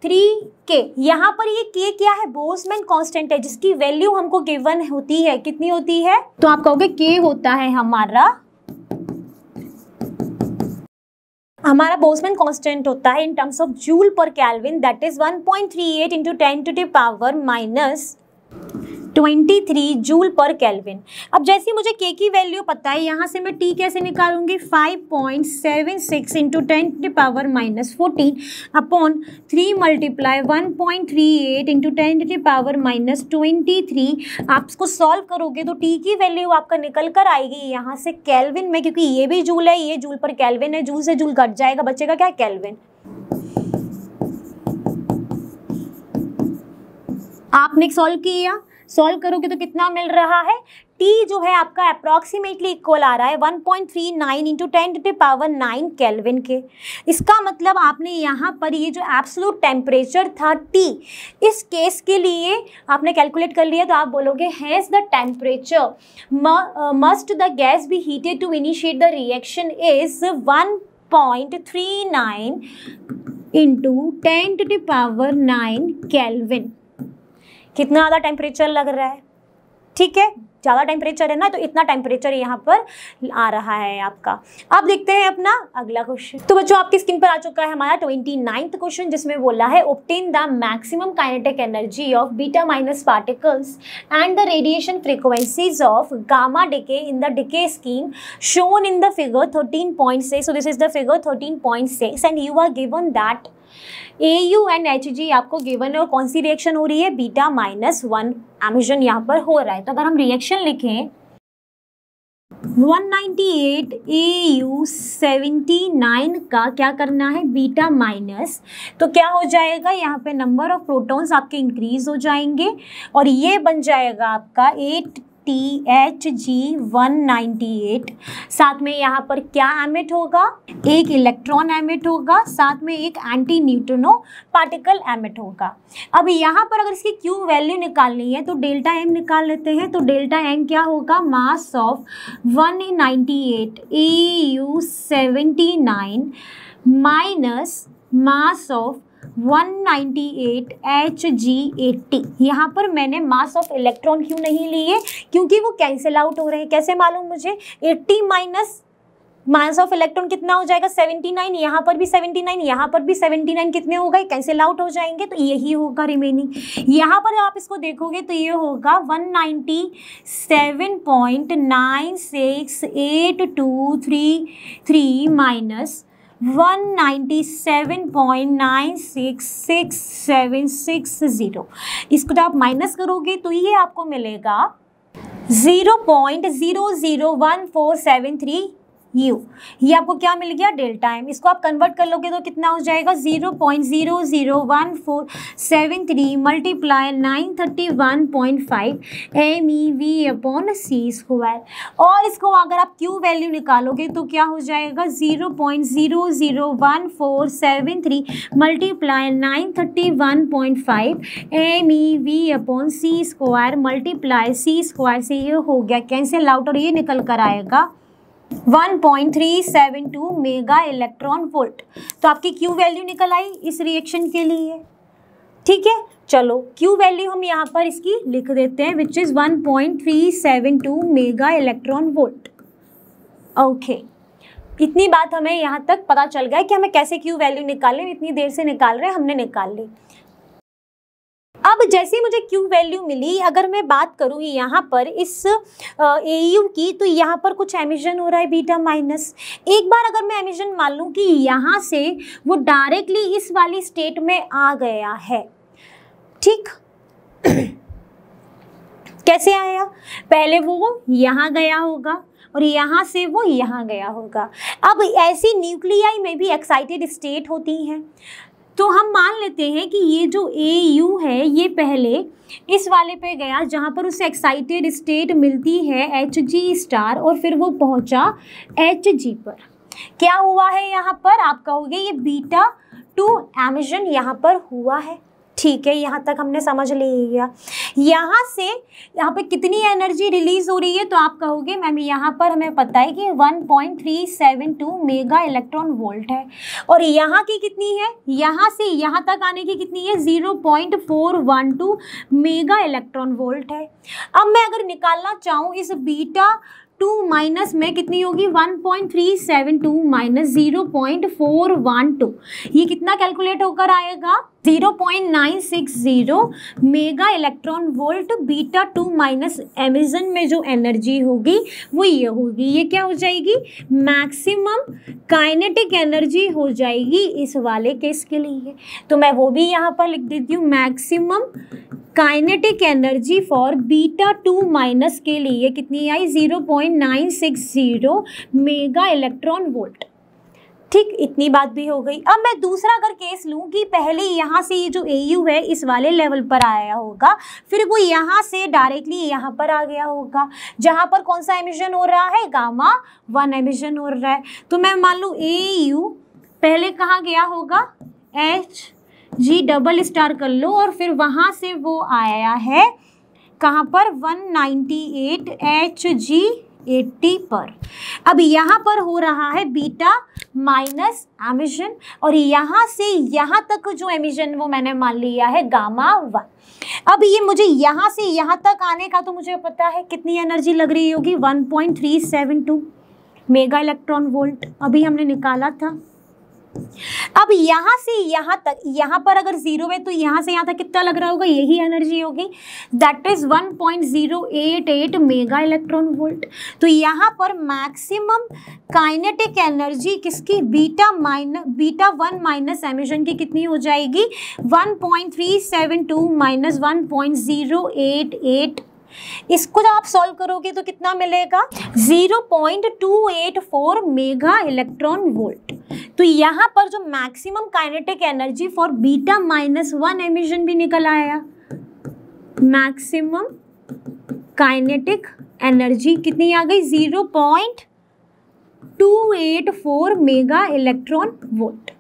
three K यहाँ पर ये के क्या है बोसमैन कांस्टेंट है जिसकी वैल्यू हमको गिवन होती है कितनी होती है तो आप कहोगे के होता है हमारा हमारा बोसमैन कांस्टेंट होता है in terms of joule per kelvin that is 1.38 point three eight into ten to the power minus 23 joule per kelvin अब जैसे मुझे के की वैल्यू पता है यहाँ से मैं टी कैसे निकालूंगी 5.76 point seven six into ten to power minus fourteen upon three multiply one point three eight into ten to power minus twenty three आप इसको सॉल्व करोगे तो टी की वैल्यू आपका निकल कर आएगी यहाँ से कैलविन में क्योंकि ये भी जूल है ये जूल पर कैलविन है जूल से जूल घट जाएगा बचेगा क्या कैलविन आपने सॉल्व किया सॉल्व करोगे तो कितना मिल रहा है टी जो है आपका अप्रॉक्सीमेटली इक्वल आ रहा है 1.39 point three nine into ten to power nine kelvin के इसका मतलब आपने यहाँ पर ये जो एब्सोलूट टेम्परेचर था टी इस केस के लिए आपने कैलकुलेट कर लिया तो आप बोलोगे has the temperature must the gas be heated to initiate the reaction is 1.39 point three nine into ten to power nine kelvin कितना ज़्यादा टेम्परेचर लग रहा है ठीक है ज़्यादा टेम्परेचर है ना तो इतना टेम्परेचर यहाँ पर आ रहा है आपका अब देखते हैं अपना अगला क्वेश्चन तो बच्चों आपकी स्क्रीन पर आ चुका है हमारा ट्वेंटी नाइन्थ क्वेश्चन जिसमें बोला है obtain the maximum kinetic energy of beta minus particles and the radiation frequencies of gamma decay in the decay scheme shown in the figure thirteen point से so this is the figure thirteen point six and you are given that A U and H G आपको given है और कौन सी reaction हो रही है beta minus one एमिजन यहाँ पर हो रहा है तो अगर हम रिएक्शन लिखें 198 AU 79 का क्या करना है बीटा माइनस तो क्या हो जाएगा यहाँ पे नंबर ऑफ प्रोटॉन्स आपके इंक्रीज हो जाएंगे और ये बन जाएगा आपका T H G one ninety eight साथ में यहाँ पर क्या एमिट होगा एक इलेक्ट्रॉन एमिट होगा साथ में एक एंटी न्यूट्रोनो पार्टिकल एमिट होगा अब यहाँ पर अगर इसकी क्यू वैल्यू निकालनी है तो डेल्टा एम निकाल लेते हैं तो डेल्टा एम क्या होगा mass of one ninety eight A U seventy nine minus mass of 198 यहां यहाँ पर मैंने मास ऑफ इलेक्ट्रॉन क्यों नहीं लिए क्योंकि वो कैंसिल आउट हो रहे हैं कैसे मालूम मुझे 80 माइनस मास ऑफ इलेक्ट्रॉन कितना हो जाएगा 79 यहाँ पर भी 79 यहाँ पर भी 79 कितने हो गए कैंसिल आउट हो जाएंगे तो यही होगा रिमेनिंग यहाँ पर आप इसको देखोगे तो ये होगा 197.96823 माइनस ज़ीरो इसको जब आप माइनस करोगे तो ये आपको मिलेगा zero point zero zero one four seven three U ये आपको क्या मिल गया डेल्टा एम इसको आप कन्वर्ट कर लोगे तो कितना हो जाएगा zero point zero zero one four seven three multiply nine thirty one point five M E V upon C square और इसको अगर आप क्यू वैल्यू निकालोगे तो क्या हो जाएगा zero point zero zero one four seven three multiply nine thirty one point five M E V upon C square multiply C square से ये हो गया कैंसिल आउट और ये निकल कर आएगा 1.372 मेगा इलेक्ट्रॉन वोल्ट तो आपकी क्यू वैल्यू निकल आई इस रिएक्शन के लिए ठीक है चलो क्यू वैल्यू हम यहाँ पर इसकी लिख देते हैं which is 1.372 mega electron volt okay इतनी बात हमें यहाँ तक पता चल गया कि हमें कैसे क्यू वैल्यू निकालें इतनी देर से निकाल रहे हैं हमने निकाल ली अब जैसे मुझे क्यू वैल्यू मिली अगर मैं बात करूँ यहाँ पर इस ए यू की तो यहाँ पर कुछ एमिशन हो रहा है बीटा माइनस एक बार अगर मैं एमिशन मान लूँ कि यहाँ से वो डायरेक्टली इस वाली स्टेट में आ गया है ठीक कैसे आया पहले वो यहाँ गया होगा और यहाँ से वो यहाँ गया होगा अब ऐसी न्यूक्लियाई में भी एक्साइटेड स्टेट होती हैं तो हम मान लेते हैं कि ये जो ए यू है ये पहले इस वाले पे गया जहाँ पर उसे एक्साइटेड स्टेट मिलती है एच जी स्टार और फिर वो पहुँचा एच जी पर क्या हुआ है यहाँ पर आप कहोगे ये बीटा टू एमिजन यहाँ पर हुआ है ठीक है यहाँ तक हमने समझ लिया यहाँ से यहाँ पे कितनी एनर्जी रिलीज हो रही है तो आप कहोगे मैम यहाँ पर हमें पता है कि 1.372 मेगा इलेक्ट्रॉन वोल्ट है और यहाँ की कितनी है यहाँ से यहाँ तक आने की कितनी है 0.412 मेगा इलेक्ट्रॉन वोल्ट है अब मैं अगर निकालना चाहूँ इस बीटा टू माइनस में कितनी होगी 1.372 माइनस टू ये कितना कैलकुलेट होकर आएगा 0.960 mega electron volt beta two minus emission में जो एनर्जी होगी वो ये होगी ये क्या हो जाएगी मैक्सिमम काइनेटिक एनर्जी हो जाएगी इस वाले केस के लिए तो मैं वो भी यहाँ पर लिख देती हूँ maximum kinetic energy for beta two minus के लिए कितनी आई 0.960 मेगा इलेक्ट्रॉन वोल्ट ठीक इतनी बात भी हो गई अब मैं दूसरा अगर केस लूँ कि पहले यहाँ से ये जो ए है इस वाले लेवल पर आया होगा फिर वो यहाँ से डायरेक्टली यहाँ पर आ गया होगा जहाँ पर कौन सा एमिशन हो रहा है गामा वन एमिशन हो रहा है तो मैं मान लूँ ए पहले कहाँ गया होगा एच जी डबल स्टार कर लो और फिर वहाँ से वो आया है कहाँ पर 198 एच जी एट्टी पर अब यहाँ पर हो रहा है बीटा माइनस एमिजन और यहाँ से यहाँ तक जो एमिजन वो मैंने मान लिया है गामा वन अब ये मुझे यहाँ से यहाँ तक आने का तो मुझे पता है कितनी एनर्जी लग रही होगी 1.372 मेगा इलेक्ट्रॉन वोल्ट अभी हमने निकाला था अब यहां से यहां तक यहां पर अगर जीरो है तो यहां से यहां तक कितना लग रहा होगा यही एनर्जी होगी that is 1.088 mega electron volt तो यहां पर मैक्सिमम काइनेटिक एनर्जी किसकी beta minus beta one minus emission की कितनी हो जाएगी 1.372 माइनस एट इसको जब आप सॉल्व करोगे तो कितना मिलेगा 0.284 मेगा इलेक्ट्रॉन वोल्ट तो यहाँ पर जो maximum kinetic energy for beta minus one emission भी निकल आया मैक्सिमम काइनेटिक एनर्जी कितनी आ गई 0.284 मेगा इलेक्ट्रॉन वोल्ट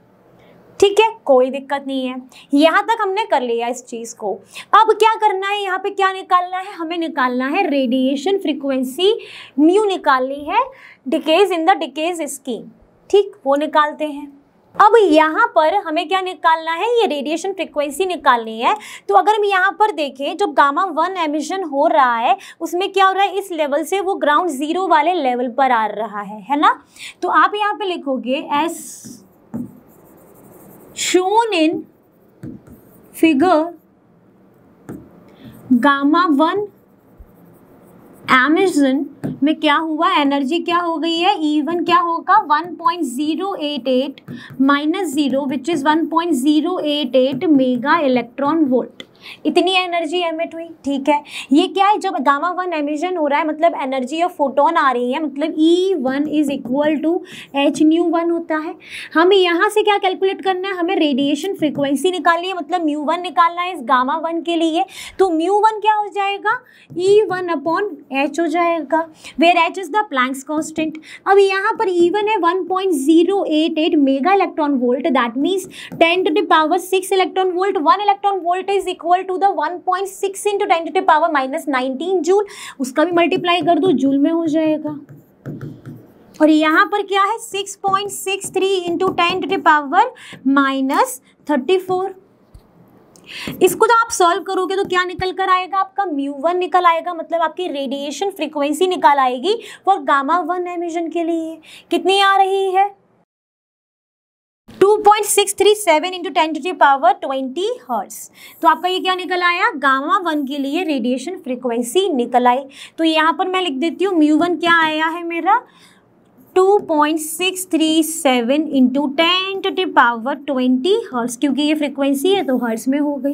ठीक है कोई दिक्कत नहीं है यहाँ तक हमने कर लिया इस चीज़ को अब क्या करना है यहाँ पे क्या निकालना है हमें निकालना है रेडिएशन फ्रिक्वेंसी न्यू निकालनी है decays in the decays scheme ठीक वो निकालते हैं अब यहाँ पर हमें क्या निकालना है ये रेडिएशन फ्रिक्वेंसी निकालनी है तो अगर हम यहाँ पर देखें जब गामा वन एमिशन हो रहा है उसमें क्या हो रहा है इस लेवल से वो ग्राउंड ज़ीरो वाले लेवल पर आ रहा है है ना तो आप यहाँ पे लिखोगे as shown in figure gamma one emission में क्या हुआ एनर्जी क्या हो गई है ई e वन क्या होगा 1.088 minus zero which is one point zero eight mega electron volt इतनी एनर्जी एमिट हुई ठीक है ये क्या है जब गामा वन एमिशन हो रहा है मतलब एनर्जी ऑफ फोटोन आ रही है मतलब E one is equal to H nu one होता है हमें यहाँ से क्या कैलकुलेट करना है हमें रेडिएशन फ्रिक्वेंसी निकालनी है मतलब म्यू वन निकालना है इस गामा वन के लिए तो म्यू वन क्या हो जाएगा ई वन अपॉन एच हो जाएगा where H is the Planck's constant अब यहाँ पर ई e वन है one point zero eight eight mega electron volt that means ten to the power six electron volt one electron volt is equal equal to the 1.6 point six into ten to power minus nineteen joule उसका भी multiply कर दो joule में हो जाएगा और यहाँ पर क्या है 6.63 point six three into ten to power minus thirty four इसको जब तो आप सॉल्व करोगे तो क्या निकल कर आएगा आपका म्यू वन निकल आएगा मतलब आपकी रेडिएशन फ्रीक्वेंसी निकल आएगी फॉर गामा वन एमिशन के लिए कितनी आ रही है 2.637 into to the power 20 hertz तो आपका ये क्या निकल आया गामा वन के लिए रेडिएशन फ्रिक्वेंसी निकल आई तो यहाँ पर मैं लिख देती हूँ म्यू वन क्या आया है मेरा two point six three seven into ten to power twenty hertz क्योंकि ये फ्रिक्वेंसी है तो हर्ट्स में हो गई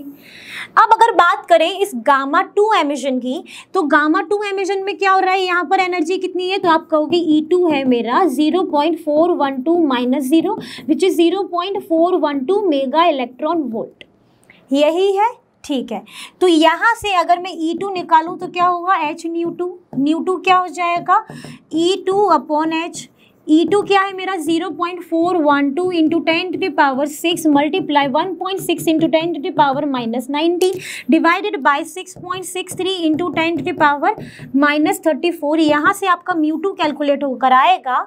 अब अगर बात करें इस गामा टू एमिशन की तो गामा टू एमिशन में क्या हो रहा है यहाँ पर एनर्जी कितनी है तो आप कहोगे ई e टू है मेरा zero point four one two minus zero which is zero point four one two mega electron volt यही है ठीक है तो यहाँ से अगर मैं ई e टू निकालूँ तो क्या होगा H nu two nu two क्या हो जाएगा ई टू अपॉन एच E2 क्या है मेरा 0.412 point four one two into ten to the power six multiply one point six into ten to the power minus nineteen divided by six point six three into ten to the power minus thirty four यहाँ से आपका mu two calculate होकर आएगा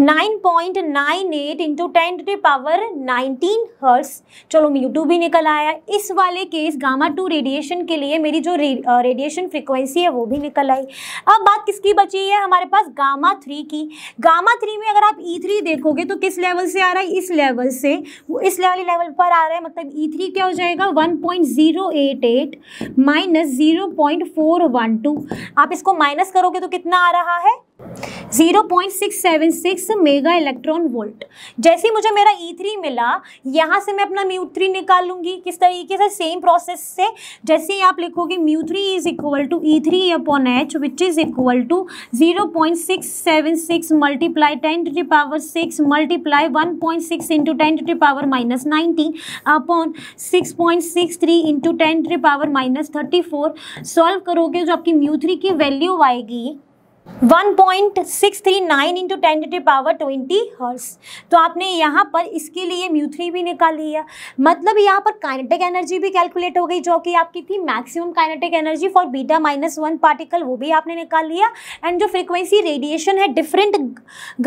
nine point nine eight into ten to power nineteen hertz चलो mu two भी निकल आया इस वाले केस गामा टू रेडिएशन के लिए मेरी जो रेडिएशन फ्रिक्वेंसी है वो भी निकल आई अब बात किसकी बची है हमारे पास गामा थ्री की गामा थ्री कंपनी में अगर आप ई e थ्री देखोगे तो किस लेवल से आ रहा है इस लेवल से वो इस वाले लेवल पर आ रहा है मतलब ई e थ्री क्या हो जाएगा one point zero eight eight minus zero point four one two आप इसको माइनस करोगे तो कितना आ रहा है 0.676 मेगा इलेक्ट्रॉन वोल्ट जैसे ही मुझे मेरा E3 मिला यहाँ से मैं अपना म्यू थ्री निकाल लूंगी किस तरीके से सेम प्रोसेस से जैसे ही आप लिखोगे mu three is equal to E three upon H which is equal to 0.676 multiply ten to power six multiply one point six into ten to power minus nineteen upon six point six three into ten to power minus thirty four solve करोगे जो आपकी mu three की value आएगी 1.639 20 hers तो आपने यहाँ पर इसके लिए म्यू थ्री भी निकाल लिया मतलब यहाँ पर काइनेटिक एनर्जी भी कैलकुलेट हो गई जो कि आपकी थी maximum kinetic energy for beta minus one particle वो भी आपने निकाल लिया एंड जो फ्रिक्वेंसी रेडिएशन है डिफरेंट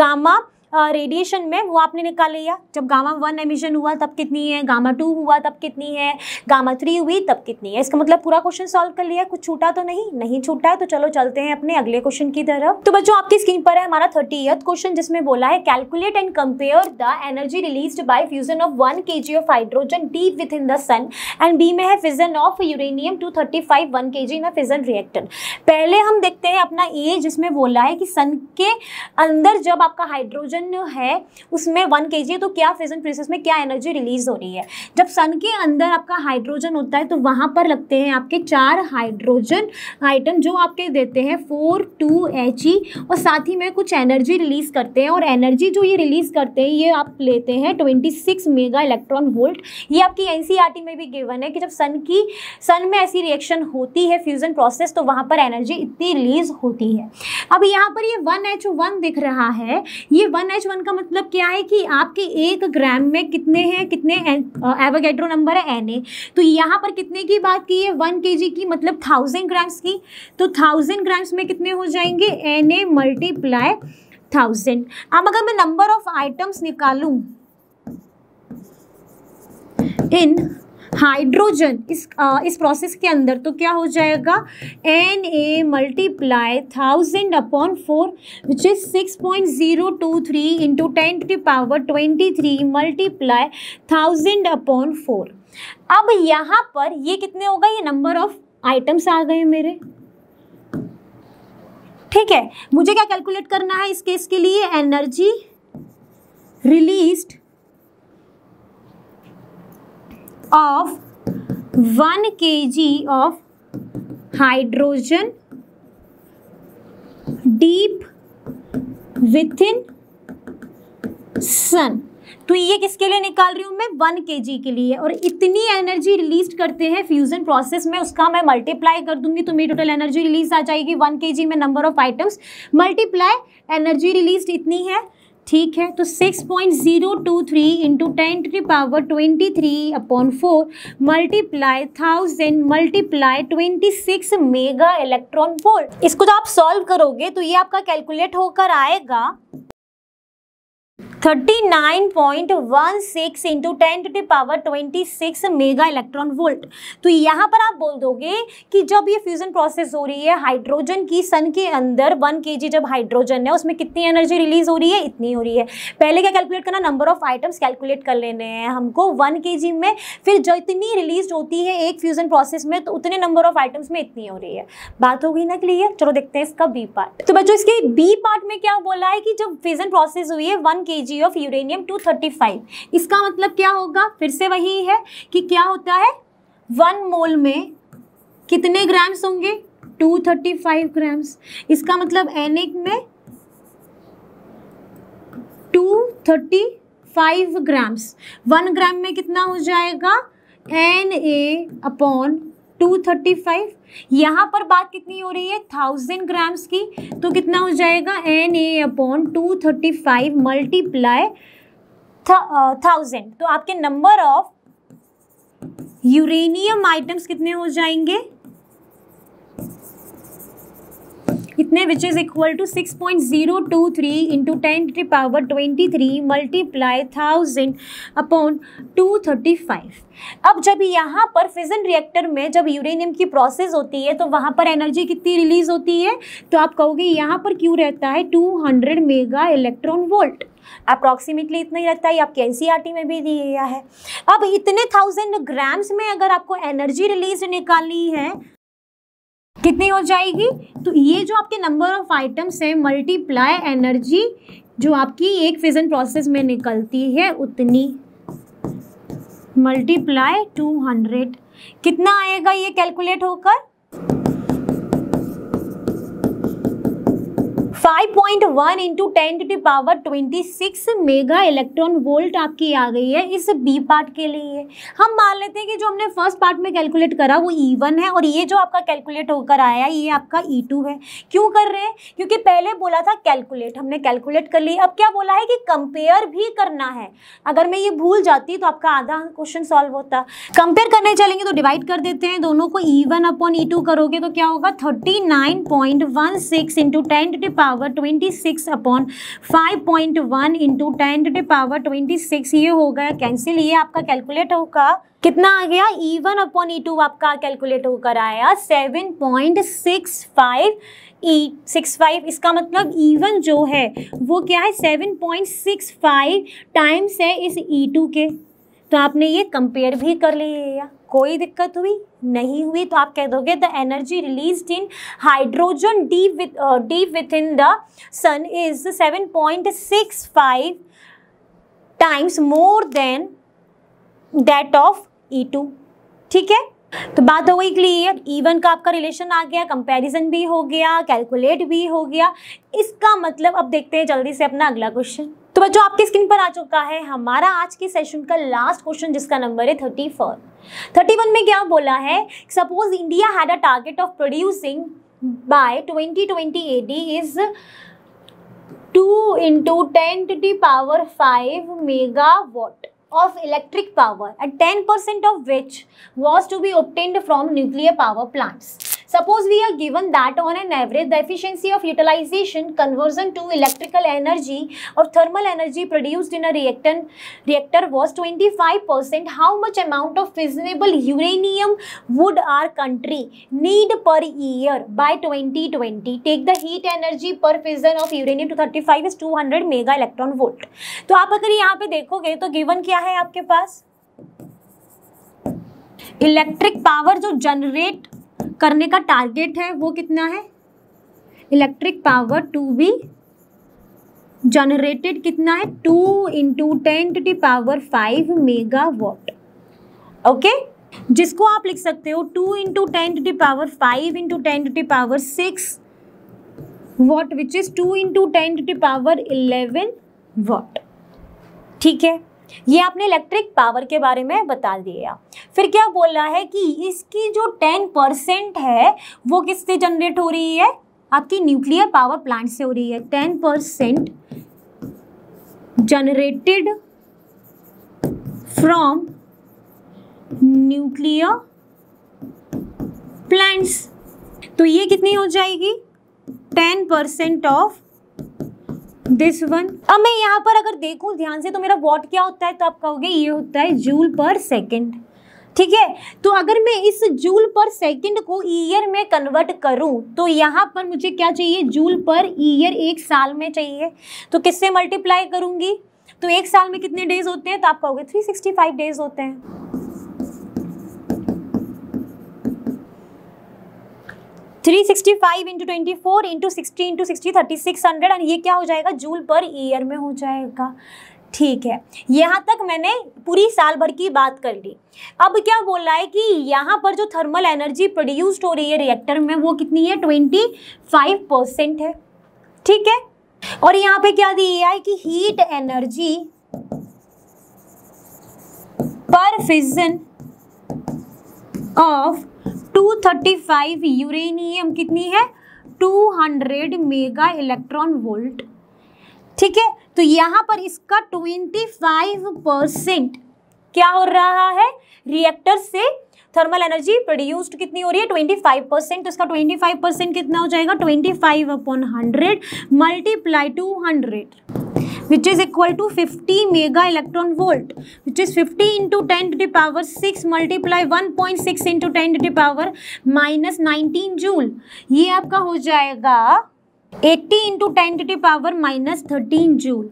गामा रेडिएशन में वो आपने निकाल लिया जब गामा वन एमिशन हुआ तब कितनी है गामा टू हुआ तब कितनी है गामा थ्री हुई तब कितनी है इसका मतलब पूरा क्वेश्चन सॉल्व कर लिया कुछ छूटा तो नहीं नहीं छूटा है तो चलो चलते हैं अपने अगले क्वेश्चन की तरफ तो बच्चों आपकी स्क्रीन पर है हमारा थर्टी क्वेश्चन जिसमें बोला है calculate and compare the energy release by fusion of one K G of hydrogen D with in the sun and B में है fission of uranium two thirty five one K G in fission reactor पहले हम देखते हैं अपना ए जिसमें बोला है कि सन के अंदर जब आपका हाइड्रोजन सन है उसमें वन के है तो क्या फिजन प्रोसेस में क्या एनर्जी रिलीज हो रही है जब सन के अंदर आपका हाइड्रोजन होता है तो वहाँ पर लगते हैं आपके चार हाइड्रोजन आइटम जो आपके देते हैं फोर टू एच ई और साथ ही में कुछ एनर्जी रिलीज करते हैं और एनर्जी जो ये रिलीज करते हैं ये आप लेते हैं twenty six mega electron volt ये आपकी एन e में भी गिवन है कि जब सन की सन में ऐसी रिएक्शन होती है फ्यूज़न प्रोसेस तो वहाँ पर एनर्जी इतनी रिलीज होती है अब यहाँ पर ये वन एच वन दिख रहा है ये वन एच वन का मतलब क्या है कि आपके एक ग्राम में कितने हैं कितने एवोगेड्रो नंबर है एन ए तो यहाँ पर कितने की बात की है वन के की मतलब थाउजेंड ग्राम्स की तो थाउजेंड ग्राम्स में कितने हो जाएंगे एन ए मल्टीप्लाई थाउजेंड अब अगर मैं नंबर ऑफ आइटम्स निकालूं इन हाइड्रोजन इस आ, इस प्रोसेस के अंदर तो क्या हो जाएगा N A multiply thousand upon four which is six point zero two three into ten to power twenty three multiply thousand upon four अब यहाँ पर ये कितने हो गए ये नंबर ऑफ आइटम्स आ गए मेरे ठीक है मुझे क्या कैलकुलेट करना है इस केस के लिए energy released of 1 kg of hydrogen deep within sun तो ये किसके लिए निकाल रही हूँ मैं वन के के लिए और इतनी एनर्जी रिलीज करते हैं फ्यूजन प्रोसेस में उसका मैं मल्टीप्लाई कर दूंगी तो मेरी टोटल एनर्जी रिलीज आ जाएगी वन के में number of items multiply energy release इतनी है ठीक है तो 6.023 point zero two three into ten three power twenty three upon four multiply thousand multiply twenty six mega electron volt इसको जब आप सॉल्व करोगे तो ये आपका कैलकुलेट होकर आएगा thirty nine point one six into ten power twenty six mega electron volt तो यहाँ पर आप बोल दोगे कि जब ये फ्यूजन प्रोसेस हो रही है हाइड्रोजन की सन के अंदर वन के जी जब हाइड्रोजन है उसमें कितनी एनर्जी रिलीज हो रही है इतनी हो रही है पहले क्या कैलकुलेट करना नंबर ऑफ आइटम्स कैलकुलेट कर लेने हैं हमको वन के जी में फिर जितनी रिलीज होती है एक फ्यूजन प्रोसेस में तो उतने नंबर ऑफ आइटम्स में इतनी हो रही है बात हो गई ना क्लियर चलो देखते हैं इसका बी पार्ट तो बच्चों इसके बी पार्ट में क्या बोला है कि जब फ्यूजन प्रोसेस हुई है one K ji ji of uranium 235 इसका मतलब क्या होगा फिर से वही है कि क्या होता है वन मोल में कितने ग्राम्स होंगे 235 ग्राम्स इसका मतलब एनिक में 235 ग्राम्स वन ग्राम में कितना हो जाएगा N A upon two thirty five यहाँ पर बात कितनी हो रही है थाउजेंड ग्राम्स की तो कितना हो जाएगा N A upon two thirty five multiply thousand तो आपके नंबर ऑफ यूरेनियम आइटम्स कितने हो जाएंगे कितने which is equal to six point zero two three into ten to power twenty three multiply thousand upon two thirty five अब जब यहाँ पर फिजन रिएक्टर में जब यूरेनियम की प्रोसेस होती है तो वहाँ पर एनर्जी कितनी रिलीज होती है तो आप कहोगे यहाँ पर क्यों रहता है two hundred mega electron volt approximately इतना ही रहता है आपके एन e में भी दिया गया है अब इतने थाउजेंड ग्राम्स में अगर आपको एनर्जी रिलीज निकालनी है कितनी हो जाएगी तो ये जो आपके नंबर ऑफ आइटम्स हैं मल्टीप्लाई एनर्जी जो आपकी एक फिजन प्रोसेस में निकलती है उतनी मल्टीप्लाई टू हंड्रेड कितना आएगा ये कैलकुलेट होकर five point one into ten to power 26 mega electron volt आपकी आ गई है इस बी पार्ट के लिए हम मान लेते हैं कि जो हमने फर्स्ट पार्ट में कैलकुलेट करा वो ई e वन है और ये जो आपका कैलकुलेट होकर आया ये आपका ई e टू है क्यों कर रहे हैं क्योंकि पहले बोला था कैलकुलेट हमने कैलकुलेट कर लिया अब क्या बोला है कि कंपेयर भी करना है अगर मैं ये भूल जाती तो आपका आधा क्वेश्चन सॉल्व होता कंपेयर करने चलेंगे तो डिवाइड कर देते हैं दोनों को E one upon E two करोगे तो क्या होगा thirty nine point one six into ten to power twenty six upon five point one into ten to power twenty six ये हो गया कैंसिल ये आपका कैलकुलेट होगा कितना आ गया E one upon E two आपका कैलकुलेट होकर आया seven point six five E six five इसका मतलब ई e जो है वो क्या है seven point six five times है इस ई e टू के तो आपने ये कंपेयर भी कर लिया कोई दिक्कत हुई नहीं हुई तो आप कह दोगे the energy release in hydrogen D with D with in the sun is seven point six five times more than that of E two ठीक है तो बात हो गई क्लियर इवन e का आपका रिलेशन आ गया कंपैरिजन भी हो गया कैलकुलेट भी हो गया इसका मतलब अब देखते हैं जल्दी से अपना अगला क्वेश्चन तो बच्चों आपकी स्क्रीन पर आ चुका है हमारा आज के सेशन का लास्ट क्वेश्चन जिसका नंबर है थर्टी फोर थर्टी वन में क्या बोला है suppose India had a target of producing by twenty twenty AD is two into ten to the power five megawatt electric power at ten percent of which was to be obtained from nuclear power plants Suppose we are given that on an average the efficiency of utilization conversion to electrical energy or thermal energy produced in a reactant reactor was 25%. How much amount of fissionable uranium would our country need per year by 2020? Take the heat energy per fission of uranium to 35 is 200 mega electron volt तो आप अगर यहाँ पे देखोगे तो given क्या है आपके पास इलेक्ट्रिक पावर जो जनरेट करने का टारगेट है वो कितना है electric power to be generated कितना है two into ten to the power five mega watt okay जिसको आप लिख सकते हो two into ten to the power five into ten to the power six watt which is two into ten to the power eleven watt ठीक है ये आपने electric power के बारे में बता दिया फिर क्या बोल रहा है कि इसकी जो टेन परसेंट है वो किससे जनरेट हो रही है आपकी न्यूक्लियर पावर प्लांट से हो रही है ten percent generated from nuclear plants तो ये कितनी हो जाएगी ten percent of this one अब मैं यहाँ पर अगर देखूँ ध्यान से तो मेरा वॉट क्या होता है तो आप कहोगे ये होता है जूल पर सेकेंड ठीक है तो अगर मैं इस जूल पर सेकंड को ईयर में कन्वर्ट करूं तो यहाँ पर मुझे क्या चाहिए जूल पर ईयर एक साल में चाहिए तो किससे मल्टीप्लाई करूंगी तो एक साल में कितने डेज होते हैं तो आप कहोगे 365 डेज होते हैं three sixty five into twenty four into sixty into sixty thirty six hundred and ये क्या हो जाएगा जूल पर ईयर में हो जाएगा ठीक है यहाँ तक मैंने पूरी साल भर की बात कर ली अब क्या बोल रहा है कि यहाँ पर जो थर्मल एनर्जी प्रोड्यूस्ड हो रही है रिएक्टर में वो कितनी है ट्वेंटी फाइव परसेंट है ठीक है और यहाँ पे क्या दिया है कि heat energy per fission of 235 uranium कितनी है 200 मेगा इलेक्ट्रॉन वोल्ट ठीक है तो यहां पर इसका 25 परसेंट क्या हो रहा है रिएक्टर से थर्मल एनर्जी प्रोड्यूस्ड कितनी हो रही है 25 परसेंट तो इसका 25 परसेंट कितना हो जाएगा 25 upon hundred multiply two hundred which is equal to 50 mega electron volt which is 50 into ten to दावर power 6 multiply 1.6 six into ten to the power minus nineteen joule ये आपका हो जाएगा 80 into ten to power minus thirteen joule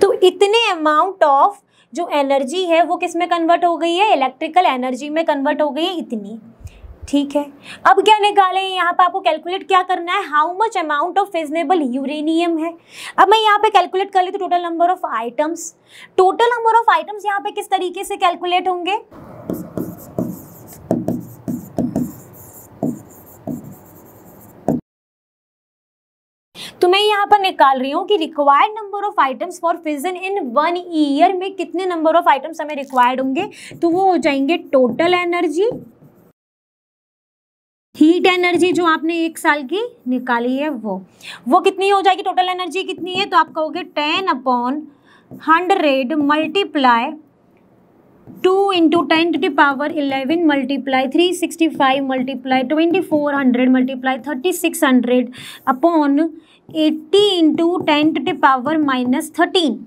तो इतने amount of जो energy है वो किस में कन्वर्ट हो गई है इलेक्ट्रिकल एनर्जी में कन्वर्ट हो गई है इतनी ठीक है अब क्या निकालें यहाँ पर आपको कैलकुलेट क्या करना है how much amount of fissionable uranium है अब मैं यहाँ पे कैलकुलेट कर ली तो total number of items total number of items यहाँ पे किस तरीके से कैलकुलेट होंगे तो मैं यहाँ पर निकाल रही हूँ कि required number of items for fission in one year में कितने नंबर ऑफ आइटम्स हमें रिक्वायर्ड होंगे तो वो हो जाएंगे टोटल एनर्जी हीट एनर्जी जो आपने एक साल की निकाली है वो वो कितनी हो जाएगी टोटल एनर्जी कितनी है तो आप कहोगे ten upon hundred multiply two into ten to the power eleven multiply three sixty five multiply twenty four hundred multiply thirty six hundred upon eighty into ten to the power minus thirteen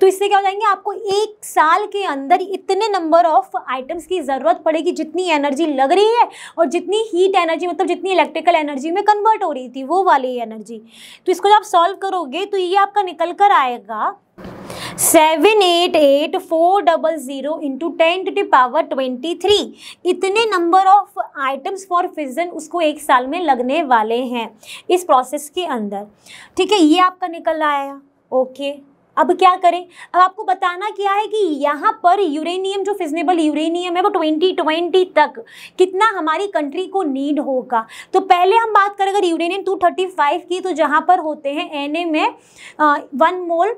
तो इससे क्या हो जाएंगे आपको एक साल के अंदर इतने नंबर ऑफ आइटम्स की ज़रूरत पड़ेगी जितनी एनर्जी लग रही है और जितनी हीट एनर्जी मतलब जितनी इलेक्ट्रिकल एनर्जी में कन्वर्ट हो रही थी वो वाली एनर्जी तो इसको जब आप सॉल्व करोगे तो ये आपका निकल कर आएगा seven eight eight four double zero into ten to power twenty three इतने number of items for fission उसको एक साल में लगने वाले हैं इस प्रोसेस के अंदर ठीक है ये आपका निकल आया ओके अब क्या करें अब आपको बताना क्या है कि यहाँ पर यूरेनियम जो फिजनेबल यूरेनियम है वो 2020 तक कितना हमारी कंट्री को नीड होगा तो पहले हम बात करें अगर यूरेनियम 235 की तो जहाँ पर होते हैं एन में वन मोल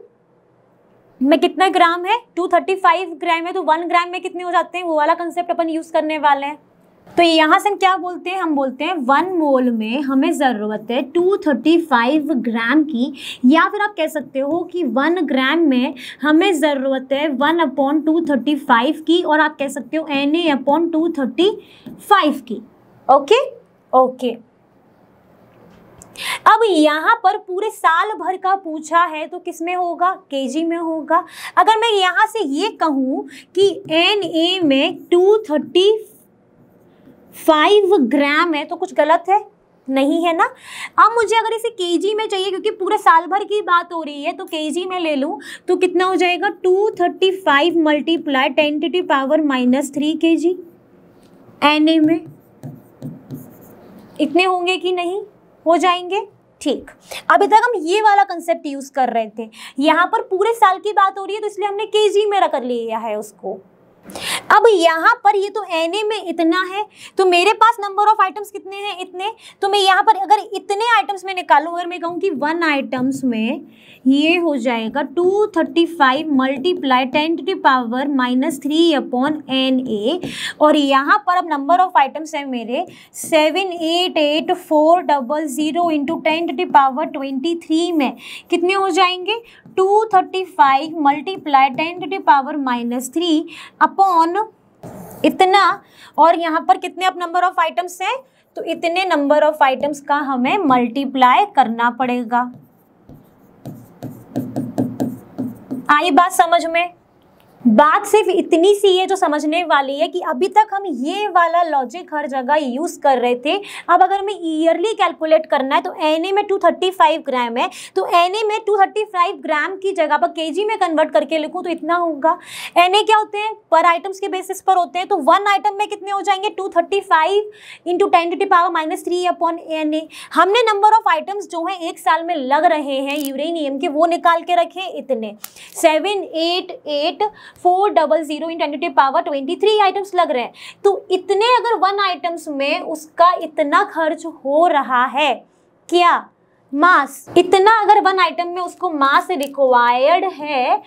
में कितना ग्राम है 235 ग्राम है तो वन ग्राम में कितने हो जाते हैं वो वाला कंसेप्ट अपन यूज़ करने वाले हैं तो यहाँ से हम क्या बोलते हैं हम बोलते हैं वन मोल में हमें ज़रूरत है टू थर्टी फाइव ग्राम की या फिर आप कह सकते हो कि वन ग्राम में हमें ज़रूरत है वन अपॉन टू की और आप कह सकते हो N A upon two thirty five की ओके ओके अब यहाँ पर पूरे साल भर का पूछा है तो किस में होगा जी में होगा अगर मैं यहाँ से ये कहूँ कि एन ए में टू थर्टी फाइव ग्राम है तो कुछ गलत है नहीं है ना अब मुझे अगर इसे केजी में चाहिए क्योंकि पूरे साल भर की बात हो रही है तो केजी में ले लूँ तो कितना हो जाएगा two thirty five multiply ten to power minus three K G N A में इतने होंगे कि नहीं हो जाएंगे ठीक अभी तक हम ये वाला कंसेप्ट यूज़ कर रहे थे यहाँ पर पूरे साल की बात हो रही है तो इसलिए हमने जी में रख लिया है उसको अब यहाँ पर ये तो एन में इतना है तो मेरे पास नंबर ऑफ आइटम्स कितने हैं इतने तो मैं यहाँ पर अगर इतने आइटम्स में निकालूँ अगर मैं कहूँ कि वन आइटम्स में ये हो जाएगा two thirty five multiply ten to power minus three upon N A और यहाँ पर अब नंबर ऑफ आइटम्स हैं मेरे seven eight eight four double zero into ten to power twenty three में कितने हो जाएंगे two thirty five multiply ten to power minus three upon इतना और यहाँ पर कितने अब नंबर ऑफ आइटम्स हैं तो इतने नंबर ऑफ आइटम्स का हमें मल्टीप्लाई करना पड़ेगा आई बात समझ में बात सिर्फ इतनी सी है जो समझने वाली है कि अभी तक हम ये वाला लॉजिक हर जगह यूज़ कर रहे थे अब अगर हमें ईयरली कैलकुलेट करना है तो एन में 235 ग्राम है तो एन में 235 ग्राम की जगह पर केजी में कन्वर्ट करके लिखूँ तो इतना होगा एन क्या होते हैं पर आइटम्स के बेसिस पर होते हैं तो वन आइटम में कितने हो जाएंगे two thirty five to the power minus three upon N हमने नंबर ऑफ आइटम्स जो हैं एक साल में लग रहे हैं यूरेनियम के वो निकाल के रखे इतने seven eight eight four double zero in tentative power twenty three items लग रहे हैं तो इतने अगर वन आइटम्स में उसका इतना खर्च हो रहा है क्या मास इतना अगर वन आइटम में उसको मास रिक्वायर्ड है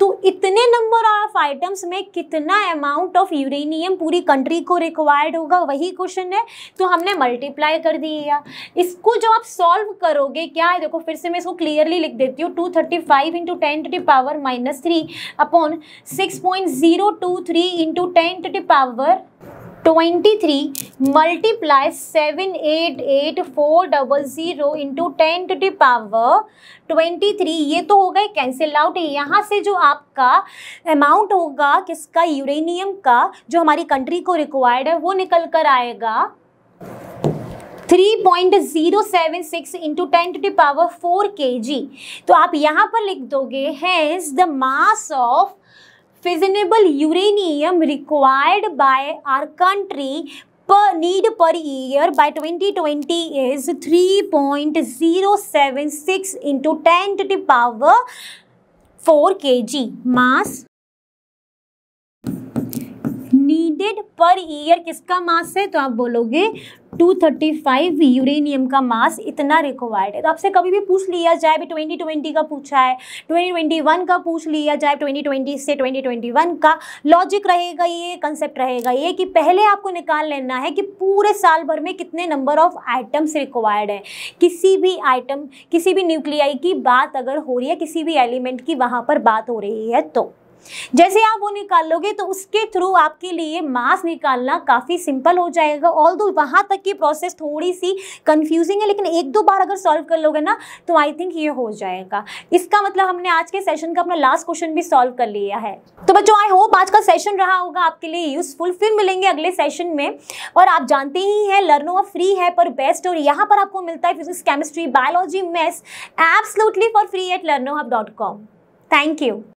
तो इतने नंबर ऑफ आइटम्स में कितना अमाउंट ऑफ यूरेनियम पूरी कंट्री को रिक्वायर्ड होगा वही क्वेश्चन है तो हमने मल्टीप्लाई कर दिया इसको जो आप सॉल्व करोगे क्या है देखो फिर से मैं इसको क्लियरली लिख देती हूँ two thirty five into ten to power minus three upon six point zero two three into ten to power twenty three multiply seven eight eight four double zero into ten to the power twenty three ये तो हो गए cancel out यहाँ से जो आपका amount होगा किसका यूरेनियम का जो हमारी कंट्री को रिक्वायर्ड है वो निकल कर आएगा three point zero seven six into ten to power four K G तो आप यहाँ पर लिख दोगे has the mass of fissionable uranium required by our country per need per year by 2020 twenty is three point zero seven six into ten to the power four K G mass needed per year किसका मास है तो आप बोलोगे 235 uranium का मास इतना required है तो आपसे कभी भी पूछ लिया जाए भी 2020 का पूछा है 2021 का पूछ लिया जाए 2020 से 2021 का लॉजिक रहेगा ये कंसेप्ट रहेगा ये कि पहले आपको निकाल लेना है कि पूरे साल भर में कितने नंबर ऑफ आइटम्स रिक्वायर्ड है किसी भी आइटम किसी भी न्यूक्लियाई की बात अगर हो रही है किसी भी एलिमेंट की वहाँ पर बात हो रही है तो जैसे आप वो निकाल लोगे तो उसके थ्रू आपके लिए मास निकालना काफ़ी सिंपल हो जाएगा ऑल दो वहाँ तक की प्रोसेस थोड़ी सी कंफ्यूजिंग है लेकिन एक दो बार अगर सॉल्व कर लोगे ना तो आई थिंक ये हो जाएगा इसका मतलब हमने आज के सेशन का अपना लास्ट क्वेश्चन भी सॉल्व कर लिया है तो बच्चों आई होप आज का सेशन रहा होगा आपके लिए यूजफुल फिर मिलेंगे अगले सेशन में और आप जानते ही हैं लर्नो फ्री है पर बेस्ट और यहाँ पर आपको मिलता है physics chemistry biology maths absolutely for free at लर्नो hub dot com thank you